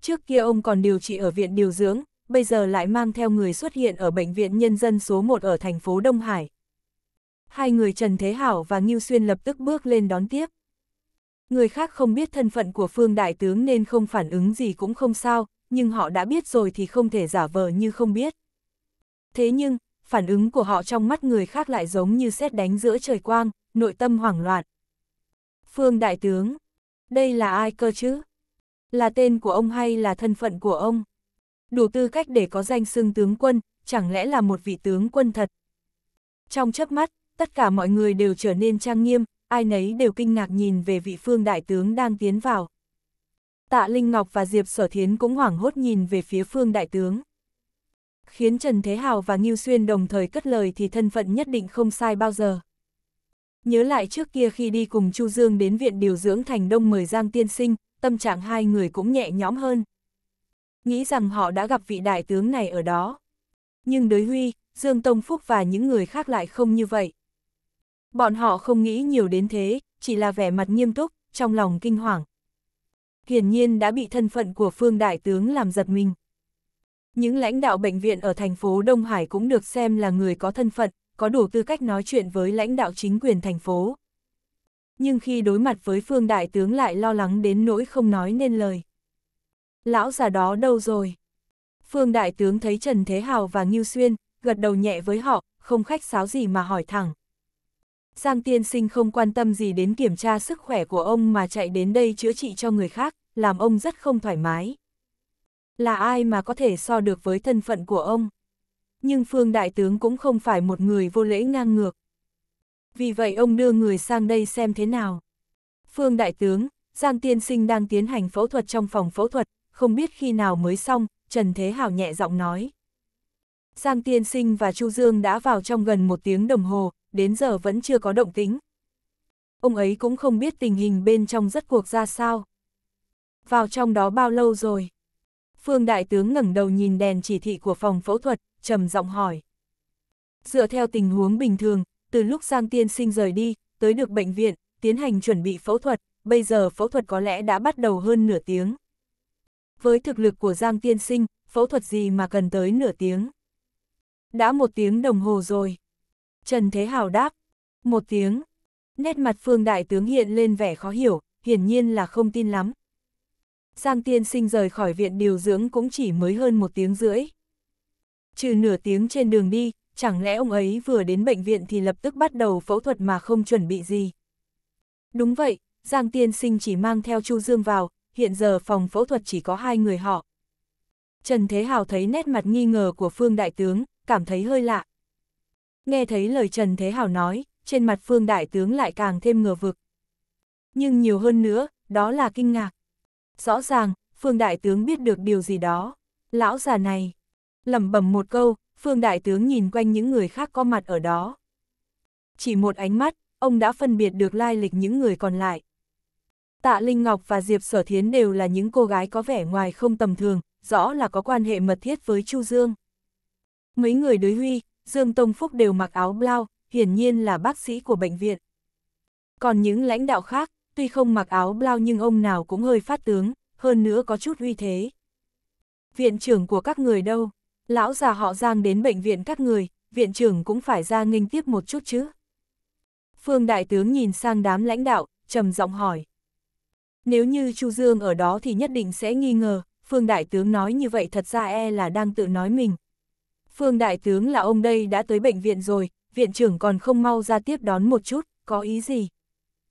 Trước kia ông còn điều trị ở viện điều dưỡng, bây giờ lại mang theo người xuất hiện ở bệnh viện nhân dân số 1 ở thành phố Đông Hải. Hai người Trần Thế Hảo và Ngưu Xuyên lập tức bước lên đón tiếp người khác không biết thân phận của phương đại tướng nên không phản ứng gì cũng không sao, nhưng họ đã biết rồi thì không thể giả vờ như không biết. Thế nhưng, phản ứng của họ trong mắt người khác lại giống như xét đánh giữa trời quang, nội tâm hoảng loạn. Phương đại tướng, đây là ai cơ chứ? Là tên của ông hay là thân phận của ông? Đủ tư cách để có danh xưng tướng quân, chẳng lẽ là một vị tướng quân thật? Trong chớp mắt, tất cả mọi người đều trở nên trang nghiêm, ai nấy đều kinh ngạc nhìn về vị phương đại tướng đang tiến vào. Tạ Linh Ngọc và Diệp Sở Thiến cũng hoảng hốt nhìn về phía phương đại tướng. Khiến Trần Thế Hào và Ngưu Xuyên đồng thời cất lời thì thân phận nhất định không sai bao giờ. Nhớ lại trước kia khi đi cùng Chu Dương đến viện điều dưỡng thành đông mời Giang Tiên Sinh, tâm trạng hai người cũng nhẹ nhõm hơn. Nghĩ rằng họ đã gặp vị đại tướng này ở đó. Nhưng đối huy, Dương Tông Phúc và những người khác lại không như vậy. Bọn họ không nghĩ nhiều đến thế, chỉ là vẻ mặt nghiêm túc, trong lòng kinh hoàng. Hiển nhiên đã bị thân phận của phương đại tướng làm giật mình. Những lãnh đạo bệnh viện ở thành phố Đông Hải cũng được xem là người có thân phận, có đủ tư cách nói chuyện với lãnh đạo chính quyền thành phố. Nhưng khi đối mặt với phương đại tướng lại lo lắng đến nỗi không nói nên lời. Lão già đó đâu rồi? Phương đại tướng thấy Trần Thế Hào và Ngưu Xuyên, gật đầu nhẹ với họ, không khách sáo gì mà hỏi thẳng. Giang tiên sinh không quan tâm gì đến kiểm tra sức khỏe của ông mà chạy đến đây chữa trị cho người khác, làm ông rất không thoải mái. Là ai mà có thể so được với thân phận của ông? Nhưng Phương Đại Tướng cũng không phải một người vô lễ ngang ngược. Vì vậy ông đưa người sang đây xem thế nào. Phương Đại Tướng, Giang Tiên Sinh đang tiến hành phẫu thuật trong phòng phẫu thuật, không biết khi nào mới xong, Trần Thế Hảo nhẹ giọng nói. Giang Tiên Sinh và Chu Dương đã vào trong gần một tiếng đồng hồ, đến giờ vẫn chưa có động tính. Ông ấy cũng không biết tình hình bên trong rất cuộc ra sao. Vào trong đó bao lâu rồi? Phương Đại Tướng ngẩng đầu nhìn đèn chỉ thị của phòng phẫu thuật, trầm giọng hỏi. Dựa theo tình huống bình thường, từ lúc Giang Tiên Sinh rời đi, tới được bệnh viện, tiến hành chuẩn bị phẫu thuật, bây giờ phẫu thuật có lẽ đã bắt đầu hơn nửa tiếng. Với thực lực của Giang Tiên Sinh, phẫu thuật gì mà cần tới nửa tiếng? Đã một tiếng đồng hồ rồi. Trần Thế Hào đáp. Một tiếng. Nét mặt Phương Đại Tướng hiện lên vẻ khó hiểu, hiển nhiên là không tin lắm. Giang Tiên Sinh rời khỏi viện điều dưỡng cũng chỉ mới hơn một tiếng rưỡi. Trừ nửa tiếng trên đường đi, chẳng lẽ ông ấy vừa đến bệnh viện thì lập tức bắt đầu phẫu thuật mà không chuẩn bị gì. Đúng vậy, Giang Tiên Sinh chỉ mang theo Chu Dương vào, hiện giờ phòng phẫu thuật chỉ có hai người họ. Trần Thế Hào thấy nét mặt nghi ngờ của Phương Đại Tướng, cảm thấy hơi lạ. Nghe thấy lời Trần Thế Hào nói, trên mặt Phương Đại Tướng lại càng thêm ngờ vực. Nhưng nhiều hơn nữa, đó là kinh ngạc. Rõ ràng, Phương Đại Tướng biết được điều gì đó. Lão già này, lẩm bẩm một câu, Phương Đại Tướng nhìn quanh những người khác có mặt ở đó. Chỉ một ánh mắt, ông đã phân biệt được lai lịch những người còn lại. Tạ Linh Ngọc và Diệp Sở Thiến đều là những cô gái có vẻ ngoài không tầm thường, rõ là có quan hệ mật thiết với Chu Dương. Mấy người đối huy, Dương Tông Phúc đều mặc áo blau, hiển nhiên là bác sĩ của bệnh viện. Còn những lãnh đạo khác, tuy không mặc áo blau nhưng ông nào cũng hơi phát tướng, hơn nữa có chút uy thế. Viện trưởng của các người đâu? Lão già họ Giang đến bệnh viện các người, viện trưởng cũng phải ra nghênh tiếp một chút chứ. Phương Đại Tướng nhìn sang đám lãnh đạo, trầm giọng hỏi. Nếu như Chu Dương ở đó thì nhất định sẽ nghi ngờ, Phương Đại Tướng nói như vậy thật ra e là đang tự nói mình, Phương Đại Tướng là ông đây đã tới bệnh viện rồi, viện trưởng còn không mau ra tiếp đón một chút, có ý gì?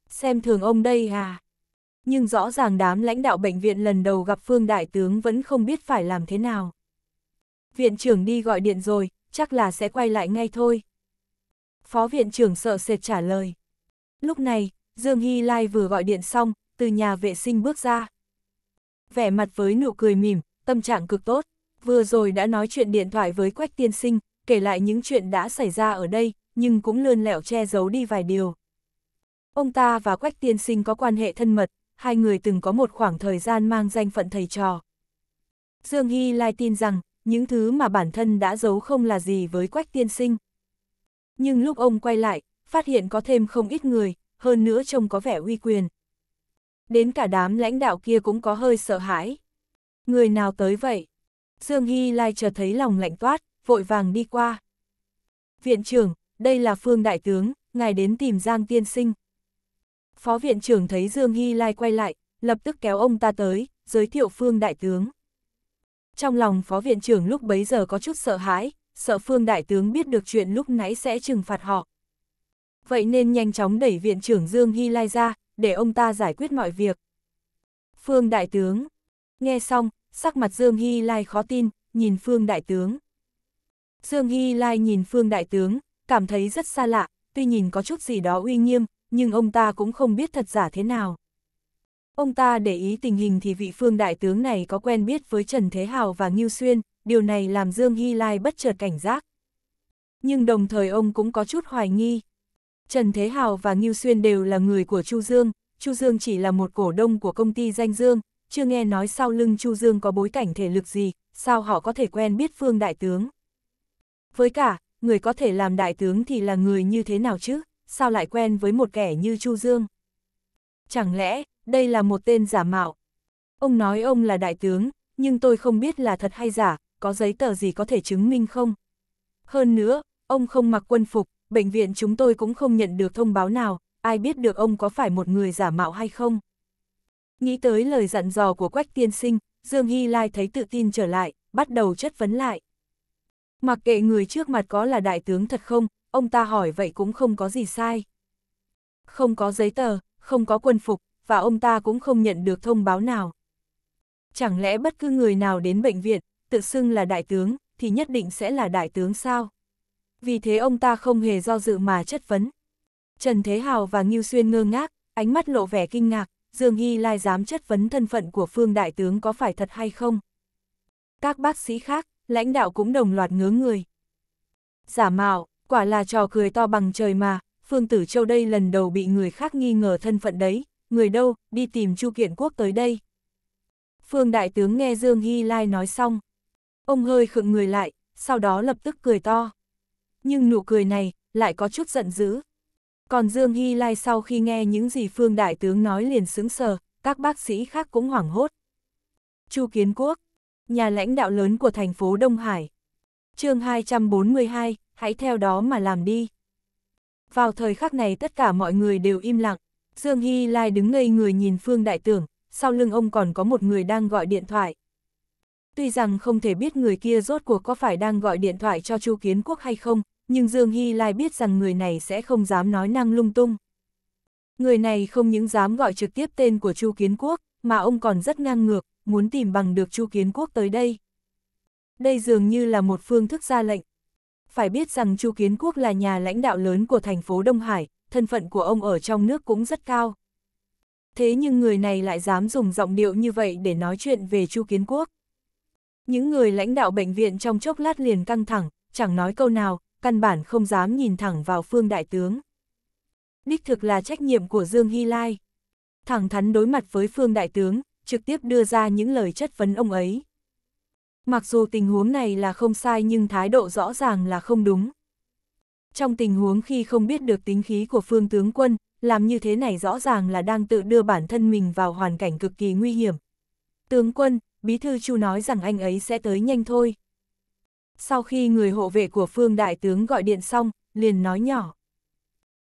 Xem thường ông đây à? Nhưng rõ ràng đám lãnh đạo bệnh viện lần đầu gặp Phương Đại Tướng vẫn không biết phải làm thế nào. Viện trưởng đi gọi điện rồi, chắc là sẽ quay lại ngay thôi. Phó viện trưởng sợ sệt trả lời. Lúc này, Dương Hy Lai vừa gọi điện xong, từ nhà vệ sinh bước ra. Vẻ mặt với nụ cười mỉm, tâm trạng cực tốt vừa rồi đã nói chuyện điện thoại với Quách Tiên Sinh, kể lại những chuyện đã xảy ra ở đây, nhưng cũng lươn lẹo che giấu đi vài điều. Ông ta và Quách Tiên Sinh có quan hệ thân mật, hai người từng có một khoảng thời gian mang danh phận thầy trò. Dương Hy Lai tin rằng, những thứ mà bản thân đã giấu không là gì với Quách Tiên Sinh. Nhưng lúc ông quay lại, phát hiện có thêm không ít người, hơn nữa trông có vẻ uy quyền. Đến cả đám lãnh đạo kia cũng có hơi sợ hãi. Người nào tới vậy? Dương Hy Lai chờ thấy lòng lạnh toát, vội vàng đi qua. Viện trưởng, đây là Phương Đại Tướng, ngài đến tìm Giang Tiên Sinh. Phó viện trưởng thấy Dương Hy Lai quay lại, lập tức kéo ông ta tới, giới thiệu Phương Đại Tướng. Trong lòng phó viện trưởng lúc bấy giờ có chút sợ hãi, sợ Phương Đại Tướng biết được chuyện lúc nãy sẽ trừng phạt họ. Vậy nên nhanh chóng đẩy viện trưởng Dương Hy Lai ra, để ông ta giải quyết mọi việc. Phương Đại Tướng, nghe xong, sắc mặt Dương Hy Lai khó tin, nhìn Phương Đại Tướng. Dương Hy Lai nhìn Phương Đại Tướng, cảm thấy rất xa lạ, tuy nhìn có chút gì đó uy nghiêm, nhưng ông ta cũng không biết thật giả thế nào. Ông ta để ý tình hình thì vị Phương Đại Tướng này có quen biết với Trần Thế Hào và Ngưu Xuyên, điều này làm Dương Hy Lai bất chợt cảnh giác. Nhưng đồng thời ông cũng có chút hoài nghi. Trần Thế Hào và Ngưu Xuyên đều là người của Chu Dương, Chu Dương chỉ là một cổ đông của công ty danh Dương, chưa nghe nói sau lưng Chu Dương có bối cảnh thể lực gì, sao họ có thể quen biết Phương Đại Tướng. Với cả, người có thể làm Đại Tướng thì là người như thế nào chứ, sao lại quen với một kẻ như Chu Dương? Chẳng lẽ, đây là một tên giả mạo? Ông nói ông là Đại Tướng, nhưng tôi không biết là thật hay giả, có giấy tờ gì có thể chứng minh không? Hơn nữa, ông không mặc quân phục, bệnh viện chúng tôi cũng không nhận được thông báo nào, ai biết được ông có phải một người giả mạo hay không? Nghĩ tới lời dặn dò của Quách Tiên Sinh, Dương Hy Lai thấy tự tin trở lại, bắt đầu chất vấn lại. Mặc kệ người trước mặt có là đại tướng thật không, ông ta hỏi vậy cũng không có gì sai. Không có giấy tờ, không có quân phục, và ông ta cũng không nhận được thông báo nào. Chẳng lẽ bất cứ người nào đến bệnh viện, tự xưng là đại tướng, thì nhất định sẽ là đại tướng sao? Vì thế ông ta không hề do dự mà chất vấn. Trần Thế Hào và Ngưu Xuyên ngơ ngác, ánh mắt lộ vẻ kinh ngạc. Dương Hy Lai dám chất vấn thân phận của Phương Đại Tướng có phải thật hay không. Các bác sĩ khác, lãnh đạo cũng đồng loạt ngớ người. Giả mạo, quả là trò cười to bằng trời mà, Phương Tử Châu đây lần đầu bị người khác nghi ngờ thân phận đấy, người đâu, đi tìm Chu Kiện Quốc tới đây. Phương Đại Tướng nghe Dương Hy Lai nói xong. Ông hơi khựng người lại, sau đó lập tức cười to. Nhưng nụ cười này, lại có chút giận dữ. Còn Dương Hy Lai sau khi nghe những gì Phương Đại Tướng nói liền sững sờ, các bác sĩ khác cũng hoảng hốt. Chu Kiến Quốc, nhà lãnh đạo lớn của thành phố Đông Hải. chương 242, hãy theo đó mà làm đi. Vào thời khắc này tất cả mọi người đều im lặng, Dương Hy Lai đứng ngây người nhìn Phương Đại tướng sau lưng ông còn có một người đang gọi điện thoại. Tuy rằng không thể biết người kia rốt cuộc có phải đang gọi điện thoại cho Chu Kiến Quốc hay không, nhưng Dương Hy Lai biết rằng người này sẽ không dám nói năng lung tung. Người này không những dám gọi trực tiếp tên của Chu Kiến Quốc, mà ông còn rất ngang ngược, muốn tìm bằng được Chu Kiến Quốc tới đây. Đây dường như là một phương thức ra lệnh. Phải biết rằng Chu Kiến Quốc là nhà lãnh đạo lớn của thành phố Đông Hải, thân phận của ông ở trong nước cũng rất cao. Thế nhưng người này lại dám dùng giọng điệu như vậy để nói chuyện về Chu Kiến Quốc. Những người lãnh đạo bệnh viện trong chốc lát liền căng thẳng, chẳng nói câu nào, căn bản không dám nhìn thẳng vào phương đại tướng. Đích thực là trách nhiệm của Dương Hy Lai. Thẳng thắn đối mặt với phương đại tướng, trực tiếp đưa ra những lời chất vấn ông ấy. Mặc dù tình huống này là không sai nhưng thái độ rõ ràng là không đúng. Trong tình huống khi không biết được tính khí của phương tướng quân, làm như thế này rõ ràng là đang tự đưa bản thân mình vào hoàn cảnh cực kỳ nguy hiểm. Tướng quân, bí thư chu nói rằng anh ấy sẽ tới nhanh thôi sau khi người hộ vệ của phương đại tướng gọi điện xong, liền nói nhỏ.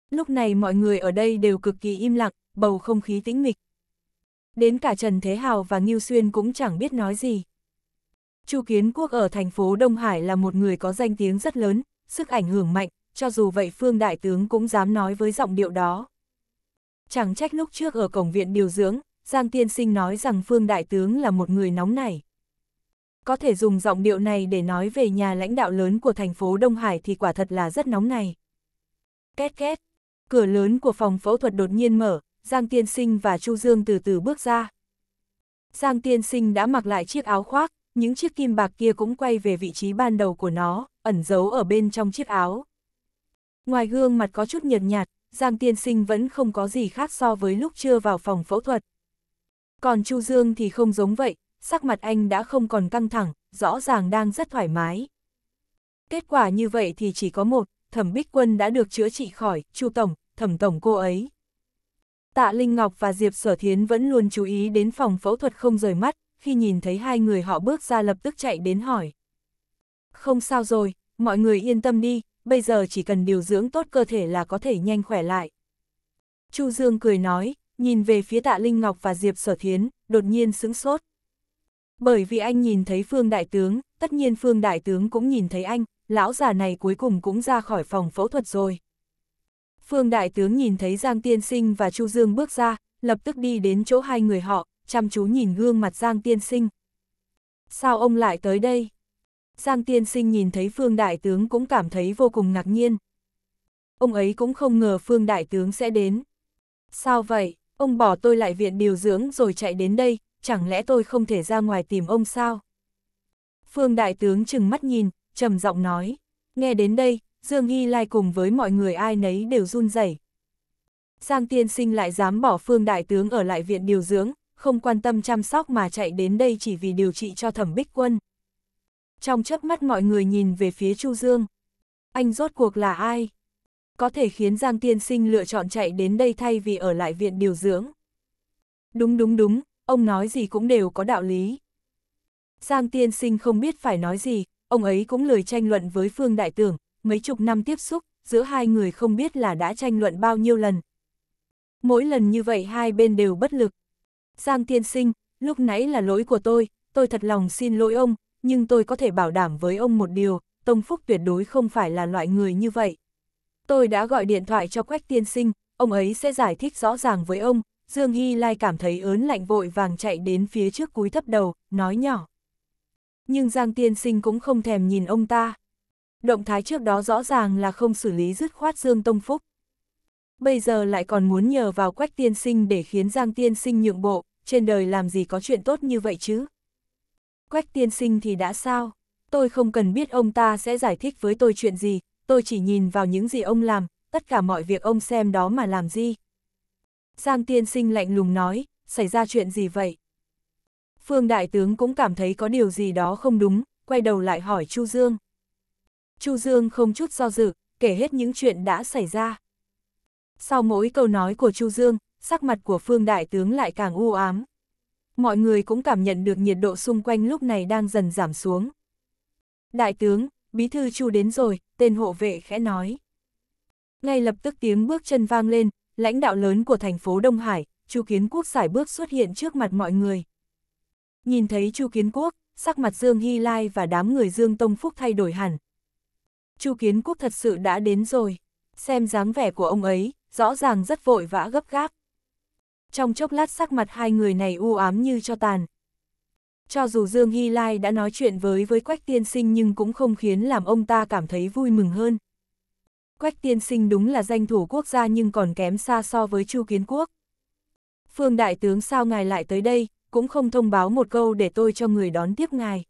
Lúc này mọi người ở đây đều cực kỳ im lặng, bầu không khí tĩnh mịch. Đến cả Trần Thế Hào và nghiêu Xuyên cũng chẳng biết nói gì. Chu Kiến Quốc ở thành phố Đông Hải là một người có danh tiếng rất lớn, sức ảnh hưởng mạnh, cho dù vậy Phương Đại Tướng cũng dám nói với giọng điệu đó. Chẳng trách lúc trước ở cổng viện điều dưỡng, Giang Tiên Sinh nói rằng Phương Đại Tướng là một người nóng nảy có thể dùng giọng điệu này để nói về nhà lãnh đạo lớn của thành phố Đông Hải thì quả thật là rất nóng này. Két két, cửa lớn của phòng phẫu thuật đột nhiên mở, Giang Tiên Sinh và Chu Dương từ từ bước ra. Giang Tiên Sinh đã mặc lại chiếc áo khoác, những chiếc kim bạc kia cũng quay về vị trí ban đầu của nó, ẩn giấu ở bên trong chiếc áo. Ngoài gương mặt có chút nhợt nhạt, Giang Tiên Sinh vẫn không có gì khác so với lúc chưa vào phòng phẫu thuật. Còn Chu Dương thì không giống vậy, sắc mặt anh đã không còn căng thẳng, rõ ràng đang rất thoải mái. Kết quả như vậy thì chỉ có một, thẩm bích quân đã được chữa trị khỏi, chu tổng, thẩm tổng cô ấy. Tạ Linh Ngọc và Diệp Sở Thiến vẫn luôn chú ý đến phòng phẫu thuật không rời mắt, khi nhìn thấy hai người họ bước ra lập tức chạy đến hỏi. Không sao rồi, mọi người yên tâm đi, bây giờ chỉ cần điều dưỡng tốt cơ thể là có thể nhanh khỏe lại. Chu Dương cười nói, nhìn về phía Tạ Linh Ngọc và Diệp Sở Thiến, đột nhiên sững sốt. Bởi vì anh nhìn thấy Phương Đại Tướng, tất nhiên Phương Đại Tướng cũng nhìn thấy anh, lão già này cuối cùng cũng ra khỏi phòng phẫu thuật rồi. Phương Đại Tướng nhìn thấy Giang Tiên Sinh và Chu Dương bước ra, lập tức đi đến chỗ hai người họ, chăm chú nhìn gương mặt Giang Tiên Sinh. Sao ông lại tới đây? Giang Tiên Sinh nhìn thấy Phương Đại Tướng cũng cảm thấy vô cùng ngạc nhiên. Ông ấy cũng không ngờ Phương Đại Tướng sẽ đến. Sao vậy, ông bỏ tôi lại viện điều dưỡng rồi chạy đến đây, chẳng lẽ tôi không thể ra ngoài tìm ông sao? Phương Đại Tướng chừng mắt nhìn, trầm giọng nói, nghe đến đây, Dương Y Lai cùng với mọi người ai nấy đều run rẩy. Giang Tiên Sinh lại dám bỏ Phương Đại Tướng ở lại viện điều dưỡng, không quan tâm chăm sóc mà chạy đến đây chỉ vì điều trị cho thẩm bích quân. Trong chớp mắt mọi người nhìn về phía Chu Dương. Anh rốt cuộc là ai? Có thể khiến Giang Tiên Sinh lựa chọn chạy đến đây thay vì ở lại viện điều dưỡng. Đúng đúng đúng, ông nói gì cũng đều có đạo lý. Giang tiên sinh không biết phải nói gì, ông ấy cũng lười tranh luận với Phương Đại Tưởng, mấy chục năm tiếp xúc, giữa hai người không biết là đã tranh luận bao nhiêu lần. Mỗi lần như vậy hai bên đều bất lực. Giang tiên sinh, lúc nãy là lỗi của tôi, tôi thật lòng xin lỗi ông, nhưng tôi có thể bảo đảm với ông một điều, Tông Phúc tuyệt đối không phải là loại người như vậy. Tôi đã gọi điện thoại cho Quách tiên sinh, ông ấy sẽ giải thích rõ ràng với ông, Dương Hy Lai cảm thấy ớn lạnh vội vàng chạy đến phía trước cúi thấp đầu, nói nhỏ. Nhưng Giang Tiên Sinh cũng không thèm nhìn ông ta. Động thái trước đó rõ ràng là không xử lý dứt khoát Dương Tông Phúc. Bây giờ lại còn muốn nhờ vào quách tiên sinh để khiến Giang Tiên Sinh nhượng bộ, trên đời làm gì có chuyện tốt như vậy chứ. Quách tiên sinh thì đã sao, tôi không cần biết ông ta sẽ giải thích với tôi chuyện gì, tôi chỉ nhìn vào những gì ông làm, tất cả mọi việc ông xem đó mà làm gì. Giang tiên sinh lạnh lùng nói, xảy ra chuyện gì vậy? Phương đại tướng cũng cảm thấy có điều gì đó không đúng, quay đầu lại hỏi Chu Dương. Chu Dương không chút do dự, kể hết những chuyện đã xảy ra. Sau mỗi câu nói của Chu Dương, sắc mặt của Phương đại tướng lại càng u ám. Mọi người cũng cảm nhận được nhiệt độ xung quanh lúc này đang dần giảm xuống. Đại tướng, bí thư Chu đến rồi, tên hộ vệ khẽ nói. Ngay lập tức tiếng bước chân vang lên, lãnh đạo lớn của thành phố Đông Hải, Chu Kiến Quốc xài bước xuất hiện trước mặt mọi người. Nhìn thấy Chu Kiến Quốc, sắc mặt Dương Hy Lai và đám người Dương Tông Phúc thay đổi hẳn. Chu Kiến Quốc thật sự đã đến rồi, xem dáng vẻ của ông ấy, rõ ràng rất vội vã gấp gáp. Trong chốc lát sắc mặt hai người này u ám như cho tàn. Cho dù Dương Hy Lai đã nói chuyện với với Quách Tiên Sinh nhưng cũng không khiến làm ông ta cảm thấy vui mừng hơn. Quách tiên sinh đúng là danh thủ quốc gia nhưng còn kém xa so với Chu Kiến Quốc. Phương Đại tướng sao ngài lại tới đây, cũng không thông báo một câu để tôi cho người đón tiếp ngài.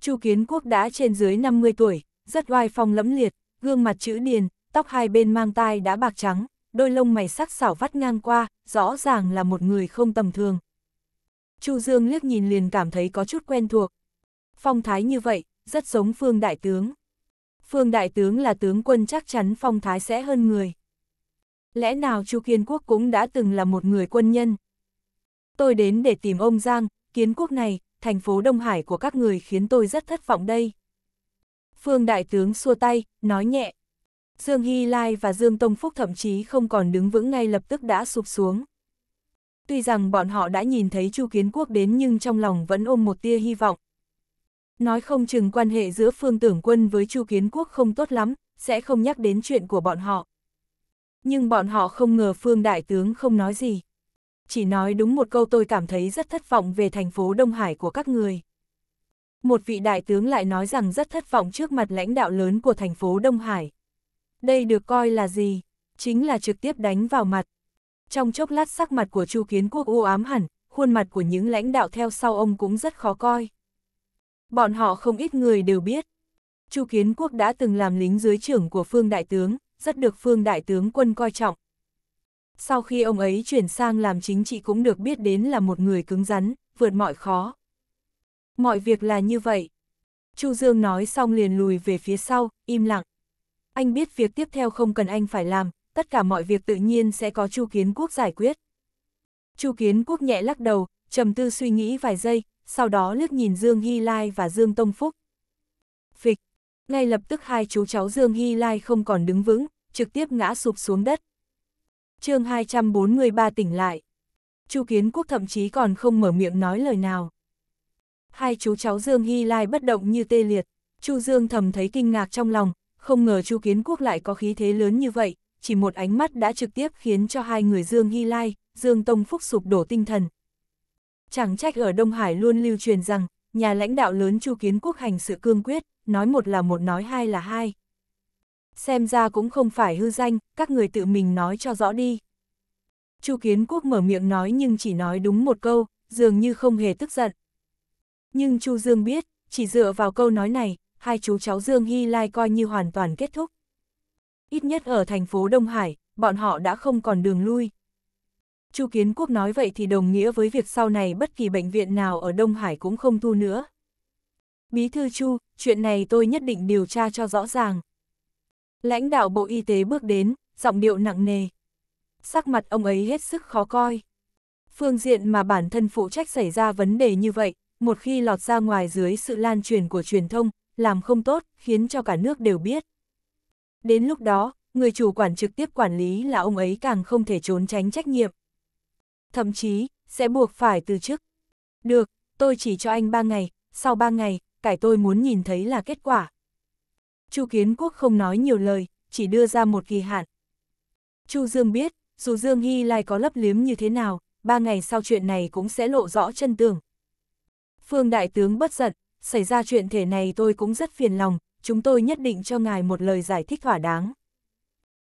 Chu Kiến Quốc đã trên dưới 50 tuổi, rất oai phong lẫm liệt, gương mặt chữ điền, tóc hai bên mang tai đã bạc trắng, đôi lông mày sắc xảo vắt ngang qua, rõ ràng là một người không tầm thường. Chu Dương liếc nhìn liền cảm thấy có chút quen thuộc. Phong thái như vậy, rất giống Phương Đại Tướng phương đại tướng là tướng quân chắc chắn phong thái sẽ hơn người. Lẽ nào Chu Kiên Quốc cũng đã từng là một người quân nhân? Tôi đến để tìm ông Giang, kiến quốc này, thành phố Đông Hải của các người khiến tôi rất thất vọng đây. Phương đại tướng xua tay, nói nhẹ. Dương Hy Lai và Dương Tông Phúc thậm chí không còn đứng vững ngay lập tức đã sụp xuống. Tuy rằng bọn họ đã nhìn thấy Chu Kiến Quốc đến nhưng trong lòng vẫn ôm một tia hy vọng. Nói không chừng quan hệ giữa phương tưởng quân với Chu Kiến Quốc không tốt lắm, sẽ không nhắc đến chuyện của bọn họ. Nhưng bọn họ không ngờ phương đại tướng không nói gì. Chỉ nói đúng một câu tôi cảm thấy rất thất vọng về thành phố Đông Hải của các người. Một vị đại tướng lại nói rằng rất thất vọng trước mặt lãnh đạo lớn của thành phố Đông Hải. Đây được coi là gì? Chính là trực tiếp đánh vào mặt. Trong chốc lát sắc mặt của Chu Kiến Quốc u ám hẳn, khuôn mặt của những lãnh đạo theo sau ông cũng rất khó coi bọn họ không ít người đều biết. Chu Kiến Quốc đã từng làm lính dưới trưởng của Phương Đại Tướng, rất được Phương Đại Tướng quân coi trọng. Sau khi ông ấy chuyển sang làm chính trị cũng được biết đến là một người cứng rắn, vượt mọi khó. Mọi việc là như vậy. Chu Dương nói xong liền lùi về phía sau, im lặng. Anh biết việc tiếp theo không cần anh phải làm, tất cả mọi việc tự nhiên sẽ có Chu Kiến Quốc giải quyết. Chu Kiến Quốc nhẹ lắc đầu, trầm tư suy nghĩ vài giây, sau đó liếc nhìn Dương Hy Lai và Dương Tông Phúc. Phịch, ngay lập tức hai chú cháu Dương Hy Lai không còn đứng vững, trực tiếp ngã sụp xuống đất. chương 243 tỉnh lại. Chu Kiến Quốc thậm chí còn không mở miệng nói lời nào. Hai chú cháu Dương Hy Lai bất động như tê liệt, Chu Dương thầm thấy kinh ngạc trong lòng, không ngờ Chu Kiến Quốc lại có khí thế lớn như vậy, chỉ một ánh mắt đã trực tiếp khiến cho hai người Dương Hy Lai, Dương Tông Phúc sụp đổ tinh thần, Chẳng trách ở Đông Hải luôn lưu truyền rằng, nhà lãnh đạo lớn Chu Kiến Quốc hành sự cương quyết, nói một là một nói hai là hai. Xem ra cũng không phải hư danh, các người tự mình nói cho rõ đi. Chu Kiến Quốc mở miệng nói nhưng chỉ nói đúng một câu, dường như không hề tức giận. Nhưng Chu Dương biết, chỉ dựa vào câu nói này, hai chú cháu Dương Hy Lai coi như hoàn toàn kết thúc. Ít nhất ở thành phố Đông Hải, bọn họ đã không còn đường lui. Chu Kiến Quốc nói vậy thì đồng nghĩa với việc sau này bất kỳ bệnh viện nào ở Đông Hải cũng không thu nữa. Bí thư Chu, chuyện này tôi nhất định điều tra cho rõ ràng. Lãnh đạo Bộ Y tế bước đến, giọng điệu nặng nề. Sắc mặt ông ấy hết sức khó coi. Phương diện mà bản thân phụ trách xảy ra vấn đề như vậy, một khi lọt ra ngoài dưới sự lan truyền của truyền thông, làm không tốt, khiến cho cả nước đều biết. Đến lúc đó, người chủ quản trực tiếp quản lý là ông ấy càng không thể trốn tránh trách nhiệm thậm chí, sẽ buộc phải từ chức. Được, tôi chỉ cho anh ba ngày, sau ba ngày, cải tôi muốn nhìn thấy là kết quả. Chu Kiến Quốc không nói nhiều lời, chỉ đưa ra một kỳ hạn. Chu Dương biết, dù Dương Hy Lai có lấp liếm như thế nào, ba ngày sau chuyện này cũng sẽ lộ rõ chân tường. Phương Đại Tướng bất giận, xảy ra chuyện thể này tôi cũng rất phiền lòng, chúng tôi nhất định cho ngài một lời giải thích thỏa đáng.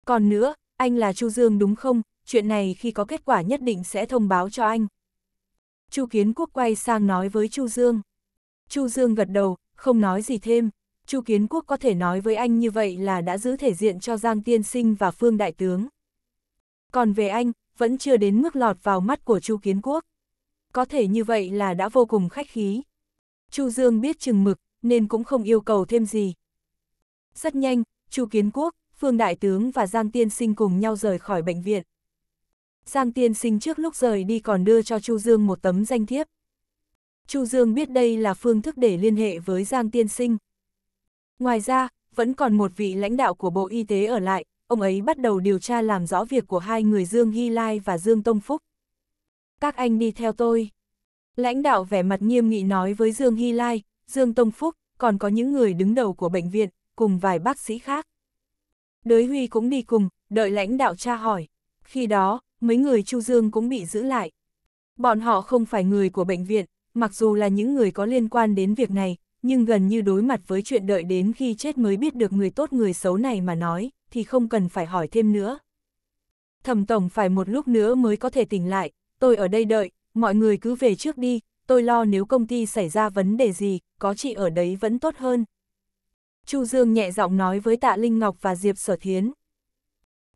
Còn nữa, anh là Chu Dương đúng không, chuyện này khi có kết quả nhất định sẽ thông báo cho anh. Chu Kiến Quốc quay sang nói với Chu Dương. Chu Dương gật đầu, không nói gì thêm. Chu Kiến Quốc có thể nói với anh như vậy là đã giữ thể diện cho Giang Tiên Sinh và Phương Đại Tướng. Còn về anh, vẫn chưa đến mức lọt vào mắt của Chu Kiến Quốc. Có thể như vậy là đã vô cùng khách khí. Chu Dương biết chừng mực, nên cũng không yêu cầu thêm gì. Rất nhanh, Chu Kiến Quốc, Phương Đại Tướng và Giang Tiên Sinh cùng nhau rời khỏi bệnh viện. Giang Tiên Sinh trước lúc rời đi còn đưa cho Chu Dương một tấm danh thiếp. Chu Dương biết đây là phương thức để liên hệ với Giang Tiên Sinh. Ngoài ra, vẫn còn một vị lãnh đạo của Bộ Y tế ở lại, ông ấy bắt đầu điều tra làm rõ việc của hai người Dương Hy Lai và Dương Tông Phúc. Các anh đi theo tôi. Lãnh đạo vẻ mặt nghiêm nghị nói với Dương Hy Lai, Dương Tông Phúc, còn có những người đứng đầu của bệnh viện, cùng vài bác sĩ khác. Đới Huy cũng đi cùng, đợi lãnh đạo tra hỏi. Khi đó, mấy người Chu Dương cũng bị giữ lại. Bọn họ không phải người của bệnh viện, mặc dù là những người có liên quan đến việc này, nhưng gần như đối mặt với chuyện đợi đến khi chết mới biết được người tốt người xấu này mà nói, thì không cần phải hỏi thêm nữa. Thẩm Tổng phải một lúc nữa mới có thể tỉnh lại, tôi ở đây đợi, mọi người cứ về trước đi, tôi lo nếu công ty xảy ra vấn đề gì, có chị ở đấy vẫn tốt hơn. Chu Dương nhẹ giọng nói với Tạ Linh Ngọc và Diệp Sở Thiến.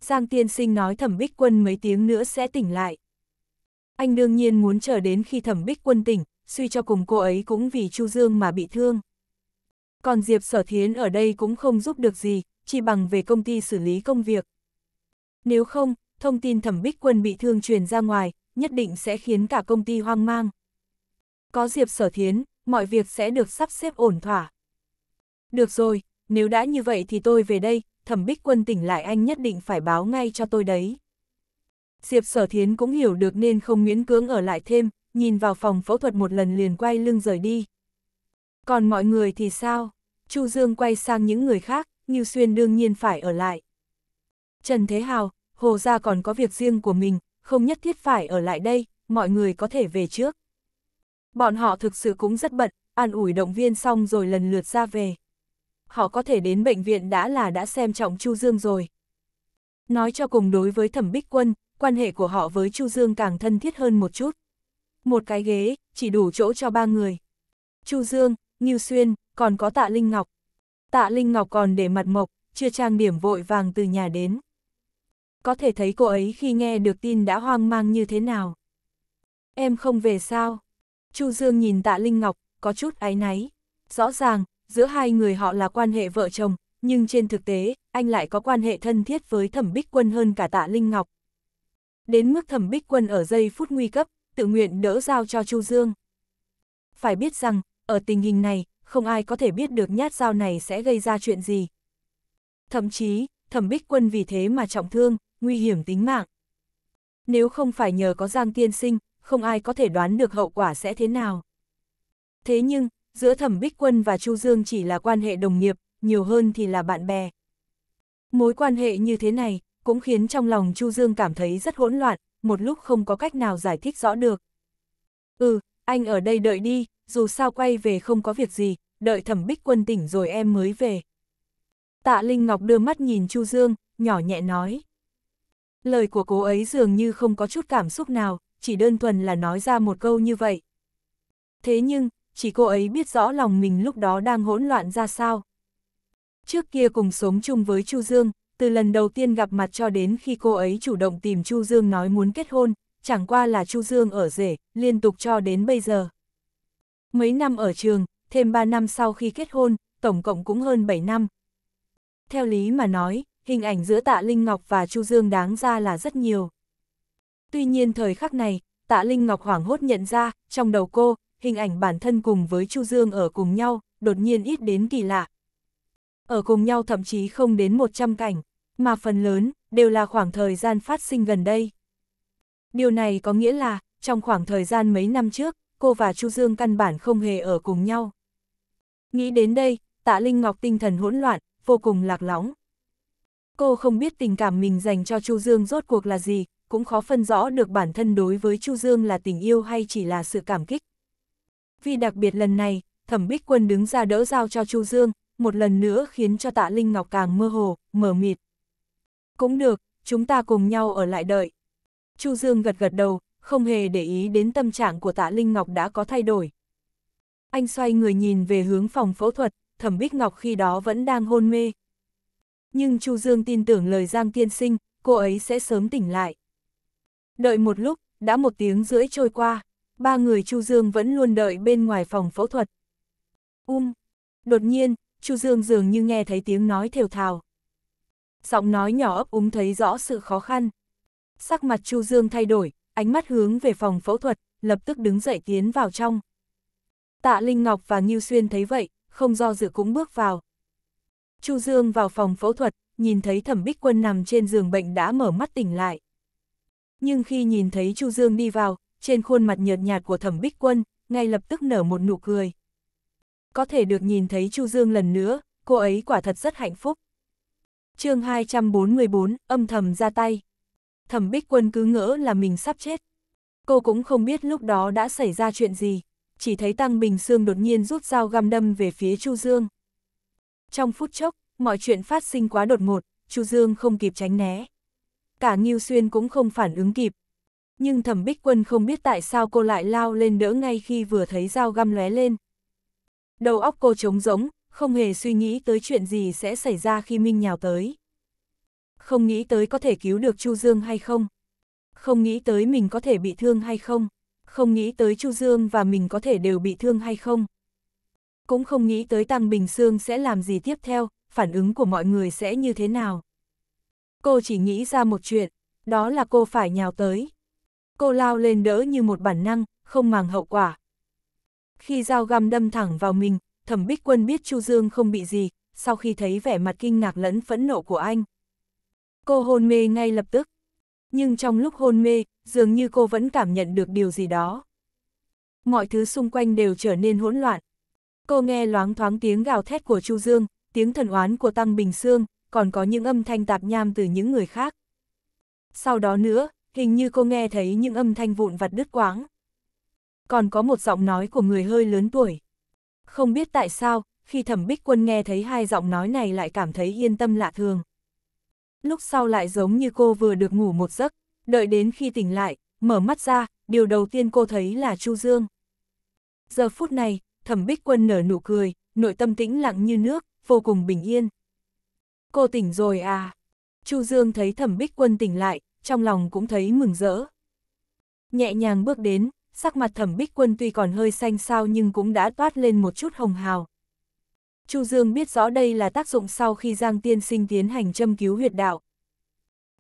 Giang Tiên Sinh nói Thẩm Bích Quân mấy tiếng nữa sẽ tỉnh lại. Anh đương nhiên muốn chờ đến khi Thẩm Bích Quân tỉnh, suy cho cùng cô ấy cũng vì Chu Dương mà bị thương. Còn Diệp Sở Thiến ở đây cũng không giúp được gì, chỉ bằng về công ty xử lý công việc. Nếu không, thông tin Thẩm Bích Quân bị thương truyền ra ngoài, nhất định sẽ khiến cả công ty hoang mang. Có Diệp Sở Thiến, mọi việc sẽ được sắp xếp ổn thỏa. Được rồi, nếu đã như vậy thì tôi về đây, thẩm bích quân tỉnh lại anh nhất định phải báo ngay cho tôi đấy. Diệp sở thiến cũng hiểu được nên không miễn cưỡng ở lại thêm, nhìn vào phòng phẫu thuật một lần liền quay lưng rời đi. Còn mọi người thì sao? Chu Dương quay sang những người khác, Như Xuyên đương nhiên phải ở lại. Trần Thế Hào, Hồ Gia còn có việc riêng của mình, không nhất thiết phải ở lại đây, mọi người có thể về trước. Bọn họ thực sự cũng rất bận, an ủi động viên xong rồi lần lượt ra về họ có thể đến bệnh viện đã là đã xem trọng Chu Dương rồi. Nói cho cùng đối với thẩm bích quân, quan hệ của họ với Chu Dương càng thân thiết hơn một chút. Một cái ghế, chỉ đủ chỗ cho ba người. Chu Dương, Ngưu Xuyên, còn có Tạ Linh Ngọc. Tạ Linh Ngọc còn để mặt mộc, chưa trang điểm vội vàng từ nhà đến. Có thể thấy cô ấy khi nghe được tin đã hoang mang như thế nào. Em không về sao? Chu Dương nhìn Tạ Linh Ngọc, có chút áy náy. Rõ ràng, giữa hai người họ là quan hệ vợ chồng, nhưng trên thực tế, anh lại có quan hệ thân thiết với Thẩm Bích Quân hơn cả Tạ Linh Ngọc. Đến mức Thẩm Bích Quân ở giây phút nguy cấp, tự nguyện đỡ giao cho Chu Dương. Phải biết rằng, ở tình hình này, không ai có thể biết được nhát dao này sẽ gây ra chuyện gì. Thậm chí, Thẩm Bích Quân vì thế mà trọng thương, nguy hiểm tính mạng. Nếu không phải nhờ có Giang Tiên Sinh, không ai có thể đoán được hậu quả sẽ thế nào. Thế nhưng, giữa Thẩm Bích Quân và Chu Dương chỉ là quan hệ đồng nghiệp, nhiều hơn thì là bạn bè. Mối quan hệ như thế này cũng khiến trong lòng Chu Dương cảm thấy rất hỗn loạn, một lúc không có cách nào giải thích rõ được. Ừ, anh ở đây đợi đi, dù sao quay về không có việc gì, đợi Thẩm Bích Quân tỉnh rồi em mới về. Tạ Linh Ngọc đưa mắt nhìn Chu Dương, nhỏ nhẹ nói. Lời của cô ấy dường như không có chút cảm xúc nào, chỉ đơn thuần là nói ra một câu như vậy. Thế nhưng, chỉ cô ấy biết rõ lòng mình lúc đó đang hỗn loạn ra sao. Trước kia cùng sống chung với Chu Dương, từ lần đầu tiên gặp mặt cho đến khi cô ấy chủ động tìm Chu Dương nói muốn kết hôn, chẳng qua là Chu Dương ở rể, liên tục cho đến bây giờ. Mấy năm ở trường, thêm 3 năm sau khi kết hôn, tổng cộng cũng hơn 7 năm. Theo lý mà nói, hình ảnh giữa Tạ Linh Ngọc và Chu Dương đáng ra là rất nhiều. Tuy nhiên thời khắc này, Tạ Linh Ngọc hoảng hốt nhận ra, trong đầu cô, hình ảnh bản thân cùng với Chu Dương ở cùng nhau, đột nhiên ít đến kỳ lạ. Ở cùng nhau thậm chí không đến 100 cảnh, mà phần lớn đều là khoảng thời gian phát sinh gần đây. Điều này có nghĩa là, trong khoảng thời gian mấy năm trước, cô và Chu Dương căn bản không hề ở cùng nhau. Nghĩ đến đây, tạ Linh Ngọc tinh thần hỗn loạn, vô cùng lạc lõng. Cô không biết tình cảm mình dành cho Chu Dương rốt cuộc là gì, cũng khó phân rõ được bản thân đối với Chu Dương là tình yêu hay chỉ là sự cảm kích. Vì đặc biệt lần này, thẩm bích quân đứng ra đỡ giao cho Chu Dương, một lần nữa khiến cho tạ Linh Ngọc càng mơ hồ, mờ mịt. Cũng được, chúng ta cùng nhau ở lại đợi. Chu Dương gật gật đầu, không hề để ý đến tâm trạng của tạ Linh Ngọc đã có thay đổi. Anh xoay người nhìn về hướng phòng phẫu thuật, thẩm bích Ngọc khi đó vẫn đang hôn mê. Nhưng Chu Dương tin tưởng lời Giang Tiên Sinh, cô ấy sẽ sớm tỉnh lại. Đợi một lúc, đã một tiếng rưỡi trôi qua ba người Chu Dương vẫn luôn đợi bên ngoài phòng phẫu thuật. Um! Đột nhiên, Chu Dương dường như nghe thấy tiếng nói thều thào. Giọng nói nhỏ ấp úng thấy rõ sự khó khăn. Sắc mặt Chu Dương thay đổi, ánh mắt hướng về phòng phẫu thuật, lập tức đứng dậy tiến vào trong. Tạ Linh Ngọc và Ngưu Xuyên thấy vậy, không do dự cũng bước vào. Chu Dương vào phòng phẫu thuật, nhìn thấy Thẩm Bích Quân nằm trên giường bệnh đã mở mắt tỉnh lại. Nhưng khi nhìn thấy Chu Dương đi vào, trên khuôn mặt nhợt nhạt của thẩm bích quân, ngay lập tức nở một nụ cười. Có thể được nhìn thấy Chu Dương lần nữa, cô ấy quả thật rất hạnh phúc. chương 244, âm thầm ra tay. Thẩm bích quân cứ ngỡ là mình sắp chết. Cô cũng không biết lúc đó đã xảy ra chuyện gì, chỉ thấy Tăng Bình Sương đột nhiên rút dao găm đâm về phía Chu Dương. Trong phút chốc, mọi chuyện phát sinh quá đột ngột, Chu Dương không kịp tránh né. Cả nghiêu Xuyên cũng không phản ứng kịp, nhưng thẩm bích quân không biết tại sao cô lại lao lên đỡ ngay khi vừa thấy dao găm lóe lên. Đầu óc cô trống rỗng, không hề suy nghĩ tới chuyện gì sẽ xảy ra khi Minh nhào tới. Không nghĩ tới có thể cứu được Chu Dương hay không. Không nghĩ tới mình có thể bị thương hay không. Không nghĩ tới Chu Dương và mình có thể đều bị thương hay không. Cũng không nghĩ tới Tăng Bình Sương sẽ làm gì tiếp theo, phản ứng của mọi người sẽ như thế nào. Cô chỉ nghĩ ra một chuyện, đó là cô phải nhào tới, Cô lao lên đỡ như một bản năng, không màng hậu quả. Khi dao găm đâm thẳng vào mình, thẩm bích quân biết Chu Dương không bị gì, sau khi thấy vẻ mặt kinh ngạc lẫn phẫn nộ của anh. Cô hôn mê ngay lập tức. Nhưng trong lúc hôn mê, dường như cô vẫn cảm nhận được điều gì đó. Mọi thứ xung quanh đều trở nên hỗn loạn. Cô nghe loáng thoáng tiếng gào thét của Chu Dương, tiếng thần oán của Tăng Bình Sương, còn có những âm thanh tạp nham từ những người khác. Sau đó nữa, hình như cô nghe thấy những âm thanh vụn vặt đứt quãng, Còn có một giọng nói của người hơi lớn tuổi. Không biết tại sao, khi thẩm bích quân nghe thấy hai giọng nói này lại cảm thấy yên tâm lạ thường. Lúc sau lại giống như cô vừa được ngủ một giấc, đợi đến khi tỉnh lại, mở mắt ra, điều đầu tiên cô thấy là Chu Dương. Giờ phút này, thẩm bích quân nở nụ cười, nội tâm tĩnh lặng như nước, vô cùng bình yên. Cô tỉnh rồi à? Chu Dương thấy thẩm bích quân tỉnh lại, trong lòng cũng thấy mừng rỡ. Nhẹ nhàng bước đến, sắc mặt thẩm bích quân tuy còn hơi xanh xao nhưng cũng đã toát lên một chút hồng hào. Chu Dương biết rõ đây là tác dụng sau khi Giang Tiên Sinh tiến hành châm cứu huyệt đạo.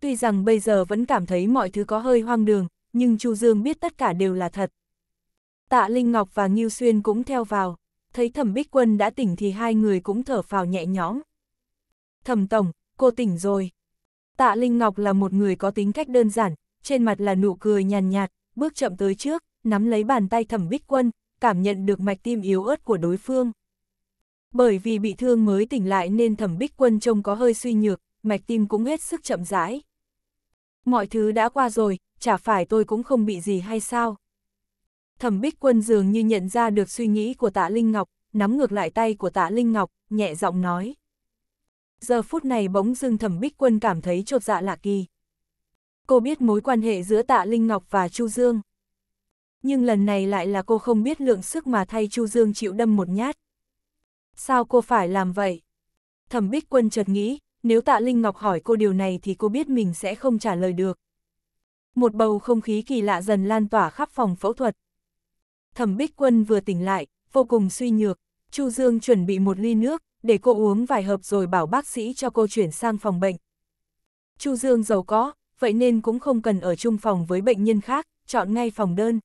Tuy rằng bây giờ vẫn cảm thấy mọi thứ có hơi hoang đường, nhưng Chu Dương biết tất cả đều là thật. Tạ Linh Ngọc và Ngưu Xuyên cũng theo vào, thấy Thẩm Bích Quân đã tỉnh thì hai người cũng thở phào nhẹ nhõm. Thẩm Tổng, cô tỉnh rồi, Tạ Linh Ngọc là một người có tính cách đơn giản, trên mặt là nụ cười nhàn nhạt, nhạt, bước chậm tới trước, nắm lấy bàn tay thẩm bích quân, cảm nhận được mạch tim yếu ớt của đối phương. Bởi vì bị thương mới tỉnh lại nên thẩm bích quân trông có hơi suy nhược, mạch tim cũng hết sức chậm rãi. Mọi thứ đã qua rồi, chả phải tôi cũng không bị gì hay sao. Thẩm bích quân dường như nhận ra được suy nghĩ của tạ Linh Ngọc, nắm ngược lại tay của tạ Linh Ngọc, nhẹ giọng nói giờ phút này bỗng dưng thẩm bích quân cảm thấy chột dạ lạ kỳ. Cô biết mối quan hệ giữa tạ Linh Ngọc và Chu Dương. Nhưng lần này lại là cô không biết lượng sức mà thay Chu Dương chịu đâm một nhát. Sao cô phải làm vậy? Thẩm bích quân chợt nghĩ, nếu tạ Linh Ngọc hỏi cô điều này thì cô biết mình sẽ không trả lời được. Một bầu không khí kỳ lạ dần lan tỏa khắp phòng phẫu thuật. Thẩm bích quân vừa tỉnh lại, vô cùng suy nhược, Chu Dương chuẩn bị một ly nước, để cô uống vài hộp rồi bảo bác sĩ cho cô chuyển sang phòng bệnh. Chu Dương giàu có, vậy nên cũng không cần ở chung phòng với bệnh nhân khác, chọn ngay phòng đơn.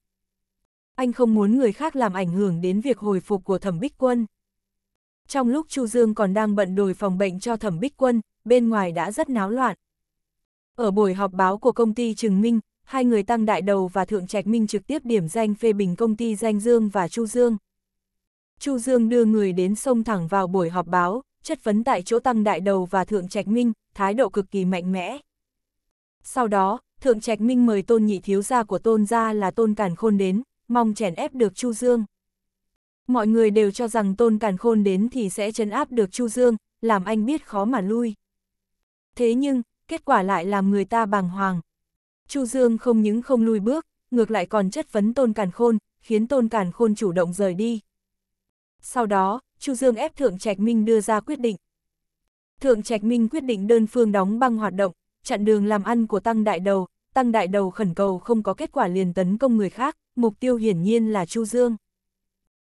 Anh không muốn người khác làm ảnh hưởng đến việc hồi phục của Thẩm Bích Quân. Trong lúc Chu Dương còn đang bận đổi phòng bệnh cho Thẩm Bích Quân, bên ngoài đã rất náo loạn. Ở buổi họp báo của công ty Trừng Minh, hai người Tăng Đại Đầu và Thượng Trạch Minh trực tiếp điểm danh phê bình công ty Danh Dương và Chu Dương. Chu Dương đưa người đến sông thẳng vào buổi họp báo, chất vấn tại chỗ Tăng Đại Đầu và Thượng Trạch Minh, thái độ cực kỳ mạnh mẽ. Sau đó, Thượng Trạch Minh mời tôn nhị thiếu gia của tôn gia là tôn cản khôn đến, mong chèn ép được Chu Dương. Mọi người đều cho rằng tôn cản khôn đến thì sẽ chấn áp được Chu Dương, làm anh biết khó mà lui. Thế nhưng, kết quả lại làm người ta bàng hoàng. Chu Dương không những không lui bước, ngược lại còn chất vấn tôn cản khôn, khiến tôn cản khôn chủ động rời đi. Sau đó, Chu Dương ép Thượng Trạch Minh đưa ra quyết định. Thượng Trạch Minh quyết định đơn phương đóng băng hoạt động, chặn đường làm ăn của Tăng Đại Đầu, Tăng Đại Đầu khẩn cầu không có kết quả liền tấn công người khác, mục tiêu hiển nhiên là Chu Dương.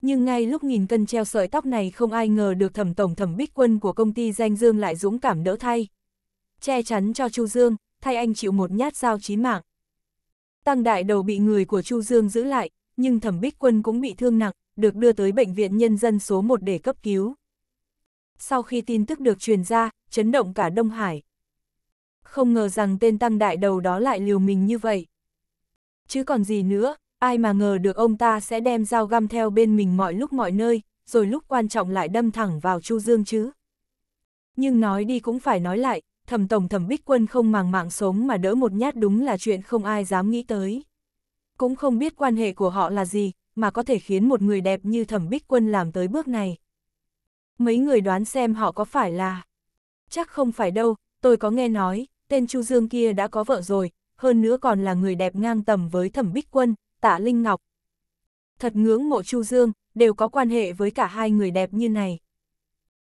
Nhưng ngay lúc nghìn cân treo sợi tóc này không ai ngờ được thẩm tổng thẩm bích quân của công ty danh Dương lại dũng cảm đỡ thay. Che chắn cho Chu Dương, thay anh chịu một nhát dao chí mạng. Tăng đại đầu bị người của Chu Dương giữ lại, nhưng thẩm bích quân cũng bị thương nặng, được đưa tới Bệnh viện Nhân dân số 1 để cấp cứu. Sau khi tin tức được truyền ra, chấn động cả Đông Hải. Không ngờ rằng tên tăng đại đầu đó lại liều mình như vậy. Chứ còn gì nữa, ai mà ngờ được ông ta sẽ đem dao găm theo bên mình mọi lúc mọi nơi, rồi lúc quan trọng lại đâm thẳng vào Chu Dương chứ. Nhưng nói đi cũng phải nói lại, thẩm tổng thẩm bích quân không màng mạng sống mà đỡ một nhát đúng là chuyện không ai dám nghĩ tới. Cũng không biết quan hệ của họ là gì, mà có thể khiến một người đẹp như thẩm bích quân làm tới bước này. Mấy người đoán xem họ có phải là... Chắc không phải đâu, tôi có nghe nói, tên Chu Dương kia đã có vợ rồi, hơn nữa còn là người đẹp ngang tầm với thẩm bích quân, tạ Linh Ngọc. Thật ngưỡng mộ Chu Dương, đều có quan hệ với cả hai người đẹp như này.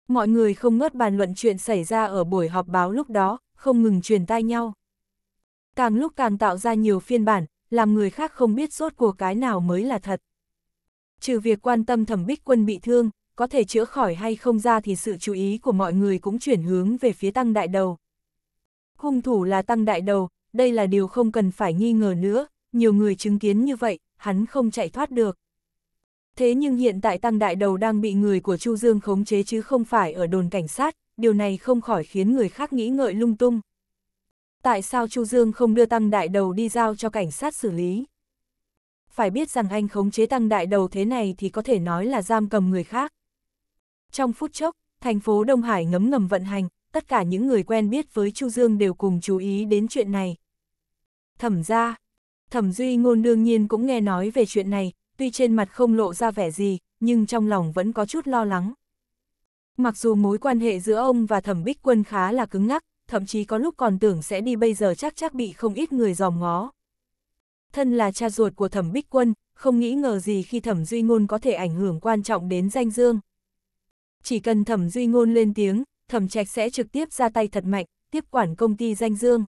Mọi người không ngớt bàn luận chuyện xảy ra ở buổi họp báo lúc đó, không ngừng truyền tai nhau. Càng lúc càng tạo ra nhiều phiên bản, làm người khác không biết rốt cuộc cái nào mới là thật trừ việc quan tâm thẩm bích quân bị thương, có thể chữa khỏi hay không ra thì sự chú ý của mọi người cũng chuyển hướng về phía tăng đại đầu. Hung thủ là tăng đại đầu, đây là điều không cần phải nghi ngờ nữa, nhiều người chứng kiến như vậy, hắn không chạy thoát được. Thế nhưng hiện tại tăng đại đầu đang bị người của Chu Dương khống chế chứ không phải ở đồn cảnh sát, điều này không khỏi khiến người khác nghĩ ngợi lung tung. Tại sao Chu Dương không đưa tăng đại đầu đi giao cho cảnh sát xử lý? phải biết rằng anh khống chế tăng đại đầu thế này thì có thể nói là giam cầm người khác. Trong phút chốc, thành phố Đông Hải ngấm ngầm vận hành, tất cả những người quen biết với Chu Dương đều cùng chú ý đến chuyện này. Thẩm ra, thẩm duy ngôn đương nhiên cũng nghe nói về chuyện này, tuy trên mặt không lộ ra vẻ gì, nhưng trong lòng vẫn có chút lo lắng. Mặc dù mối quan hệ giữa ông và thẩm bích quân khá là cứng ngắc, thậm chí có lúc còn tưởng sẽ đi bây giờ chắc chắc bị không ít người dòm ngó thân là cha ruột của thẩm bích quân, không nghĩ ngờ gì khi thẩm duy ngôn có thể ảnh hưởng quan trọng đến danh dương. Chỉ cần thẩm duy ngôn lên tiếng, thẩm trạch sẽ trực tiếp ra tay thật mạnh, tiếp quản công ty danh dương.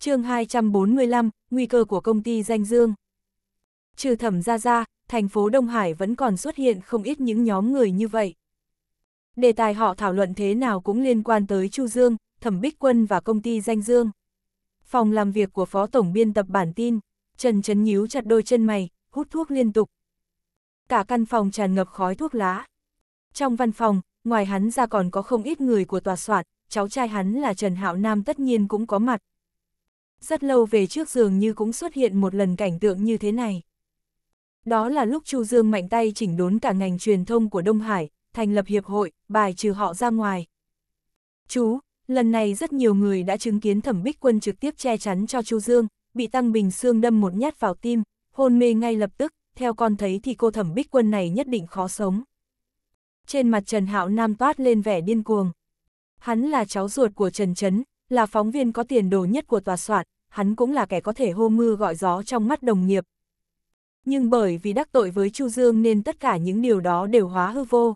chương 245, nguy cơ của công ty danh dương. Trừ thẩm ra ra, thành phố Đông Hải vẫn còn xuất hiện không ít những nhóm người như vậy. Đề tài họ thảo luận thế nào cũng liên quan tới Chu Dương, Thẩm Bích Quân và công ty Danh Dương. Phòng làm việc của Phó Tổng Biên tập bản tin, Trần Trấn nhíu chặt đôi chân mày, hút thuốc liên tục. Cả căn phòng tràn ngập khói thuốc lá. Trong văn phòng, ngoài hắn ra còn có không ít người của tòa soạn, cháu trai hắn là Trần Hạo Nam tất nhiên cũng có mặt. Rất lâu về trước giường như cũng xuất hiện một lần cảnh tượng như thế này. Đó là lúc Chu Dương mạnh tay chỉnh đốn cả ngành truyền thông của Đông Hải, thành lập hiệp hội, bài trừ họ ra ngoài. Chú, lần này rất nhiều người đã chứng kiến thẩm bích quân trực tiếp che chắn cho Chu Dương, bị Tăng Bình Sương đâm một nhát vào tim, hôn mê ngay lập tức, theo con thấy thì cô thẩm bích quân này nhất định khó sống. Trên mặt Trần Hạo Nam toát lên vẻ điên cuồng. Hắn là cháu ruột của Trần Trấn, là phóng viên có tiền đồ nhất của tòa soạn, hắn cũng là kẻ có thể hô mưa gọi gió trong mắt đồng nghiệp. Nhưng bởi vì đắc tội với Chu Dương nên tất cả những điều đó đều hóa hư vô.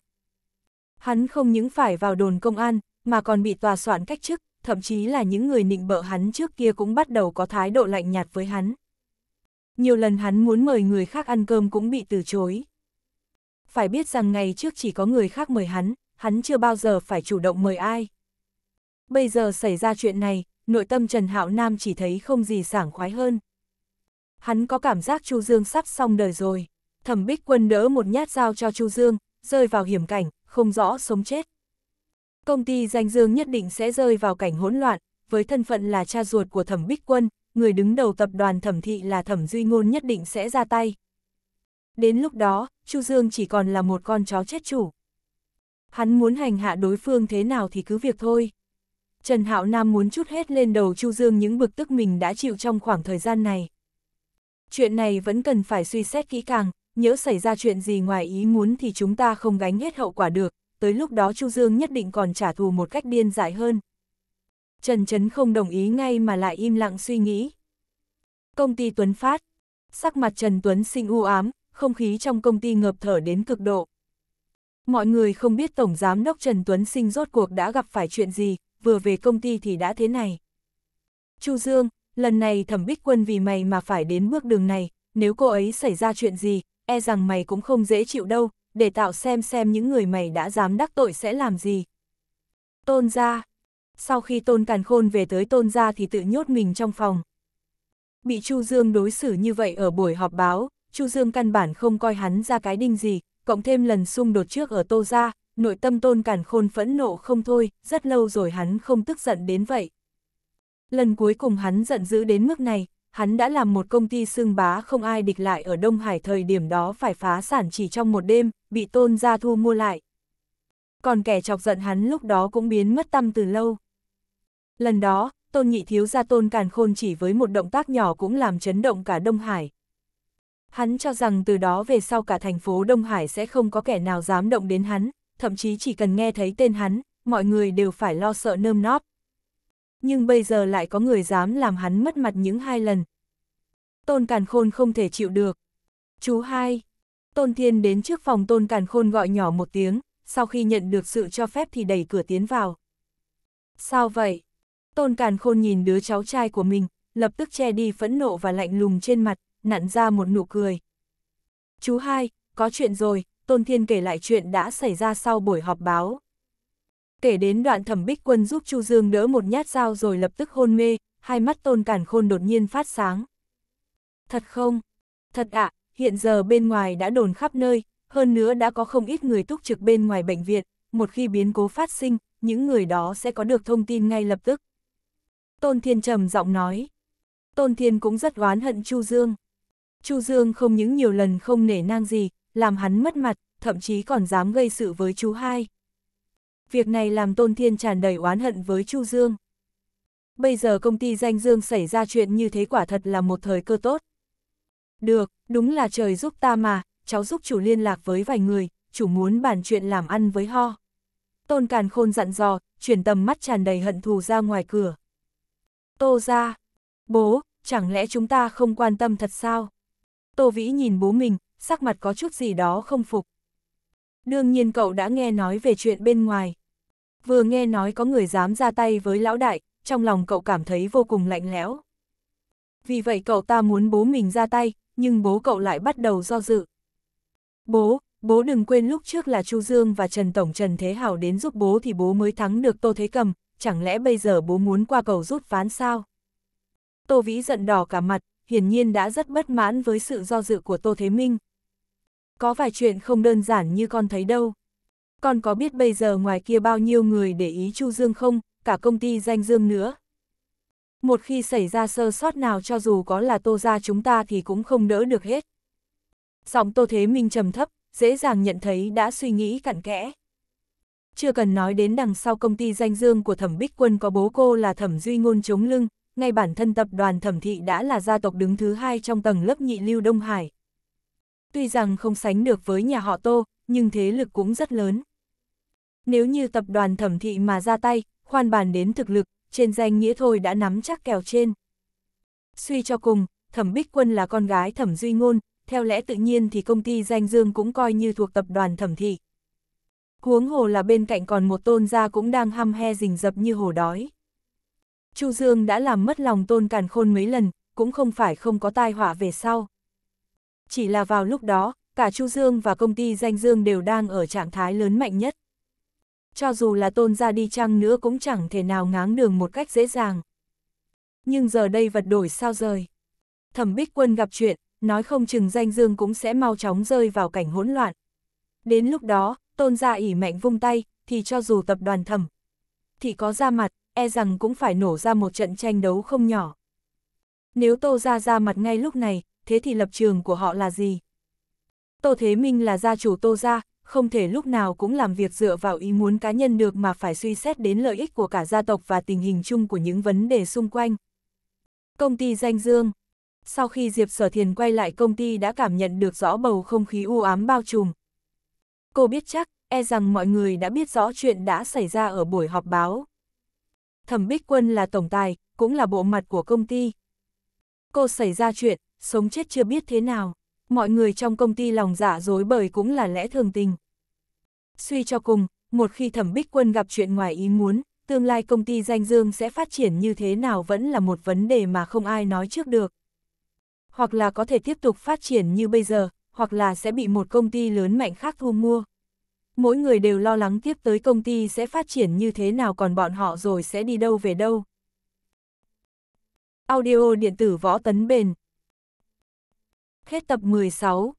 Hắn không những phải vào đồn công an, mà còn bị tòa soạn cách chức, thậm chí là những người nịnh bợ hắn trước kia cũng bắt đầu có thái độ lạnh nhạt với hắn. Nhiều lần hắn muốn mời người khác ăn cơm cũng bị từ chối. Phải biết rằng ngày trước chỉ có người khác mời hắn, hắn chưa bao giờ phải chủ động mời ai. Bây giờ xảy ra chuyện này, nội tâm Trần Hạo Nam chỉ thấy không gì sảng khoái hơn. Hắn có cảm giác Chu Dương sắp xong đời rồi. Thẩm Bích Quân đỡ một nhát dao cho Chu Dương, rơi vào hiểm cảnh, không rõ sống chết. Công ty danh dương nhất định sẽ rơi vào cảnh hỗn loạn, với thân phận là cha ruột của thẩm Bích Quân, người đứng đầu tập đoàn thẩm thị là thẩm Duy Ngôn nhất định sẽ ra tay. Đến lúc đó, Chu Dương chỉ còn là một con chó chết chủ. Hắn muốn hành hạ đối phương thế nào thì cứ việc thôi. Trần Hạo Nam muốn chút hết lên đầu Chu Dương những bực tức mình đã chịu trong khoảng thời gian này. Chuyện này vẫn cần phải suy xét kỹ càng, nhớ xảy ra chuyện gì ngoài ý muốn thì chúng ta không gánh hết hậu quả được, tới lúc đó Chu Dương nhất định còn trả thù một cách điên dại hơn. Trần Trấn không đồng ý ngay mà lại im lặng suy nghĩ. Công ty Tuấn Phát Sắc mặt Trần Tuấn sinh u ám, không khí trong công ty ngập thở đến cực độ. Mọi người không biết Tổng Giám đốc Trần Tuấn sinh rốt cuộc đã gặp phải chuyện gì, vừa về công ty thì đã thế này. Chu Dương, lần này thẩm bích quân vì mày mà phải đến bước đường này, nếu cô ấy xảy ra chuyện gì, e rằng mày cũng không dễ chịu đâu, để tạo xem xem những người mày đã dám đắc tội sẽ làm gì. Tôn ra. Sau khi Tôn Càn Khôn về tới Tôn ra thì tự nhốt mình trong phòng. Bị Chu Dương đối xử như vậy ở buổi họp báo, Chu Dương căn bản không coi hắn ra cái đinh gì, cộng thêm lần xung đột trước ở Tô ra, nội tâm Tôn Càn Khôn phẫn nộ không thôi, rất lâu rồi hắn không tức giận đến vậy. Lần cuối cùng hắn giận dữ đến mức này, hắn đã làm một công ty xương bá không ai địch lại ở Đông Hải thời điểm đó phải phá sản chỉ trong một đêm, bị tôn gia thu mua lại. Còn kẻ chọc giận hắn lúc đó cũng biến mất tâm từ lâu. Lần đó, tôn nhị thiếu gia tôn càn khôn chỉ với một động tác nhỏ cũng làm chấn động cả Đông Hải. Hắn cho rằng từ đó về sau cả thành phố Đông Hải sẽ không có kẻ nào dám động đến hắn, thậm chí chỉ cần nghe thấy tên hắn, mọi người đều phải lo sợ nơm nóp nhưng bây giờ lại có người dám làm hắn mất mặt những hai lần. Tôn Càn Khôn không thể chịu được. Chú hai. Tôn Thiên đến trước phòng Tôn Càn Khôn gọi nhỏ một tiếng, sau khi nhận được sự cho phép thì đẩy cửa tiến vào. Sao vậy? Tôn Càn Khôn nhìn đứa cháu trai của mình, lập tức che đi phẫn nộ và lạnh lùng trên mặt, nặn ra một nụ cười. Chú hai, có chuyện rồi, Tôn Thiên kể lại chuyện đã xảy ra sau buổi họp báo. Kể đến đoạn thẩm bích quân giúp Chu Dương đỡ một nhát dao rồi lập tức hôn mê, hai mắt tôn cản khôn đột nhiên phát sáng. Thật không? Thật ạ, hiện giờ bên ngoài đã đồn khắp nơi, hơn nữa đã có không ít người túc trực bên ngoài bệnh viện, một khi biến cố phát sinh, những người đó sẽ có được thông tin ngay lập tức. Tôn Thiên trầm giọng nói. Tôn Thiên cũng rất oán hận Chu Dương. Chu Dương không những nhiều lần không nể nang gì, làm hắn mất mặt, thậm chí còn dám gây sự với chú hai việc này làm Tôn Thiên tràn đầy oán hận với Chu Dương. Bây giờ công ty danh Dương xảy ra chuyện như thế quả thật là một thời cơ tốt. Được, đúng là trời giúp ta mà, cháu giúp chủ liên lạc với vài người, chủ muốn bàn chuyện làm ăn với ho. Tôn Càn Khôn dặn dò, chuyển tầm mắt tràn đầy hận thù ra ngoài cửa. Tô ra, bố, chẳng lẽ chúng ta không quan tâm thật sao? Tô Vĩ nhìn bố mình, sắc mặt có chút gì đó không phục. Đương nhiên cậu đã nghe nói về chuyện bên ngoài. Vừa nghe nói có người dám ra tay với lão đại, trong lòng cậu cảm thấy vô cùng lạnh lẽo. Vì vậy cậu ta muốn bố mình ra tay, nhưng bố cậu lại bắt đầu do dự. Bố, bố đừng quên lúc trước là Chu Dương và Trần Tổng Trần Thế Hảo đến giúp bố thì bố mới thắng được Tô Thế Cầm, chẳng lẽ bây giờ bố muốn qua cầu rút ván sao? Tô Vĩ giận đỏ cả mặt, hiển nhiên đã rất bất mãn với sự do dự của Tô Thế Minh, có vài chuyện không đơn giản như con thấy đâu. Con có biết bây giờ ngoài kia bao nhiêu người để ý Chu Dương không, cả công ty danh Dương nữa. Một khi xảy ra sơ sót nào cho dù có là tô ra chúng ta thì cũng không đỡ được hết. Giọng tô thế minh trầm thấp, dễ dàng nhận thấy đã suy nghĩ cặn kẽ. Chưa cần nói đến đằng sau công ty danh dương của thẩm bích quân có bố cô là thẩm duy ngôn chống lưng, ngay bản thân tập đoàn thẩm thị đã là gia tộc đứng thứ hai trong tầng lớp nhị lưu Đông Hải, Tuy rằng không sánh được với nhà họ Tô, nhưng thế lực cũng rất lớn. Nếu như tập đoàn thẩm thị mà ra tay, khoan bàn đến thực lực, trên danh nghĩa thôi đã nắm chắc kèo trên. Suy cho cùng, thẩm Bích Quân là con gái thẩm Duy Ngôn, theo lẽ tự nhiên thì công ty danh dương cũng coi như thuộc tập đoàn thẩm thị. Huống hồ là bên cạnh còn một tôn gia cũng đang hăm he rình rập như hồ đói. Chu Dương đã làm mất lòng tôn càn khôn mấy lần, cũng không phải không có tai họa về sau. Chỉ là vào lúc đó, cả Chu Dương và công ty danh Dương đều đang ở trạng thái lớn mạnh nhất. Cho dù là tôn ra đi chăng nữa cũng chẳng thể nào ngáng đường một cách dễ dàng. Nhưng giờ đây vật đổi sao rời. Thẩm Bích Quân gặp chuyện, nói không chừng danh Dương cũng sẽ mau chóng rơi vào cảnh hỗn loạn. Đến lúc đó, tôn ra ỉ mạnh vung tay, thì cho dù tập đoàn thẩm, thì có ra mặt, e rằng cũng phải nổ ra một trận tranh đấu không nhỏ. Nếu tô ra ra mặt ngay lúc này, thế thì lập trường của họ là gì? Tô Thế Minh là gia chủ Tô Gia, không thể lúc nào cũng làm việc dựa vào ý muốn cá nhân được mà phải suy xét đến lợi ích của cả gia tộc và tình hình chung của những vấn đề xung quanh. Công ty danh dương Sau khi Diệp Sở Thiền quay lại công ty đã cảm nhận được rõ bầu không khí u ám bao trùm. Cô biết chắc, e rằng mọi người đã biết rõ chuyện đã xảy ra ở buổi họp báo. Thẩm Bích Quân là tổng tài, cũng là bộ mặt của công ty. Cô xảy ra chuyện, sống chết chưa biết thế nào, mọi người trong công ty lòng giả dạ dối bời cũng là lẽ thường tình. Suy cho cùng, một khi thẩm bích quân gặp chuyện ngoài ý muốn, tương lai công ty danh dương sẽ phát triển như thế nào vẫn là một vấn đề mà không ai nói trước được. Hoặc là có thể tiếp tục phát triển như bây giờ, hoặc là sẽ bị một công ty lớn mạnh khác thu mua. Mỗi người đều lo lắng tiếp tới công ty sẽ phát triển như thế nào còn bọn họ rồi sẽ đi đâu về đâu. Audio điện tử võ tấn bền Hết tập 16